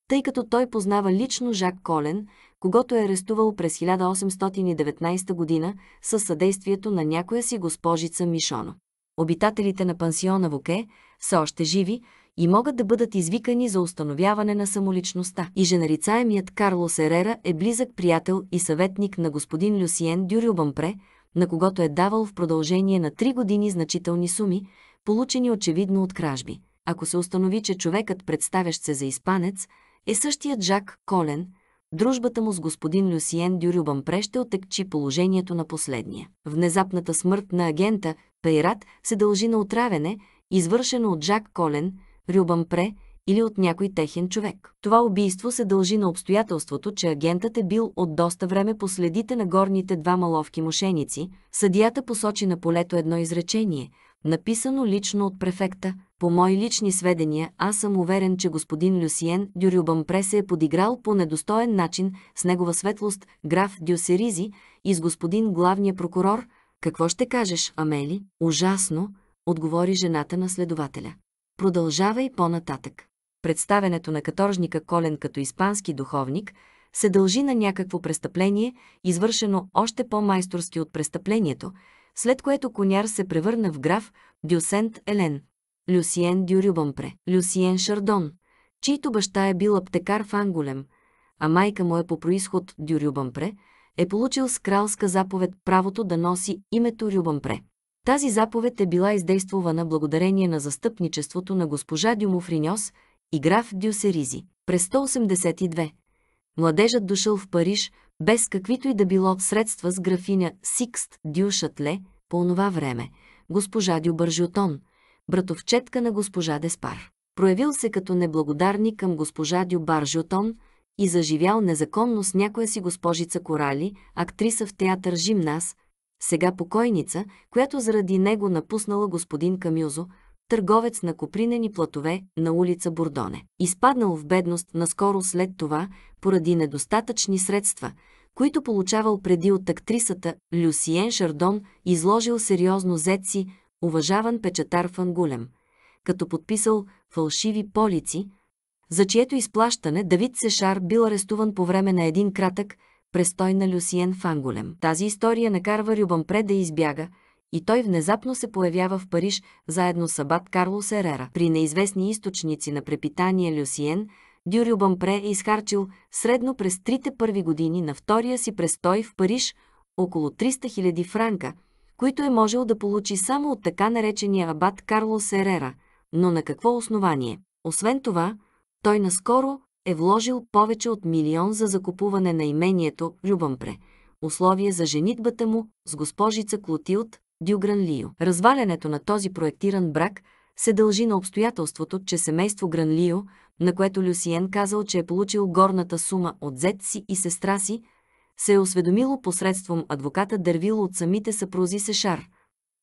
тъй като той познава лично Жак Колен, когато е арестувал през 1819 година със съдействието на някоя си госпожица Мишоно. Обитателите на пансиона Воке са още живи, и могат да бъдат извикани за установяване на самоличността. И женарицаемият Карло Серера е близък приятел и съветник на господин Люсиен Бампре, на когото е давал в продължение на три години значителни суми, получени очевидно от кражби. Ако се установи, че човекът, представящ се за испанец, е същият Жак Колен – дружбата му с господин Люсиен Бампре ще отекчи положението на последния. Внезапната смърт на агента Пейрат се дължи на отравяне, извършено от Жак Колен, Пре или от някой техен човек. Това убийство се дължи на обстоятелството, че агентът е бил от доста време по следите на горните два маловки мошеници. Съдията посочи на полето едно изречение, написано лично от префекта. По мои лични сведения, аз съм уверен, че господин Люсиен Пре се е подиграл по недостоен начин с негова светлост граф Дюсеризи и с господин главния прокурор. Какво ще кажеш, Амели? Ужасно, отговори жената на следователя продължава и по-нататък. Представенето на каторжника Колен като испански духовник се дължи на някакво престъпление, извършено още по-майсторски от престъплението, след което Коняр се превърна в граф Дюсент Елен, Люсиен Дюрюбампре. Люсиен Шардон, чийто баща е бил аптекар в Анголем, а майка му е по происход Дюрюбампре, е получил с кралска заповед правото да носи името Рюбампре. Тази заповед е била издействована благодарение на застъпничеството на госпожа Дюмофриньос и граф Дюсеризи. През 182 младежът дошъл в Париж без каквито и да било средства с графиня Сикст Дюшатле по онова време, госпожа Дю братовчетка на госпожа Деспар. Проявил се като неблагодарни към госпожа Дюбаржиотон и заживял незаконно с някоя си госпожица Корали, актриса в театър Жимнас, сега покойница, която заради него напуснала господин Камюзо, търговец на копринени платове на улица Бордоне. Изпаднал в бедност наскоро след това, поради недостатъчни средства, които получавал преди от актрисата Люсиен Шардон, изложил сериозно зет си, уважаван печатар фангулем, като подписал фалшиви полици, за чието изплащане Давид Сешар бил арестуван по време на един кратък, престой на Люсиен Фанголем. Тази история накарва Рюбампре да избяга и той внезапно се появява в Париж заедно с абат Карло Серера. При неизвестни източници на препитание Люсиен, Дю Рюбампре е изхарчил средно през трите първи години на втория си престой в Париж около 300 000 франка, които е можел да получи само от така наречения абат Карло Серера, но на какво основание? Освен това, той наскоро е вложил повече от милион за закупуване на имението Любампре, условие за женитбата му с госпожица Клотилт Дюгран Лио. Развалянето на този проектиран брак се дължи на обстоятелството, че семейство Гранлио, на което Люсиен казал, че е получил горната сума от зет си и сестра си, се е осведомило посредством адвоката Дървило от самите съпрузи Сешар.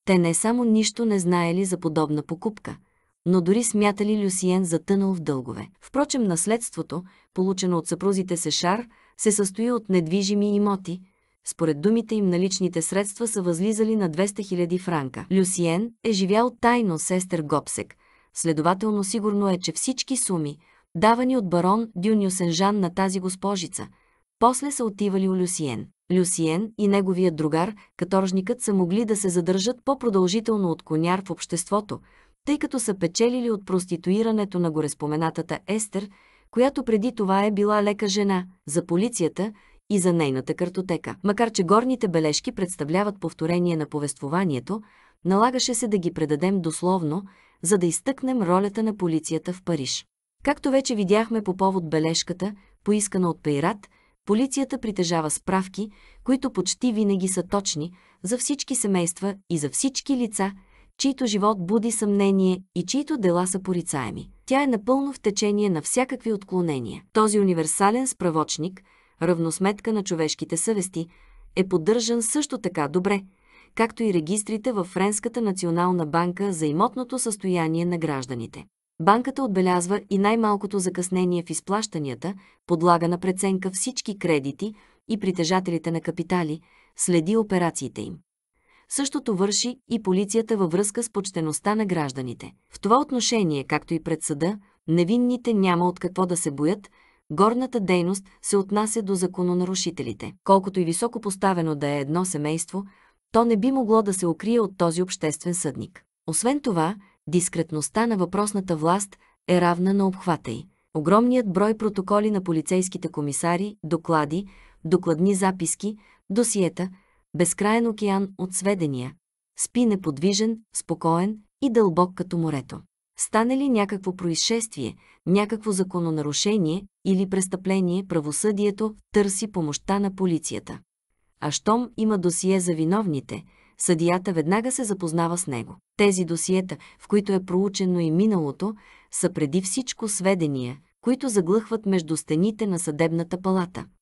Те не само нищо не знаели за подобна покупка – но дори смятали Люсиен затънал в дългове. Впрочем, наследството, получено от съпрузите Сешар, се състои от недвижими имоти. Според думите им наличните средства са възлизали на 200 000 франка. Люсиен е живял тайно сестер Гопсек. Следователно сигурно е, че всички суми, давани от барон Дюнио Сенжан на тази госпожица, после са отивали у Люсиен. Люсиен и неговият другар, каторжникът, са могли да се задържат по-продължително от коняр в обществото, тъй като са печелили от проституирането на гореспоменатата Естер, която преди това е била лека жена, за полицията и за нейната картотека. Макар че горните бележки представляват повторение на повествованието, налагаше се да ги предадем дословно, за да изтъкнем ролята на полицията в Париж. Както вече видяхме по повод бележката, поискана от Пейрат, полицията притежава справки, които почти винаги са точни за всички семейства и за всички лица, чийто живот буди съмнение и чието дела са порицаеми. Тя е напълно в течение на всякакви отклонения. Този универсален справочник, равносметка на човешките съвести, е поддържан също така добре, както и регистрите в Френската национална банка за имотното състояние на гражданите. Банката отбелязва и най-малкото закъснение в изплащанията, подлага на преценка всички кредити и притежателите на капитали, следи операциите им. Същото върши и полицията във връзка с почтеността на гражданите. В това отношение, както и пред съда, невинните няма от какво да се боят, горната дейност се отнася до закононарушителите. Колкото и високо поставено да е едно семейство, то не би могло да се укрие от този обществен съдник. Освен това, дискретността на въпросната власт е равна на обхвата й. Огромният брой протоколи на полицейските комисари, доклади, докладни записки, досиета – безкраен океан от сведения. Спи неподвижен, спокоен и дълбок като морето. Стане ли някакво происшествие, някакво закононарушение или престъпление, правосъдието търси помощта на полицията. А щом има досие за виновните, съдията веднага се запознава с него. Тези досиета, в които е проучено и миналото, са преди всичко сведения, които заглъхват между стените на съдебната палата –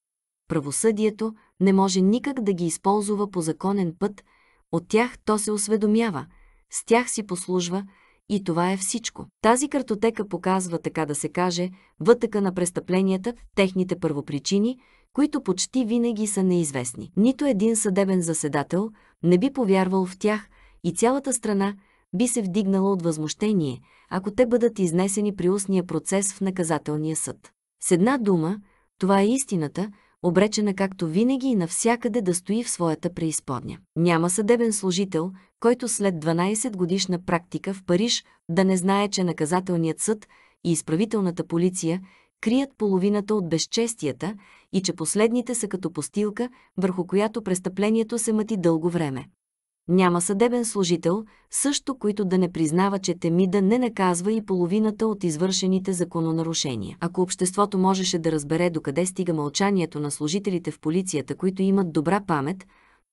правосъдието не може никак да ги използва по законен път, от тях то се осведомява, с тях си послужва и това е всичко. Тази картотека показва, така да се каже, вътъка на престъпленията, техните първопричини, които почти винаги са неизвестни. Нито един съдебен заседател не би повярвал в тях и цялата страна би се вдигнала от възмущение, ако те бъдат изнесени при устния процес в наказателния съд. С една дума, това е истината, обречена както винаги и навсякъде да стои в своята преизподня. Няма съдебен служител, който след 12 годишна практика в Париж да не знае, че наказателният съд и изправителната полиция крият половината от безчестията и че последните са като постилка, върху която престъплението се мъти дълго време. Няма съдебен служител, също които да не признава, че Темида не наказва и половината от извършените закононарушения. Ако обществото можеше да разбере докъде стига мълчанието на служителите в полицията, които имат добра памет,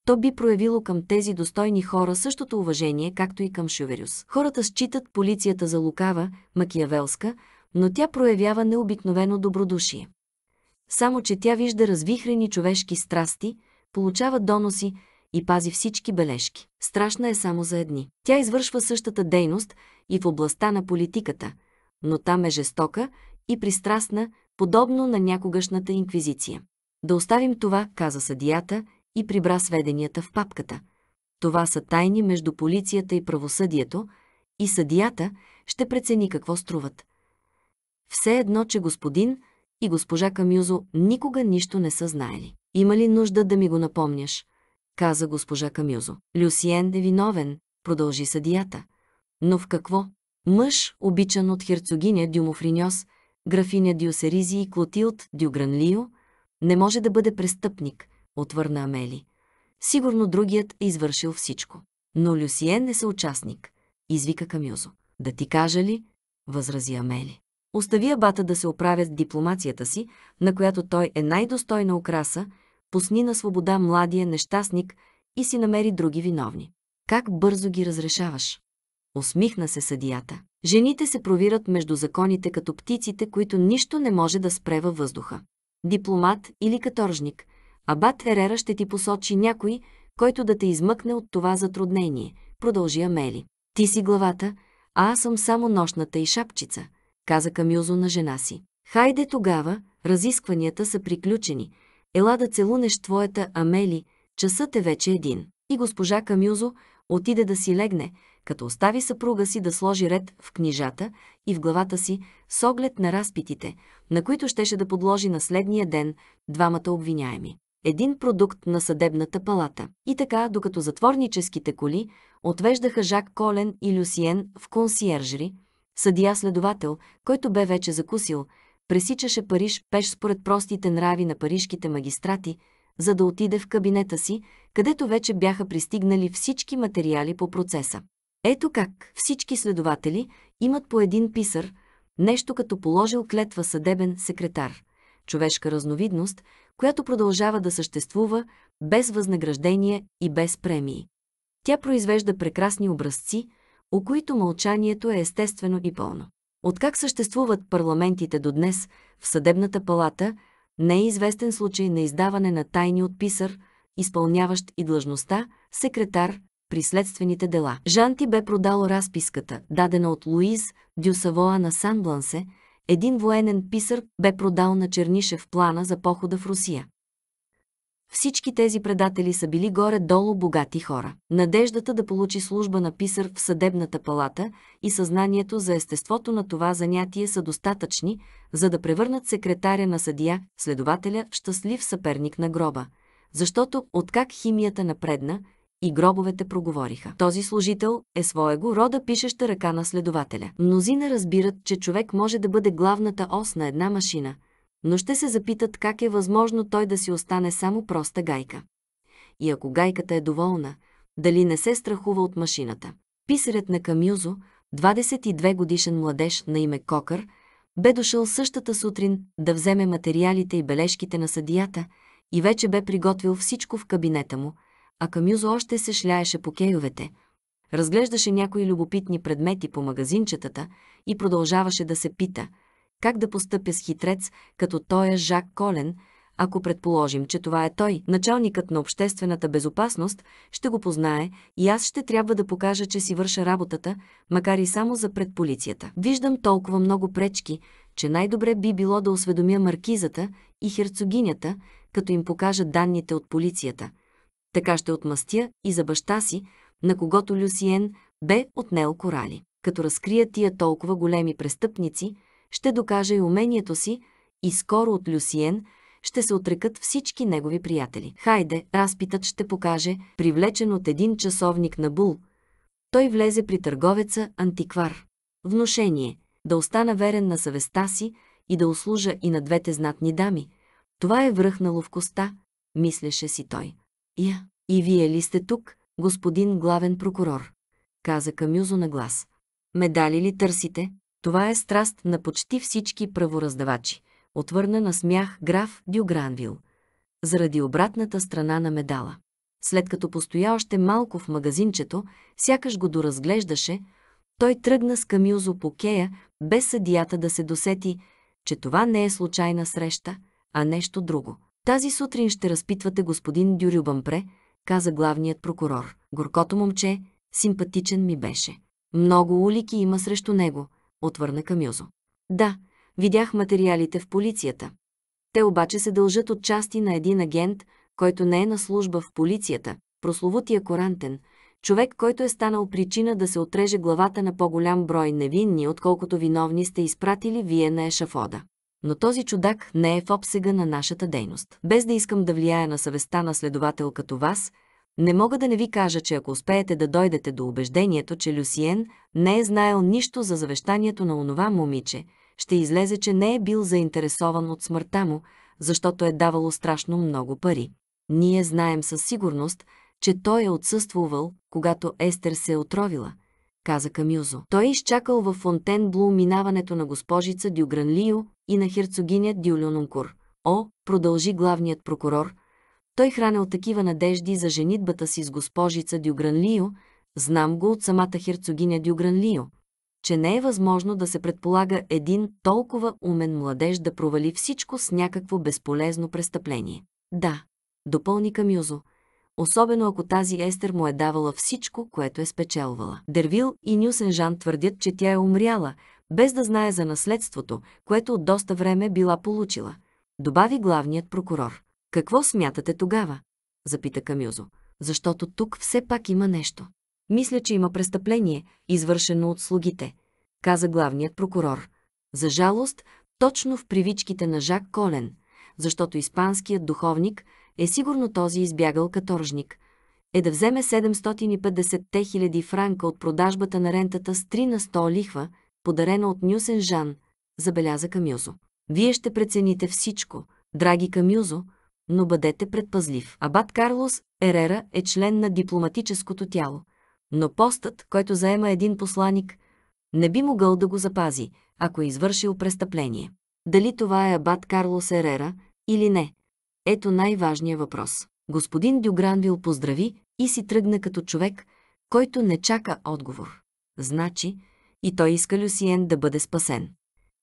то би проявило към тези достойни хора същото уважение, както и към Шуверюс. Хората считат полицията за лукава, макиявелска, но тя проявява необикновено добродушие. Само, че тя вижда развихрени човешки страсти, получава доноси, и пази всички бележки. Страшна е само за едни. Тя извършва същата дейност и в областта на политиката, но там е жестока и пристрастна, подобно на някогашната инквизиция. Да оставим това, каза съдията и прибра сведенията в папката. Това са тайни между полицията и правосъдието и съдията ще прецени какво струват. Все едно, че господин и госпожа Камюзо никога нищо не са знаели. Има ли нужда да ми го напомняш? каза госпожа Камюзо. Люсиен е виновен, продължи съдията. Но в какво? Мъж, обичан от херцогиня Дюмофриньос, графиня Дюсеризи и Клотилт Дюгранлио, не може да бъде престъпник, отвърна Амели. Сигурно другият е извършил всичко. Но Люсиен е съучастник, извика Камюзо. Да ти кажа ли? възрази Амели. Остави абата да се оправя с дипломацията си, на която той е най-достойна украса, пусни на свобода младия нещастник и си намери други виновни. Как бързо ги разрешаваш? Усмихна се съдията. Жените се провират между законите като птиците, които нищо не може да спре във въздуха. Дипломат или каторжник, Абат Ерера ще ти посочи някой, който да те измъкне от това затруднение, продължи Амели. Ти си главата, а аз съм само нощната и шапчица, каза Камюзо на жена си. Хайде тогава, разискванията са приключени – Ела да целунеш твоята Амели, часът е вече един. И госпожа Камюзо отиде да си легне, като остави съпруга си да сложи ред в книжата и в главата си с оглед на разпитите, на които щеше да подложи на следния ден двамата обвиняеми. Един продукт на съдебната палата. И така, докато затворническите коли отвеждаха Жак Колен и Люсиен в консиержри, съдия-следовател, който бе вече закусил, пресичаше Париж пеш според простите нрави на парижките магистрати, за да отиде в кабинета си, където вече бяха пристигнали всички материали по процеса. Ето как всички следователи имат по един писър, нещо като положил клетва съдебен секретар, човешка разновидност, която продължава да съществува без възнаграждение и без премии. Тя произвежда прекрасни образци, о които мълчанието е естествено и пълно. Откак съществуват парламентите до днес, в съдебната палата не е известен случай на издаване на тайни от писар, изпълняващ и длъжността, секретар при следствените дела. Жанти бе продал разписката, дадена от Луиз Дюсавоа на Сан-Блансе, един военен писар бе продал на Чернишев плана за похода в Русия. Всички тези предатели са били горе-долу богати хора. Надеждата да получи служба на писар в съдебната палата и съзнанието за естеството на това занятие са достатъчни, за да превърнат секретаря на съдия, следователя, щастлив съперник на гроба. Защото откак химията напредна, и гробовете проговориха. Този служител е своего рода пишеща ръка на следователя. Мнозина разбират, че човек може да бъде главната ос на една машина – но ще се запитат как е възможно той да си остане само проста гайка. И ако гайката е доволна, дали не се страхува от машината. Писарят на Камюзо, 22 годишен младеж на име Кокър, бе дошъл същата сутрин да вземе материалите и бележките на съдията и вече бе приготвил всичко в кабинета му, а Камюзо още се шляеше по кейовете, разглеждаше някои любопитни предмети по магазинчетата и продължаваше да се пита – как да постъпя с хитрец, като той е Жак Колен, ако предположим, че това е той, началникът на обществената безопасност, ще го познае и аз ще трябва да покажа, че си върша работата, макар и само за пред полицията. Виждам толкова много пречки, че най-добре би било да осведомя маркизата и херцогинята, като им покажа данните от полицията. Така ще отмъстя и за баща си, на когото Люсиен бе отнел корали. Като разкрия тия толкова големи престъпници – ще докаже и умението си и скоро от Люсиен ще се отрекат всички негови приятели. Хайде, разпитът ще покаже, привлечен от един часовник на Бул. Той влезе при търговеца антиквар. Вношение – да остана верен на съвестта си и да услужа и на двете знатни дами. Това е връх на ловкостта, мислеше си той. Я, и вие ли сте тук, господин главен прокурор? Каза Камюзо на глас. Медали ли търсите? Това е страст на почти всички правораздавачи, отвърна на смях граф Дюгранвил, заради обратната страна на медала. След като постоя още малко в магазинчето, сякаш го доразглеждаше, той тръгна с Камилзо по кея, без съдията да се досети, че това не е случайна среща, а нещо друго. Тази сутрин ще разпитвате господин Дюрюбампре, каза главният прокурор. Горкото момче, симпатичен ми беше. Много улики има срещу него – отвърна Камюзо. Да, видях материалите в полицията. Те обаче се дължат от части на един агент, който не е на служба в полицията, прословутия Корантен, човек, който е станал причина да се отреже главата на по-голям брой невинни, отколкото виновни сте изпратили вие на ешафода. Но този чудак не е в обсега на нашата дейност. Без да искам да влияя на съвестта на следовател като вас – не мога да не ви кажа, че ако успеете да дойдете до убеждението, че Люсиен не е знаел нищо за завещанието на онова момиче, ще излезе, че не е бил заинтересован от смъртта му, защото е давало страшно много пари. Ние знаем със сигурност, че той е отсъствувал, когато Естер се е отровила, каза Камюзо. Той е изчакал във Фонтенблу минаването на госпожица Дюгранлио и на херцогиня Дюлюнункур. О, продължи главният прокурор, той хранил такива надежди за женитбата си с госпожица Дюгранлио, знам го от самата херцогиня Дюгранлио, че не е възможно да се предполага един толкова умен младеж да провали всичко с някакво безполезно престъпление. Да, допълни Камюзо, особено ако тази Естер му е давала всичко, което е спечелвала. Дервил и Нюсенжан твърдят, че тя е умряла, без да знае за наследството, което от доста време била получила, добави главният прокурор. Какво смятате тогава? Запита Камюзо. Защото тук все пак има нещо. Мисля, че има престъпление, извършено от слугите, каза главният прокурор. За жалост, точно в привичките на Жак Колен, защото испанският духовник е сигурно този избягал каторжник, е да вземе 750-те хиляди франка от продажбата на рентата с 3 на 100 лихва, подарена от Нюсен Жан, забеляза Камюзо. Вие ще прецените всичко, драги Камюзо, но бъдете предпазлив. Абат Карлос Ерера е член на дипломатическото тяло, но постът, който заема един посланик, не би могъл да го запази, ако е извършил престъпление. Дали това е Абат Карлос Ерера или не? Ето най-важният въпрос. Господин Дюгранвил поздрави и си тръгна като човек, който не чака отговор. Значи, и той иска Люсиен да бъде спасен.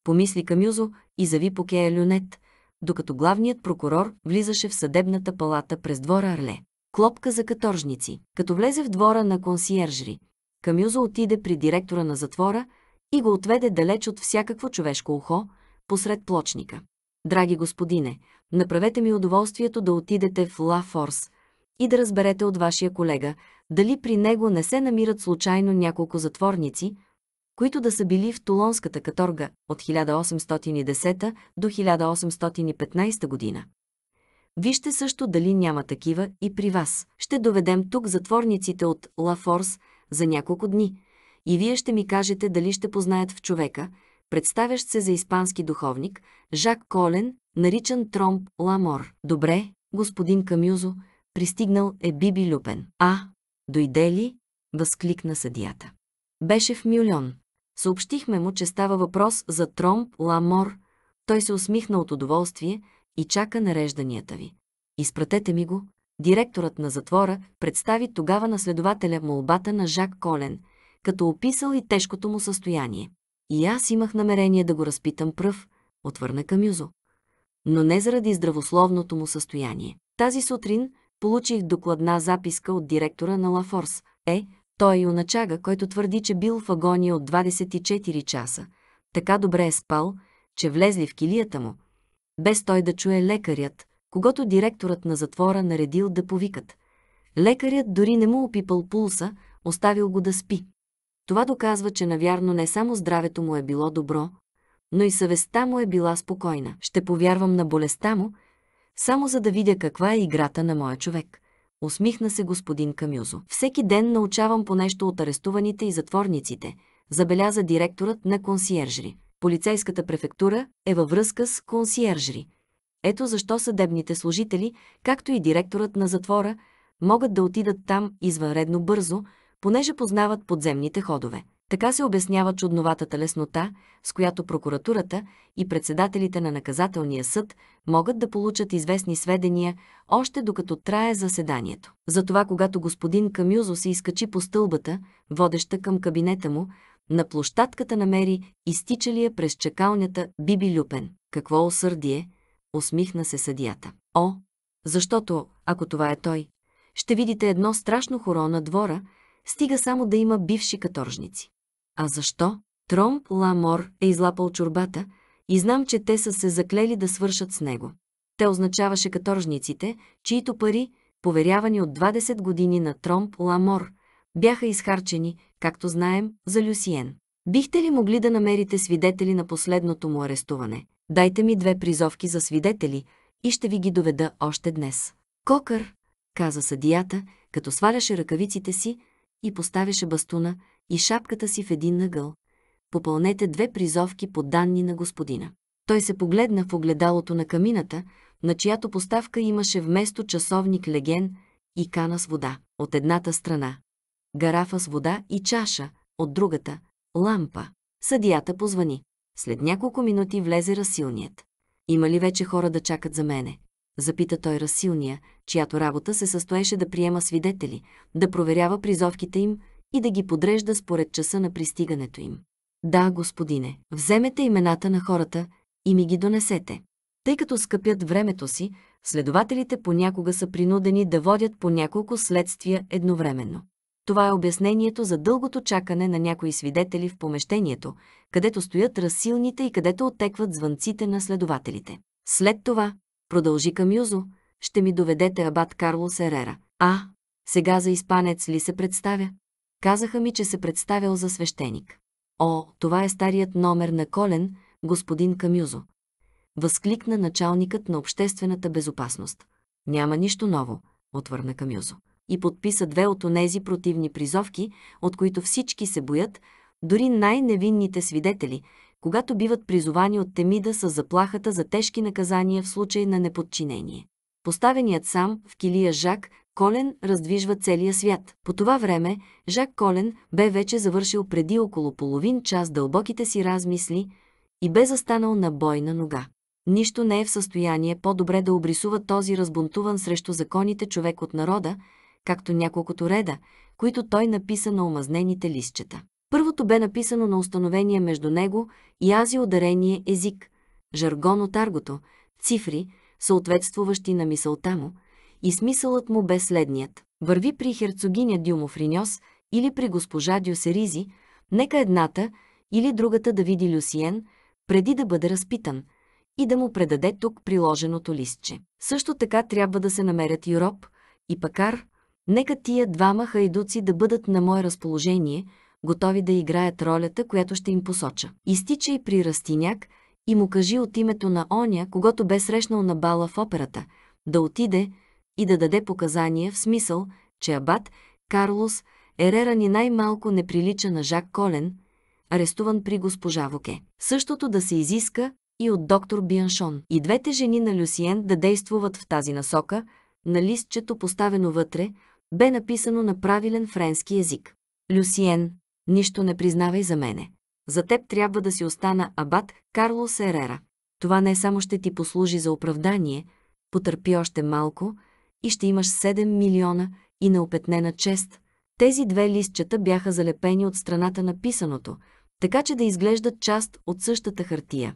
Помисли Камюзо и зави покея Люнет – докато главният прокурор влизаше в съдебната палата през двора Арле. Клопка за каторжници. Като влезе в двора на консиержри, Камюзо отиде при директора на затвора и го отведе далеч от всякакво човешко ухо, посред плочника. Драги господине, направете ми удоволствието да отидете в Ла Форс и да разберете от вашия колега, дали при него не се намират случайно няколко затворници, които да са били в Тулонската каторга от 1810 до 1815 година. Вижте също дали няма такива и при вас. Ще доведем тук затворниците от Лафорс за няколко дни и вие ще ми кажете дали ще познаят в човека, представящ се за испански духовник, Жак Колен, наричан Тромп Ламор. Добре, господин Камюзо, пристигнал е Биби Люпен. А, дойде ли? възкликна съдията. Беше в Мюльон. Съобщихме му, че става въпрос за тромб ламор. Той се усмихна от удоволствие и чака нарежданията ви. Изпратете ми го. Директорът на затвора представи тогава на следователя молбата на Жак Колен, като описал и тежкото му състояние. И аз имах намерение да го разпитам пръв, отвърна Камюзо. Но не заради здравословното му състояние. Тази сутрин получих докладна записка от директора на Лафорс. Е, той е юначага, който твърди, че бил в агония от 24 часа. Така добре е спал, че влезли в килията му. Без той да чуе лекарят, когато директорът на затвора наредил да повикат. Лекарят дори не му опипал пулса, оставил го да спи. Това доказва, че навярно не само здравето му е било добро, но и съвестта му е била спокойна. Ще повярвам на болестта му, само за да видя каква е играта на моя човек. Усмихна се господин Камюзо. Всеки ден научавам по нещо от арестуваните и затворниците, забеляза директорът на консьержри. Полицейската префектура е във връзка с консьержри. Ето защо съдебните служители, както и директорът на затвора, могат да отидат там извънредно бързо, понеже познават подземните ходове. Така се обяснява чудноватата леснота, с която прокуратурата и председателите на наказателния съд могат да получат известни сведения още докато трае заседанието. Затова, когато господин Камюзо се изкачи по стълбата, водеща към кабинета му, на площадката намери изтичалия през чакалнята Биби Люпен. Какво усърдие! Усмихна се съдията. О, защото, ако това е той, ще видите едно страшно хоро на двора, стига само да има бивши каторжници. А защо? Тромп Ламор е излапал чурбата и знам, че те са се заклели да свършат с него. Те означаваше каторжниците, чието пари, поверявани от 20 години на Тромп Ламор, бяха изхарчени, както знаем, за Люсиен. Бихте ли могли да намерите свидетели на последното му арестуване? Дайте ми две призовки за свидетели и ще ви ги доведа още днес. Кокър, каза съдията, като сваляше ръкавиците си и поставяше бастуна, и шапката си в един нъгъл. Попълнете две призовки по данни на господина. Той се погледна в огледалото на камината, на чиято поставка имаше вместо часовник леген и кана с вода от едната страна, гарафа с вода и чаша от другата, лампа. Съдията позвани. След няколко минути влезе разсилният. Има ли вече хора да чакат за мене? Запита той разсилния, чиято работа се състоеше да приема свидетели, да проверява призовките им, и да ги подрежда според часа на пристигането им. Да, господине, вземете имената на хората и ми ги донесете. Тъй като скъпят времето си, следователите понякога са принудени да водят по няколко следствия едновременно. Това е обяснението за дългото чакане на някои свидетели в помещението, където стоят разсилните и където отекват звънците на следователите. След това, продължи към юзо, ще ми доведете абат Карло Серера. А, сега за испанец ли се представя? Казаха ми, че се представял за свещеник. О, това е старият номер на Колен, господин Камюзо. Възкликна началникът на обществената безопасност. Няма нищо ново, отвърна Камюзо. И подписа две от онези противни призовки, от които всички се боят, дори най-невинните свидетели, когато биват призовани от Темида с заплахата за тежки наказания в случай на неподчинение. Поставеният сам в килия Жак Колен раздвижва целия свят. По това време Жак Колен бе вече завършил преди около половин час дълбоките си размисли и бе застанал на бойна нога. Нищо не е в състояние по-добре да обрисува този разбунтуван срещу законите човек от народа, както няколкото реда, които той написа на омазнените листчета. Първото бе написано на установение между него и ази ударение език, жаргон от аргото, цифри, съответствуващи на мисълта му – и смисълът му бе следният. Върви при херцогиня Риньос или при госпожа Дюсеризи, нека едната или другата да види Люсиен, преди да бъде разпитан, и да му предаде тук приложеното листче. Също така трябва да се намерят Юроп и Пакар, нека тия двама хайдуци да бъдат на мое разположение, готови да играят ролята, която ще им посоча. Изтичай при Растиняк и му кажи от името на оня, когато бе срещнал на бала в операта, да отиде, и да даде показания в смисъл, че абат Карлос Ерера ни най-малко не прилича на Жак Колен, арестуван при госпожа Воке. Същото да се изиска и от доктор Бианшон. И двете жени на Люсиен да действуват в тази насока, на листчето поставено вътре, бе написано на правилен френски язик. Люсиен, нищо не признавай за мене. За теб трябва да си остана абат Карлос Ерера. Това не само ще ти послужи за оправдание, потърпи още малко, и ще имаш 7 милиона и неопетнена чест. Тези две листчета бяха залепени от страната на писаното, така че да изглеждат част от същата хартия.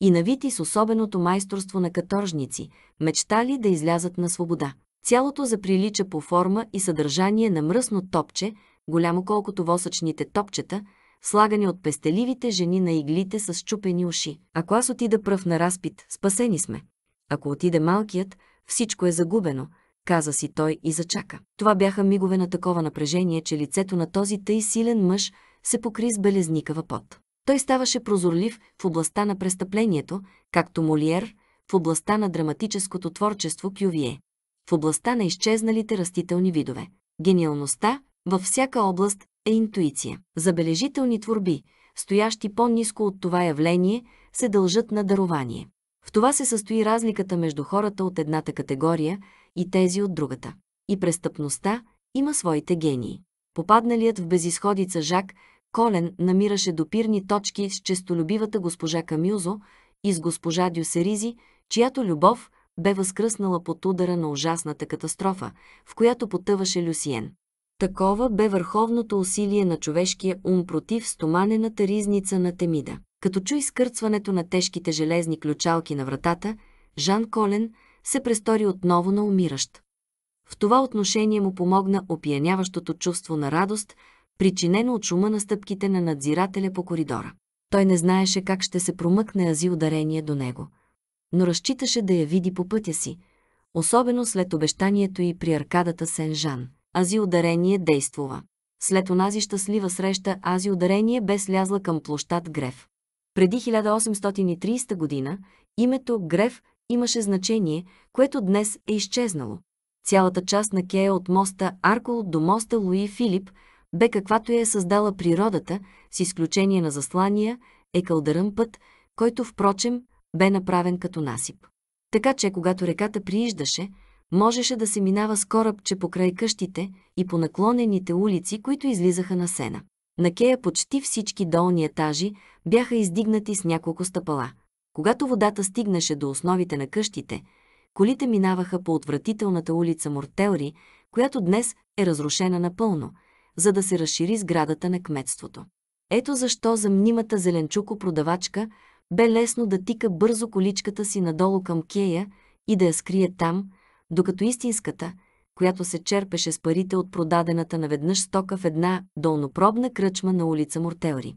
И навити с особеното майсторство на каторжници, мечтали да излязат на свобода. Цялото заприлича по форма и съдържание на мръсно топче, голямо колкото восъчните топчета, слагани от пестеливите жени на иглите с чупени уши. Ако аз отида пръв на разпит, спасени сме. Ако отиде малкият, всичко е загубено, каза си той и зачака. Това бяха мигове на такова напрежение, че лицето на този тъй силен мъж се покри с белезникава пот. Той ставаше прозорлив в областта на престъплението, както Молиер, в областта на драматическото творчество Кювие, в областта на изчезналите растителни видове. Гениалността във всяка област е интуиция. Забележителни творби, стоящи по-низко от това явление, се дължат на дарование. В това се състои разликата между хората от едната категория и тези от другата. И престъпността има своите гении. Попадналият в безисходица Жак Колен намираше допирни точки с честолюбивата госпожа Камюзо и с госпожа Дюсеризи, чиято любов бе възкръснала под удара на ужасната катастрофа, в която потъваше Люсиен. Такова бе върховното усилие на човешкия ум против стоманената ризница на Темида. Като чу изкърцването на тежките железни ключалки на вратата, Жан Колен – се престори отново на умиращ. В това отношение му помогна опияняващото чувство на радост, причинено от шума на стъпките на надзирателя по коридора. Той не знаеше как ще се промъкне ази ударение до него, но разчиташе да я види по пътя си, особено след обещанието и при аркадата Сен-Жан. Ази ударение действува. След онази щастлива среща Ази ударение бе слязла към площад Греф. Преди 1830 година името Греф имаше значение, което днес е изчезнало. Цялата част на Кея от моста Аркол до моста Луи Филип бе каквато я е създала природата, с изключение на заслания, е кълдърън път, който, впрочем, бе направен като насип. Така че, когато реката прииждаше, можеше да се минава с корабче покрай къщите и по наклонените улици, които излизаха на сена. На Кея почти всички долни етажи бяха издигнати с няколко стъпала. Когато водата стигнаше до основите на къщите, колите минаваха по отвратителната улица Мортелри, която днес е разрушена напълно, за да се разшири сградата на кметството. Ето защо за мнимата зеленчуко-продавачка бе лесно да тика бързо количката си надолу към кея и да я скрие там, докато истинската, която се черпеше с парите от продадената наведнъж стока в една долнопробна кръчма на улица Мортелри.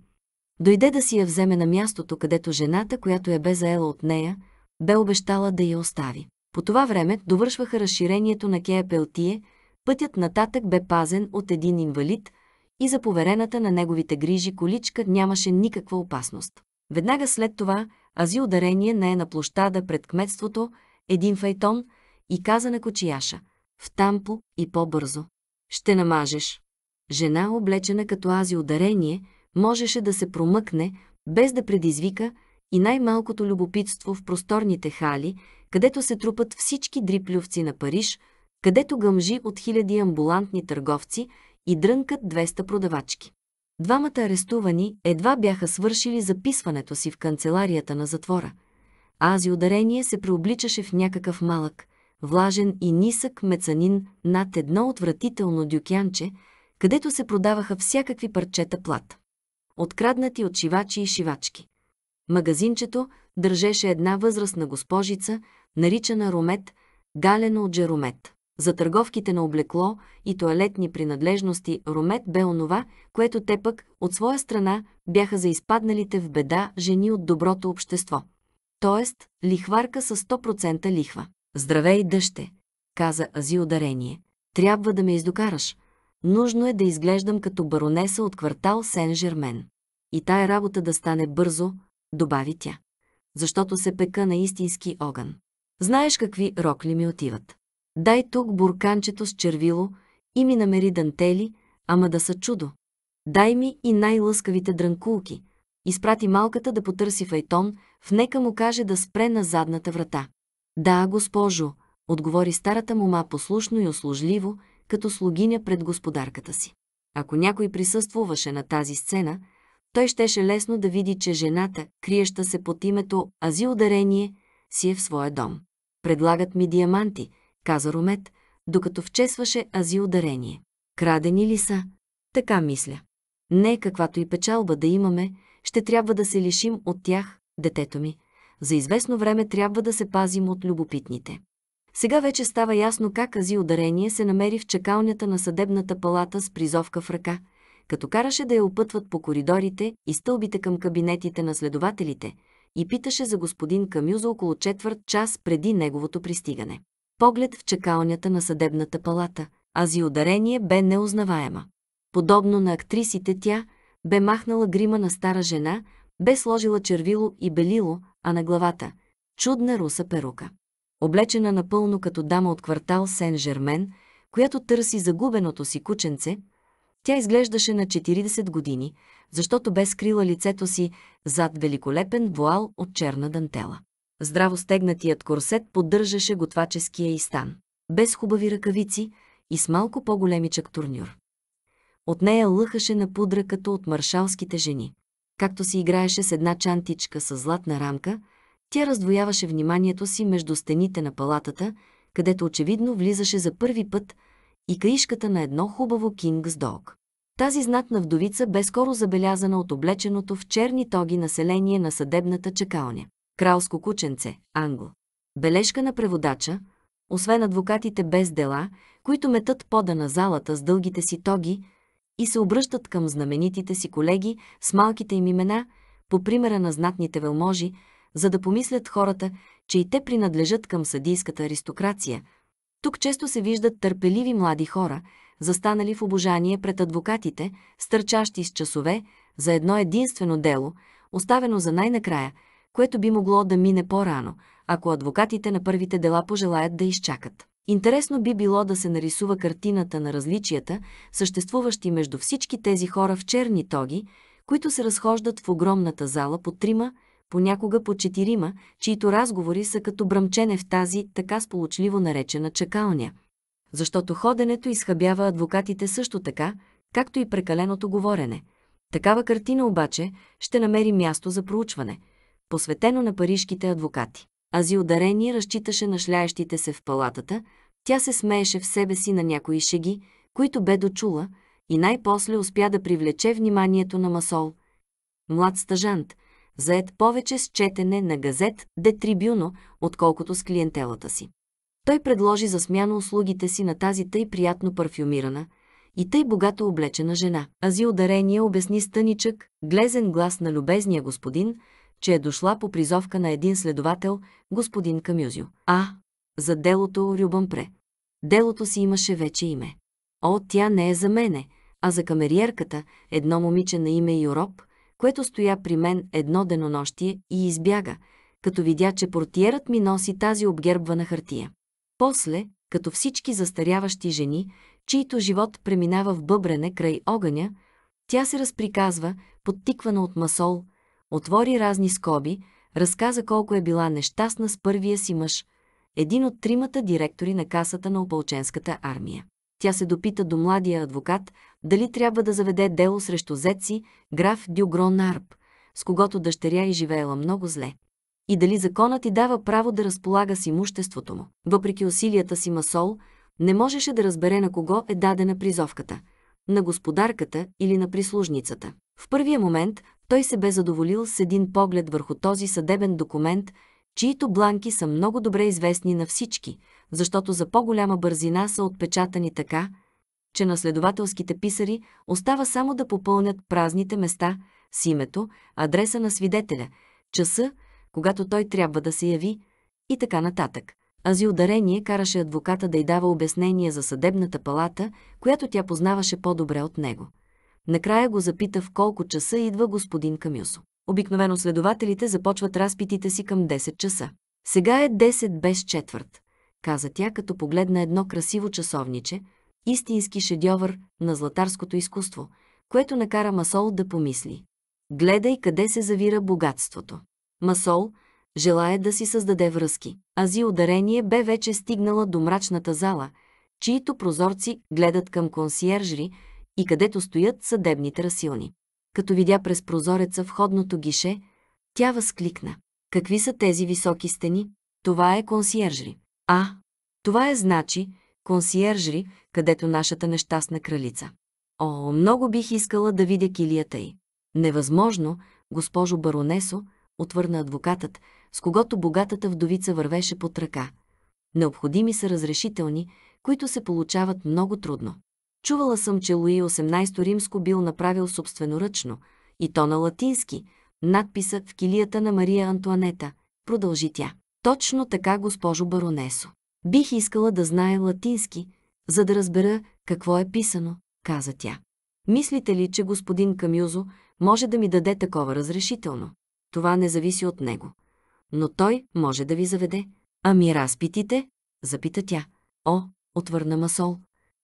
Дойде да си я вземе на мястото, където жената, която я бе заела от нея, бе обещала да я остави. По това време довършваха разширението на Кея Пелтие, пътят нататък бе пазен от един инвалид и за поверената на неговите грижи количка нямаше никаква опасност. Веднага след това ази ударение не е на площада пред кметството, един файтон и каза на кочияша «В тампо и по-бързо». «Ще намажеш». Жена, облечена като ази ударение, можеше да се промъкне, без да предизвика и най-малкото любопитство в просторните хали, където се трупат всички дриплювци на Париж, където гъмжи от хиляди амбулантни търговци и дрънкат 200 продавачки. Двамата арестувани едва бяха свършили записването си в канцеларията на затвора, а ази ударение се преобличаше в някакъв малък, влажен и нисък мецанин над едно отвратително дюкянче, където се продаваха всякакви парчета плата откраднати от шивачи и шивачки. Магазинчето държеше една възрастна госпожица, наричана Ромет, галено от Джеромет. За търговките на облекло и туалетни принадлежности Ромет бе онова, което те пък от своя страна бяха за изпадналите в беда жени от доброто общество. Тоест, лихварка с 100% лихва. Здравей, дъще, каза Ази ударение. Трябва да ме издокараш, нужно е да изглеждам като баронеса от квартал Сен-Жермен. И тая работа да стане бързо, добави тя, защото се пека на истински огън. Знаеш какви рокли ми отиват. Дай тук бурканчето с червило и ми намери дантели, ама да са чудо. Дай ми и най-лъскавите дранкулки. Изпрати малката да потърси Файтон, в нека му каже да спре на задната врата. Да, госпожо, отговори старата мума послушно и услужливо, като слугиня пред господарката си. Ако някой присъствуваше на тази сцена, той щеше лесно да види, че жената, криеща се под името Ази ударение, си е в своя дом. Предлагат ми диаманти, каза Ромет, докато вчесваше Ази ударение. Крадени ли са? Така мисля. Не каквато и печалба да имаме, ще трябва да се лишим от тях, детето ми. За известно време трябва да се пазим от любопитните. Сега вече става ясно как Ази ударение се намери в чакалнята на съдебната палата с призовка в ръка, като караше да я опътват по коридорите и стълбите към кабинетите на следователите и питаше за господин Камю за около четвърт час преди неговото пристигане. Поглед в чакалнята на съдебната палата, ази ударение бе неузнаваема. Подобно на актрисите тя бе махнала грима на стара жена, бе сложила червило и белило, а на главата – чудна руса перука облечена напълно като дама от квартал Сен-Жермен, която търси загубеното си кученце, тя изглеждаше на 40 години, защото бе скрила лицето си зад великолепен вуал от черна дантела. Здраво стегнатият корсет поддържаше готваческия и стан, без хубави ръкавици и с малко по-големичък турнюр. От нея лъхаше на пудра като от маршалските жени. Както си играеше с една чантичка с златна рамка – тя раздвояваше вниманието си между стените на палатата, където очевидно влизаше за първи път и каишката на едно хубаво Кингс Дог. Тази знатна вдовица бе скоро забелязана от облеченото в черни тоги население на съдебната чакалня. Кралско кученце, Англо. Бележка на преводача, освен адвокатите без дела, които метат пода на залата с дългите си тоги и се обръщат към знаменитите си колеги с малките им имена, по примера на знатните велможи, за да помислят хората, че и те принадлежат към съдийската аристокрация. Тук често се виждат търпеливи млади хора, застанали в обожание пред адвокатите, стърчащи с часове за едно единствено дело, оставено за най-накрая, което би могло да мине по-рано, ако адвокатите на първите дела пожелаят да изчакат. Интересно би било да се нарисува картината на различията, съществуващи между всички тези хора в черни тоги, които се разхождат в огромната зала по трима, понякога по четирима, чието разговори са като бръмчене в тази, така сполучливо наречена чакалня. Защото ходенето изхъбява адвокатите също така, както и прекаленото говорене. Такава картина обаче ще намери място за проучване, посветено на парижките адвокати. Ази ударение разчиташе на шляещите се в палатата, тя се смееше в себе си на някои шеги, които бе дочула, и най-после успя да привлече вниманието на Масол. Млад стъжант – заед повече с четене на газет «Де Трибюно», отколкото с клиентелата си. Той предложи за смяна услугите си на тази тъй приятно парфюмирана и тъй богато облечена жена. Ази ударение обясни стъничък, глезен глас на любезния господин, че е дошла по призовка на един следовател, господин Камюзио. А, за делото Рюбампре. Делото си имаше вече име. О, тя не е за мене, а за камериерката, едно момиче на име Юроп, което стоя при мен едно денонощие и избяга, като видя, че портиерът ми носи тази обгербвана хартия. После, като всички застаряващи жени, чието живот преминава в бъбрене край огъня, тя се разприказва, подтиквана от масол, отвори разни скоби, разказа колко е била нещастна с първия си мъж, един от тримата директори на касата на ополченската армия. Тя се допита до младия адвокат, дали трябва да заведе дело срещу зеци граф Дюгрон Арп, с когото дъщеря и е живеела много зле. И дали законът ти дава право да разполага с имуществото му. Въпреки усилията си Масол, не можеше да разбере на кого е дадена призовката – на господарката или на прислужницата. В първия момент той се бе задоволил с един поглед върху този съдебен документ, чието бланки са много добре известни на всички, защото за по-голяма бързина са отпечатани така – че наследователските писари остава само да попълнят празните места с името, адреса на свидетеля, часа, когато той трябва да се яви и така нататък. Ази ударение караше адвоката да й дава обяснение за съдебната палата, която тя познаваше по-добре от него. Накрая го запита в колко часа идва господин Камюсо. Обикновено следователите започват разпитите си към 10 часа. Сега е 10 без четвърт, каза тя, като погледна едно красиво часовниче, истински шедьовър на златарското изкуство, което накара Масол да помисли. Гледай къде се завира богатството. Масол желая да си създаде връзки. Ази ударение бе вече стигнала до мрачната зала, чието прозорци гледат към консьержри и където стоят съдебните расилни. Като видя през прозореца входното гише, тя възкликна. Какви са тези високи стени? Това е консьержри. А, това е значи, консьержри, където нашата нещастна кралица. О, много бих искала да видя килията й. Невъзможно, госпожо баронесо, отвърна адвокатът, с когото богатата вдовица вървеше под ръка. Необходими са разрешителни, които се получават много трудно. Чувала съм, че Луи 18 римско бил направил собственоръчно, и то на латински, надписа в килията на Мария Антуанета, продължи тя. Точно така, госпожо баронесо. Бих искала да знае латински, за да разбера какво е писано, каза тя. Мислите ли, че господин Камюзо може да ми даде такова разрешително? Това не зависи от него. Но той може да ви заведе. Ами разпитите? Запита тя. О, отвърна Масол.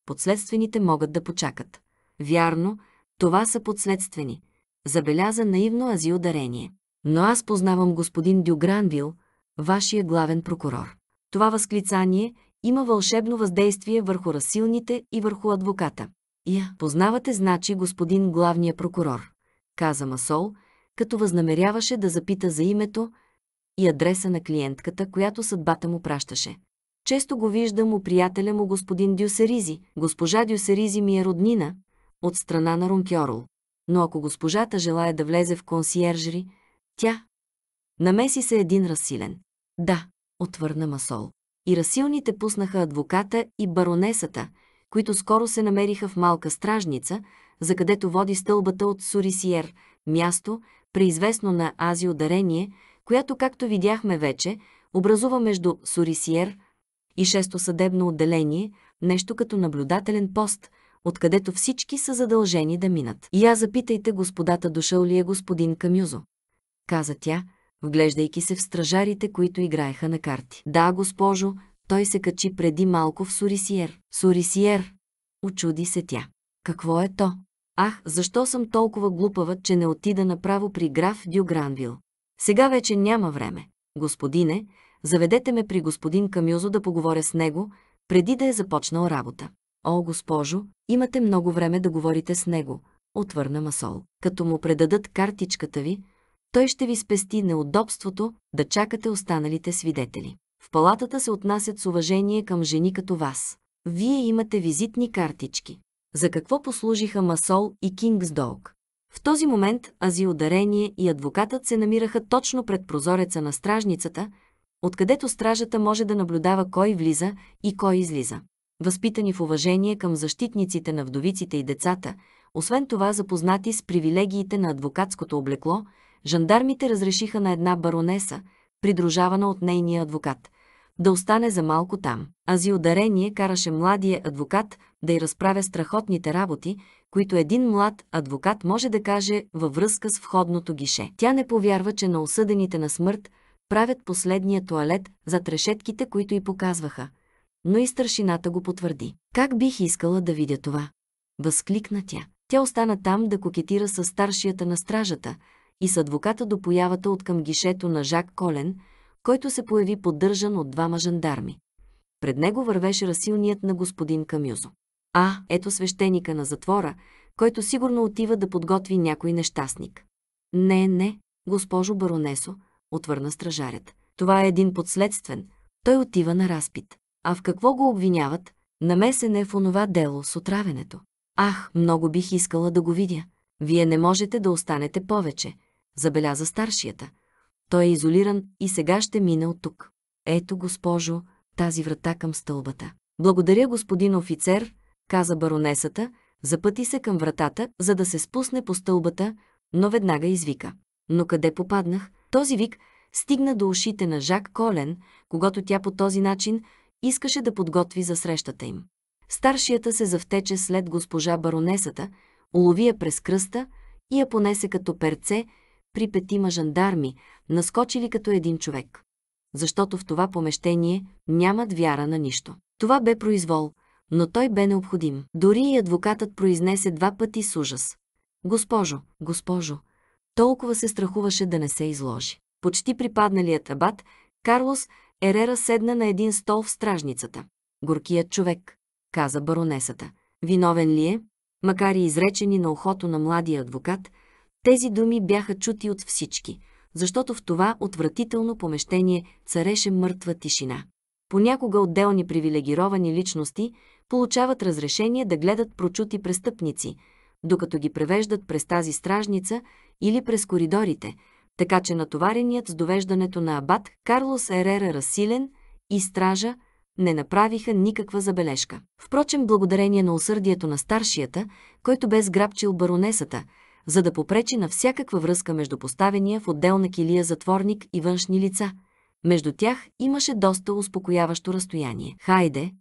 Подследствените могат да почакат. Вярно, това са подследствени. Забеляза наивно ази ударение. Но аз познавам господин Дюгранвил, вашия главен прокурор. Това възклицание има вълшебно въздействие върху расилните и върху адвоката. Я, познавате значи господин главния прокурор, каза Масол, като възнамеряваше да запита за името и адреса на клиентката, която съдбата му пращаше. Често го виждам у приятеля му господин Дюсеризи. Госпожа Дюсеризи ми е роднина от страна на Рункьорл. Но ако госпожата желая да влезе в консьержери, тя намеси се един разсилен. Да, отвърна Масол. И расилните пуснаха адвоката и баронесата, които скоро се намериха в малка стражница, за където води стълбата от Сурисиер, място, преизвестно на Ази ударение, която, както видяхме вече, образува между Сурисиер и шесто съдебно отделение, нещо като наблюдателен пост, откъдето всички са задължени да минат. И я запитайте господата, дошъл ли е господин Камюзо? Каза тя, вглеждайки се в стражарите, които играеха на карти. Да, госпожо, той се качи преди малко в Сурисиер. Сурисиер! Очуди се тя. Какво е то? Ах, защо съм толкова глупава, че не отида направо при граф Дю Гранвил? Сега вече няма време. Господине, заведете ме при господин Камюзо да поговоря с него, преди да е започнал работа. О, госпожо, имате много време да говорите с него, отвърна Масол. Като му предадат картичката ви, той ще ви спести неудобството да чакате останалите свидетели. В палатата се отнасят с уважение към жени като вас. Вие имате визитни картички. За какво послужиха Масол и долг? В този момент ази ударение и адвокатът се намираха точно пред прозореца на стражницата, откъдето стражата може да наблюдава кой влиза и кой излиза. Възпитани в уважение към защитниците на вдовиците и децата, освен това запознати с привилегиите на адвокатското облекло, жандармите разрешиха на една баронеса, придружавана от нейния адвокат, да остане за малко там. Ази ударение караше младия адвокат да й разправя страхотните работи, които един млад адвокат може да каже във връзка с входното гише. Тя не повярва, че на осъдените на смърт правят последния туалет за трешетките, които й показваха. Но и старшината го потвърди. Как бих искала да видя това? Възкликна тя. Тя остана там да кокетира с старшията на стражата, и с адвоката до появата от към гишето на Жак Колен, който се появи поддържан от двама жандарми. Пред него вървеше расилният на господин Камюзо. А, ето свещеника на затвора, който сигурно отива да подготви някой нещастник. Не, не, госпожо баронесо, отвърна стражарят. Това е един подследствен. Той отива на разпит. А в какво го обвиняват? Намесен е в онова дело с отравенето. Ах, много бих искала да го видя. Вие не можете да останете повече забеляза старшията. Той е изолиран и сега ще мине от тук. Ето, госпожо, тази врата към стълбата. Благодаря, господин офицер, каза баронесата, запъти се към вратата, за да се спусне по стълбата, но веднага извика. Но къде попаднах? Този вик стигна до ушите на Жак Колен, когато тя по този начин искаше да подготви за срещата им. Старшията се завтече след госпожа баронесата, улови я през кръста и я понесе като перце при петима жандарми, наскочили като един човек. Защото в това помещение нямат вяра на нищо. Това бе произвол, но той бе необходим. Дори и адвокатът произнесе два пъти с ужас. Госпожо, госпожо, толкова се страхуваше да не се изложи. Почти припадналият абат, Карлос Ерера седна на един стол в стражницата. Горкият човек, каза баронесата. Виновен ли е? Макар и изречени на ухото на младия адвокат, тези думи бяха чути от всички, защото в това отвратително помещение цареше мъртва тишина. Понякога отделни привилегировани личности получават разрешение да гледат прочути престъпници, докато ги превеждат през тази стражница или през коридорите, така че натовареният с довеждането на абат Карлос Ерера Расилен и стража не направиха никаква забележка. Впрочем, благодарение на усърдието на старшията, който бе сграбчил баронесата – за да попречи на всякаква връзка между поставения в отделна килия затворник и външни лица. Между тях имаше доста успокояващо разстояние. «Хайде!»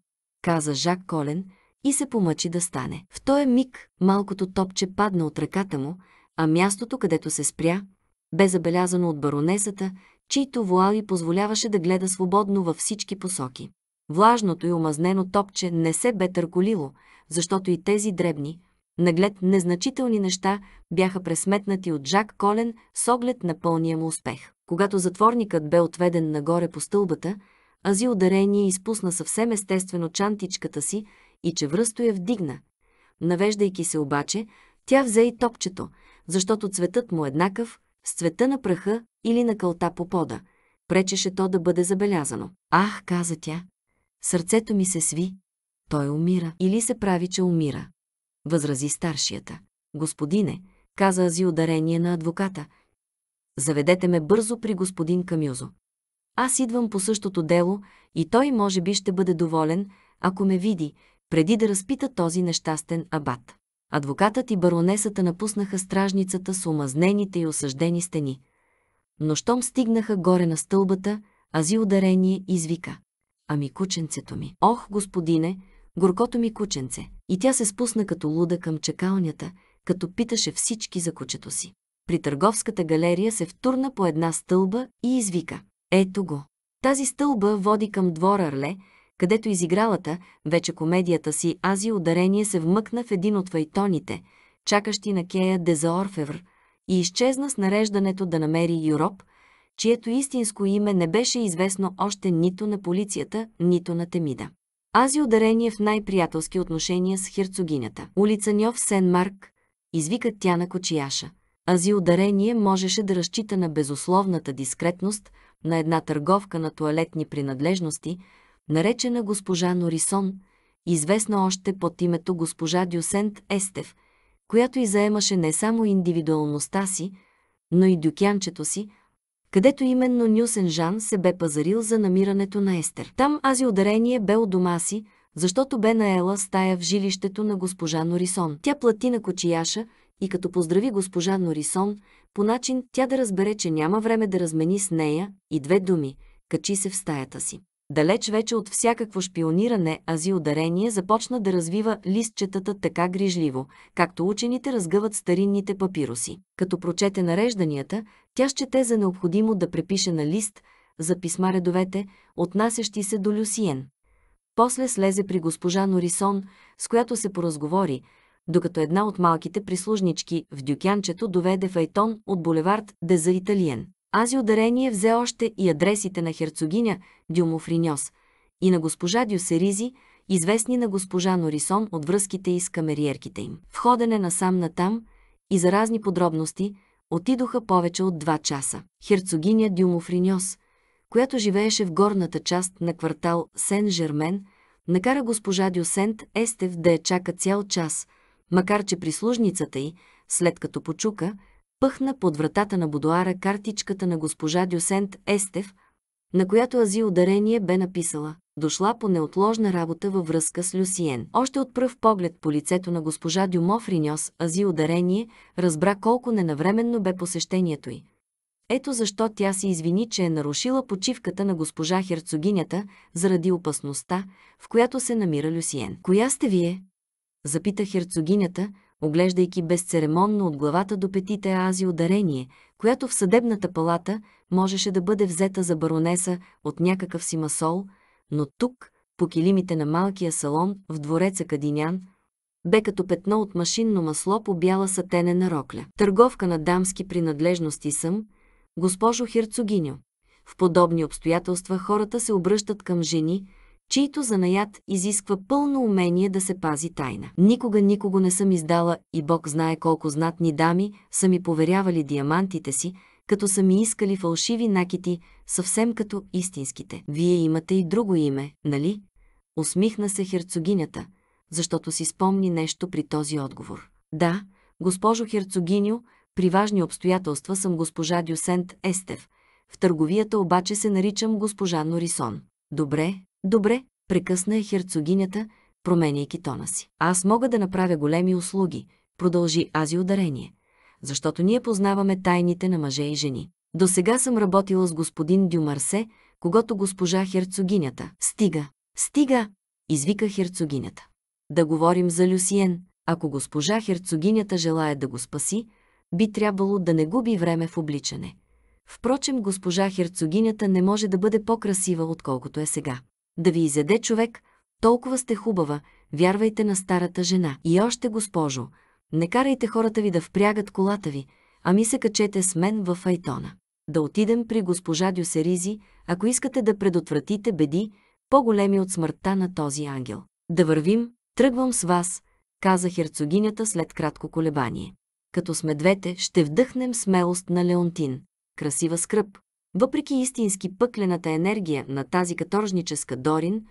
каза Жак Колен и се помъчи да стане. В този миг малкото топче падна от ръката му, а мястото, където се спря, бе забелязано от баронесата, чийто вуали позволяваше да гледа свободно във всички посоки. Влажното и омазнено топче не се бе търколило, защото и тези дребни, Наглед незначителни неща бяха пресметнати от Жак Колен с оглед на пълния му успех. Когато затворникът бе отведен нагоре по стълбата, ази ударение изпусна съвсем естествено чантичката си и чевръсто я вдигна. Навеждайки се обаче, тя взе и топчето, защото цветът му еднакъв с цвета на праха или на кълта по пода. Пречеше то да бъде забелязано. Ах, каза тя, сърцето ми се сви. Той умира или се прави, че умира възрази старшията. Господине, каза Ази ударение на адвоката. Заведете ме бързо при господин Камюзо. Аз идвам по същото дело и той може би ще бъде доволен, ако ме види, преди да разпита този нещастен абат. Адвокатът и баронесата напуснаха стражницата с омазнените и осъждени стени. Но щом стигнаха горе на стълбата, ази ударение извика. Ами кученцето ми. Ох, господине, горкото ми кученце. И тя се спусна като луда към чекалнята, като питаше всички за кучето си. При търговската галерия се втурна по една стълба и извика. Ето го. Тази стълба води към двора Арле, където изигралата, вече комедията си, ази ударение се вмъкна в един от файтоните, чакащи на Кея Дезаорфевр, и изчезна с нареждането да намери Юроп, чието истинско име не беше известно още нито на полицията, нито на Темида. Ази ударение в най-приятелски отношения с херцогинята. Улица Ньов Сен-Марк, извика тя на кочияша. Ази ударение можеше да разчита на безусловната дискретност на една търговка на туалетни принадлежности, наречена госпожа Норисон, известна още под името госпожа Дюсент Естев, която и заемаше не само индивидуалността си, но и дюкянчето си, където именно Нюсен Жан се бе пазарил за намирането на Естер. Там ази ударение бе от дома си, защото бе наела стая в жилището на госпожа Норисон. Тя плати на кочияша и като поздрави госпожа Норисон, по начин тя да разбере, че няма време да размени с нея и две думи, качи се в стаята си далеч вече от всякакво шпиониране, ази ударение започна да развива листчетата така грижливо, както учените разгъват старинните папироси. Като прочете нарежданията, тя счете за необходимо да препише на лист за писма редовете, отнасящи се до Люсиен. После слезе при госпожа Норисон, с която се поразговори, докато една от малките прислужнички в дюкянчето доведе файтон от булевард Деза Италиен. Ази ударение взе още и адресите на херцогиня Дюмофриньос и на госпожа Дюсеризи, известни на госпожа Норисон от връзките и с камериерките им. В ходене насам натам и за разни подробности отидоха повече от два часа. Херцогиня Дюмофриньос, която живееше в горната част на квартал Сен-Жермен, накара госпожа Дюсент Естев да я чака цял час, макар че прислужницата й, след като почука, пъхна под вратата на будуара картичката на госпожа Дюсент Естев, на която Ази ударение бе написала «Дошла по неотложна работа във връзка с Люсиен». Още от пръв поглед по лицето на госпожа Дюмов Риньос Ази ударение разбра колко ненавременно бе посещението й. Ето защо тя се извини, че е нарушила почивката на госпожа херцогинята заради опасността, в която се намира Люсиен. «Коя сте вие?» Запита херцогинята, оглеждайки безцеремонно от главата до петите ази ударение, която в съдебната палата можеше да бъде взета за баронеса от някакъв си масол, но тук, по килимите на малкия салон в двореца Кадинян, бе като петно от машинно масло по бяла сатенена рокля. Търговка на дамски принадлежности съм, госпожо Херцогиньо. В подобни обстоятелства хората се обръщат към жени, чийто занаят изисква пълно умение да се пази тайна. Никога никого не съм издала и Бог знае колко знатни дами са ми поверявали диамантите си, като са ми искали фалшиви накити, съвсем като истинските. Вие имате и друго име, нали? Усмихна се херцогинята, защото си спомни нещо при този отговор. Да, госпожо херцогиню, при важни обстоятелства съм госпожа Дюсент Естев. В търговията обаче се наричам госпожа Норисон. Добре, Добре, прекъсна е херцогинята, променяйки тона си. Аз мога да направя големи услуги, продължи ази ударение, защото ние познаваме тайните на мъже и жени. До сега съм работила с господин Дюмарсе, когато госпожа херцогинята. Стига, стига, извика херцогинята. Да говорим за Люсиен. Ако госпожа херцогинята желая да го спаси, би трябвало да не губи време в обличане. Впрочем, госпожа херцогинята не може да бъде по-красива, отколкото е сега да ви изяде човек, толкова сте хубава, вярвайте на старата жена. И още, госпожо, не карайте хората ви да впрягат колата ви, ами се качете с мен в Айтона. Да отидем при госпожа Дюсеризи, ако искате да предотвратите беди, по-големи от смъртта на този ангел. Да вървим, тръгвам с вас, каза херцогинята след кратко колебание. Като сме двете, ще вдъхнем смелост на Леонтин. Красива скръп, въпреки истински пъклената енергия на тази каторжническа Дорин,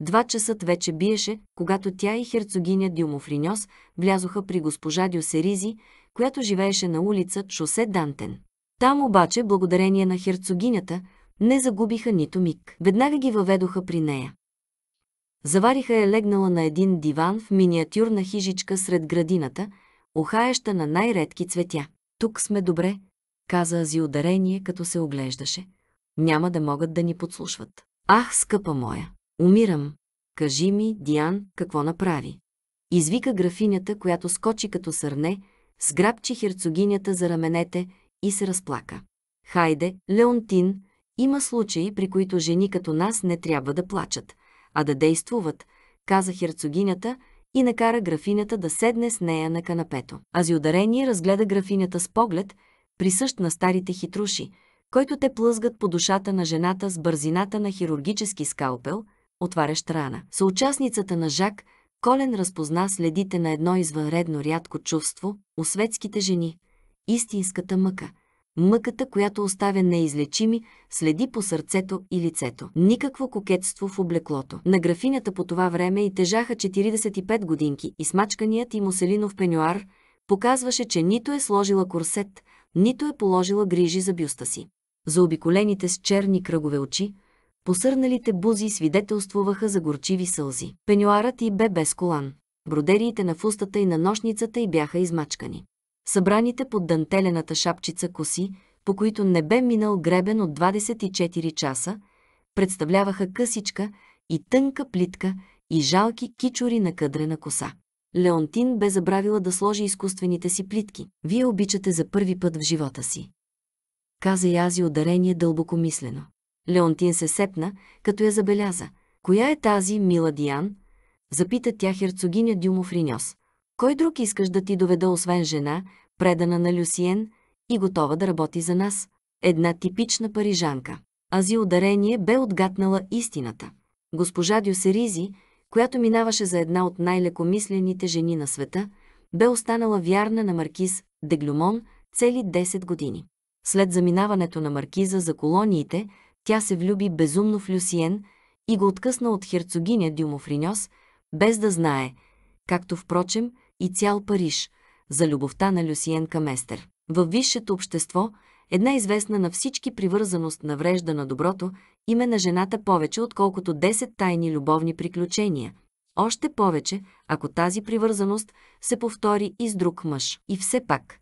два часа вече биеше, когато тя и херцогиня Дюмофриньос влязоха при госпожа Дюсеризи, която живееше на улица Шосе Дантен. Там обаче, благодарение на херцогинята, не загубиха нито миг. Веднага ги въведоха при нея. Завариха е легнала на един диван в миниатюрна хижичка сред градината, ухаеща на най-редки цветя. Тук сме добре, каза Ази ударение, като се оглеждаше. Няма да могат да ни подслушват. Ах, скъпа моя, умирам. Кажи ми, Диан, какво направи? Извика графинята, която скочи като сърне, сграбчи херцогинята за раменете и се разплака. Хайде, Леонтин, има случаи, при които жени като нас не трябва да плачат, а да действуват, каза херцогинята и накара графинята да седне с нея на канапето. Ази ударение разгледа графинята с поглед – присъщ на старите хитруши, който те плъзгат по душата на жената с бързината на хирургически скалпел, отварящ рана. Съучастницата на Жак – Колен разпозна следите на едно извънредно рядко чувство у светските жени – истинската мъка. Мъката, която оставя неизлечими следи по сърцето и лицето. Никакво кокетство в облеклото. На графинята по това време и тежаха 45 годинки и смачканият и муселинов пенюар показваше, че нито е сложила корсет, нито е положила грижи за бюста си. За обиколените с черни кръгове очи, посърналите бузи свидетелствуваха за горчиви сълзи. Пенюарът и бе без колан. Бродериите на фустата и на нощницата й бяха измачкани. Събраните под дантелената шапчица коси, по които не бе минал гребен от 24 часа, представляваха късичка и тънка плитка и жалки кичори на къдрена коса. Леонтин бе забравила да сложи изкуствените си плитки. Вие обичате за първи път в живота си. Каза Язи ударение дълбокомислено. Леонтин се сепна, като я забеляза. Коя е тази, мила Диан? Запита тя херцогиня Дюмов Риньос. Кой друг искаш да ти доведа, освен жена, предана на Люсиен и готова да работи за нас? Една типична парижанка. Ази ударение бе отгатнала истината. Госпожа Дюсеризи, която минаваше за една от най-лекомислените жени на света, бе останала вярна на маркиз Деглюмон цели 10 години. След заминаването на маркиза за колониите, тя се влюби безумно в Люсиен и го откъсна от херцогиня Дюмофриньос, без да знае, както впрочем и цял Париж, за любовта на Люсиен към Естер. Във висшето общество, една известна на всички привързаност на врежда на доброто име на жената повече, отколкото 10 тайни любовни приключения. Още повече, ако тази привързаност се повтори и с друг мъж. И все пак,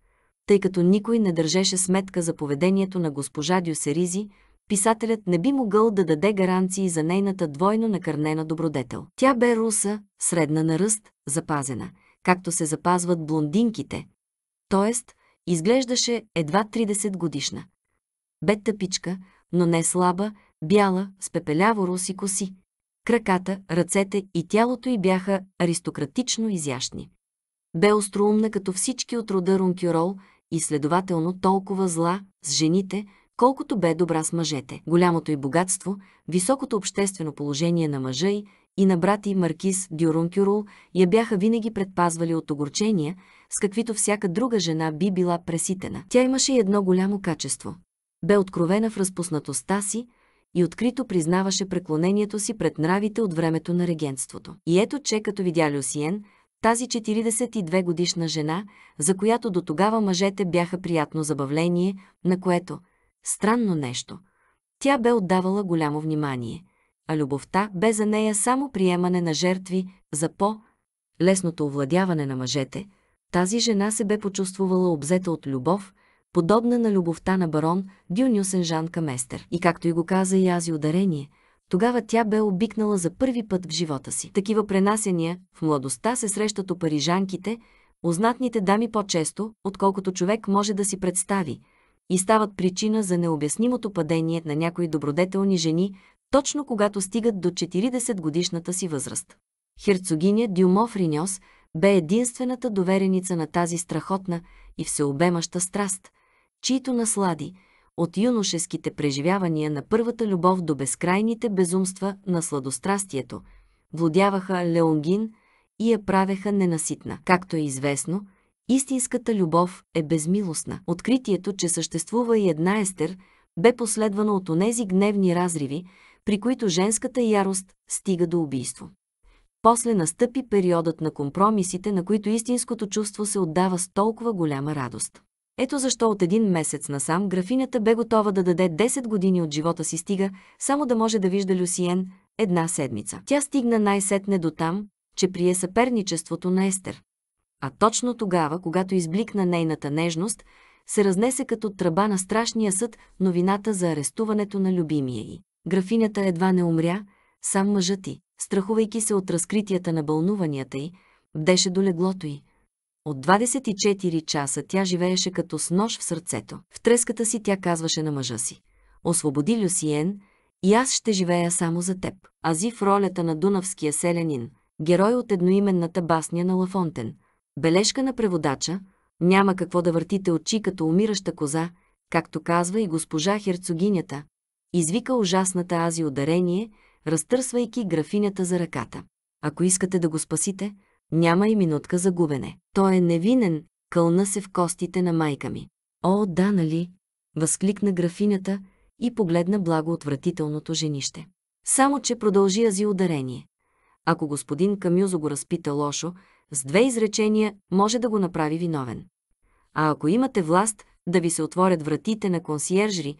тъй като никой не държеше сметка за поведението на госпожа Дюсеризи, писателят не би могъл да даде гаранции за нейната двойно накърнена добродетел. Тя бе руса, средна на ръст, запазена, както се запазват блондинките. Тоест, изглеждаше едва 30 годишна. Бе тъпичка, но не слаба, бяла, с пепеляво руси коси. Краката, ръцете и тялото й бяха аристократично изящни. Бе остроумна като всички от рода Рункюрол и следователно толкова зла с жените, колкото бе добра с мъжете. Голямото й богатство, високото обществено положение на мъжа й и на брати Маркиз Дюрункюрул я бяха винаги предпазвали от огорчения, с каквито всяка друга жена би била преситена. Тя имаше едно голямо качество. Бе откровена в разпуснатостта си, и открито признаваше преклонението си пред нравите от времето на регентството. И ето, че като видя Люсиен, тази 42 годишна жена, за която до тогава мъжете бяха приятно забавление, на което, странно нещо, тя бе отдавала голямо внимание, а любовта бе за нея само приемане на жертви за по-лесното овладяване на мъжете, тази жена се бе почувствала обзета от любов – подобна на любовта на барон Дюнюсен Жан Каместер. И както и го каза и Ази ударение, тогава тя бе обикнала за първи път в живота си. Такива пренасения в младостта се срещат у парижанките, узнатните дами по-често, отколкото човек може да си представи, и стават причина за необяснимото падение на някои добродетелни жени, точно когато стигат до 40-годишната си възраст. Херцогиня Дюмо Фриньос бе единствената довереница на тази страхотна и всеобемаща страст – чието наслади, от юношеските преживявания на първата любов до безкрайните безумства на сладострастието, владяваха Леонгин и я правеха ненаситна. Както е известно, истинската любов е безмилостна. Откритието, че съществува и една естер, бе последвано от онези гневни разриви, при които женската ярост стига до убийство. После настъпи периодът на компромисите, на които истинското чувство се отдава с толкова голяма радост. Ето защо от един месец насам графинята бе готова да даде 10 години от живота си стига, само да може да вижда Люсиен една седмица. Тя стигна най-сетне до там, че прие съперничеството на Естер. А точно тогава, когато избликна нейната нежност, се разнесе като тръба на страшния съд новината за арестуването на любимия й. Графинята едва не умря, сам мъжът ти, страхувайки се от разкритията на бълнуванията й, бдеше до леглото й, от 24 часа тя живееше като с нож в сърцето. В треската си тя казваше на мъжа си. Освободи Люсиен и аз ще живея само за теб. Ази в ролята на дунавския селянин, герой от едноименната басня на Лафонтен. Бележка на преводача «Няма какво да въртите очи като умираща коза», както казва и госпожа херцогинята, извика ужасната Ази ударение, разтърсвайки графинята за ръката. Ако искате да го спасите, няма и минутка за губене. Той е невинен, кълна се в костите на майка ми. О, да, нали? Възкликна графинята и погледна благо отвратителното женище. Само, че продължи ази ударение. Ако господин Камюзо го разпита лошо, с две изречения може да го направи виновен. А ако имате власт да ви се отворят вратите на консьержри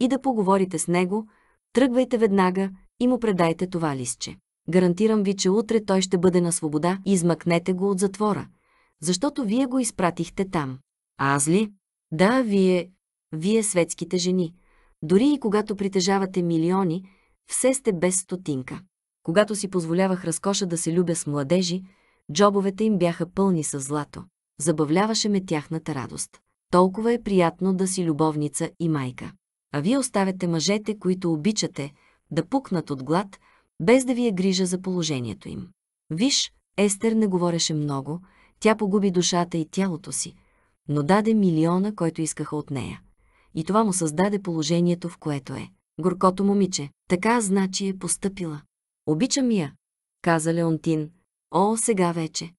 и да поговорите с него, тръгвайте веднага и му предайте това листче. Гарантирам ви, че утре той ще бъде на свобода. Измъкнете го от затвора, защото вие го изпратихте там. аз ли? Да, вие, вие светските жени. Дори и когато притежавате милиони, все сте без стотинка. Когато си позволявах разкоша да се любя с младежи, джобовете им бяха пълни с злато. Забавляваше ме тяхната радост. Толкова е приятно да си любовница и майка. А вие оставяте мъжете, които обичате, да пукнат от глад, без да ви е грижа за положението им. Виж, Естер не говореше много, тя погуби душата и тялото си, но даде милиона, който искаха от нея. И това му създаде положението, в което е. Горкото момиче, така значи е постъпила. Обичам я, каза Леонтин. О, сега вече.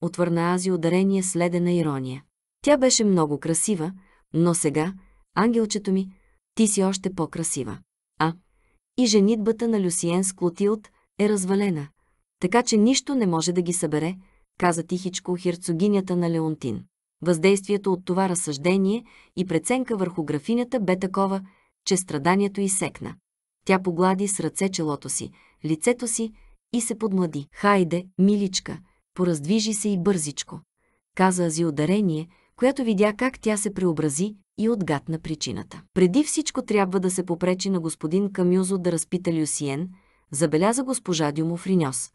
Отвърна Ази ударение следена ирония. Тя беше много красива, но сега, ангелчето ми, ти си още по-красива и женитбата на Люсиен с Клотилд е развалена, така че нищо не може да ги събере, каза тихичко херцогинята на Леонтин. Въздействието от това разсъждение и преценка върху графинята бе такова, че страданието й секна. Тя поглади с ръце челото си, лицето си и се подмлади. «Хайде, миличка, пораздвижи се и бързичко», каза Ази ударение – която видя как тя се преобрази и отгадна причината. Преди всичко трябва да се попречи на господин Камюзо да разпита Люсиен, забеляза госпожа Дюмофринос.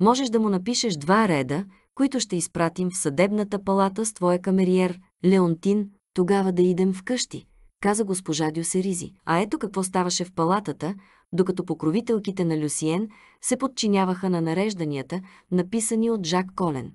Можеш да му напишеш два реда, които ще изпратим в съдебната палата с твоя камериер, Леонтин, тогава да идем вкъщи, каза госпожа Дюсеризи. А ето какво ставаше в палатата, докато покровителките на Люсиен се подчиняваха на нарежданията, написани от Жак Колен.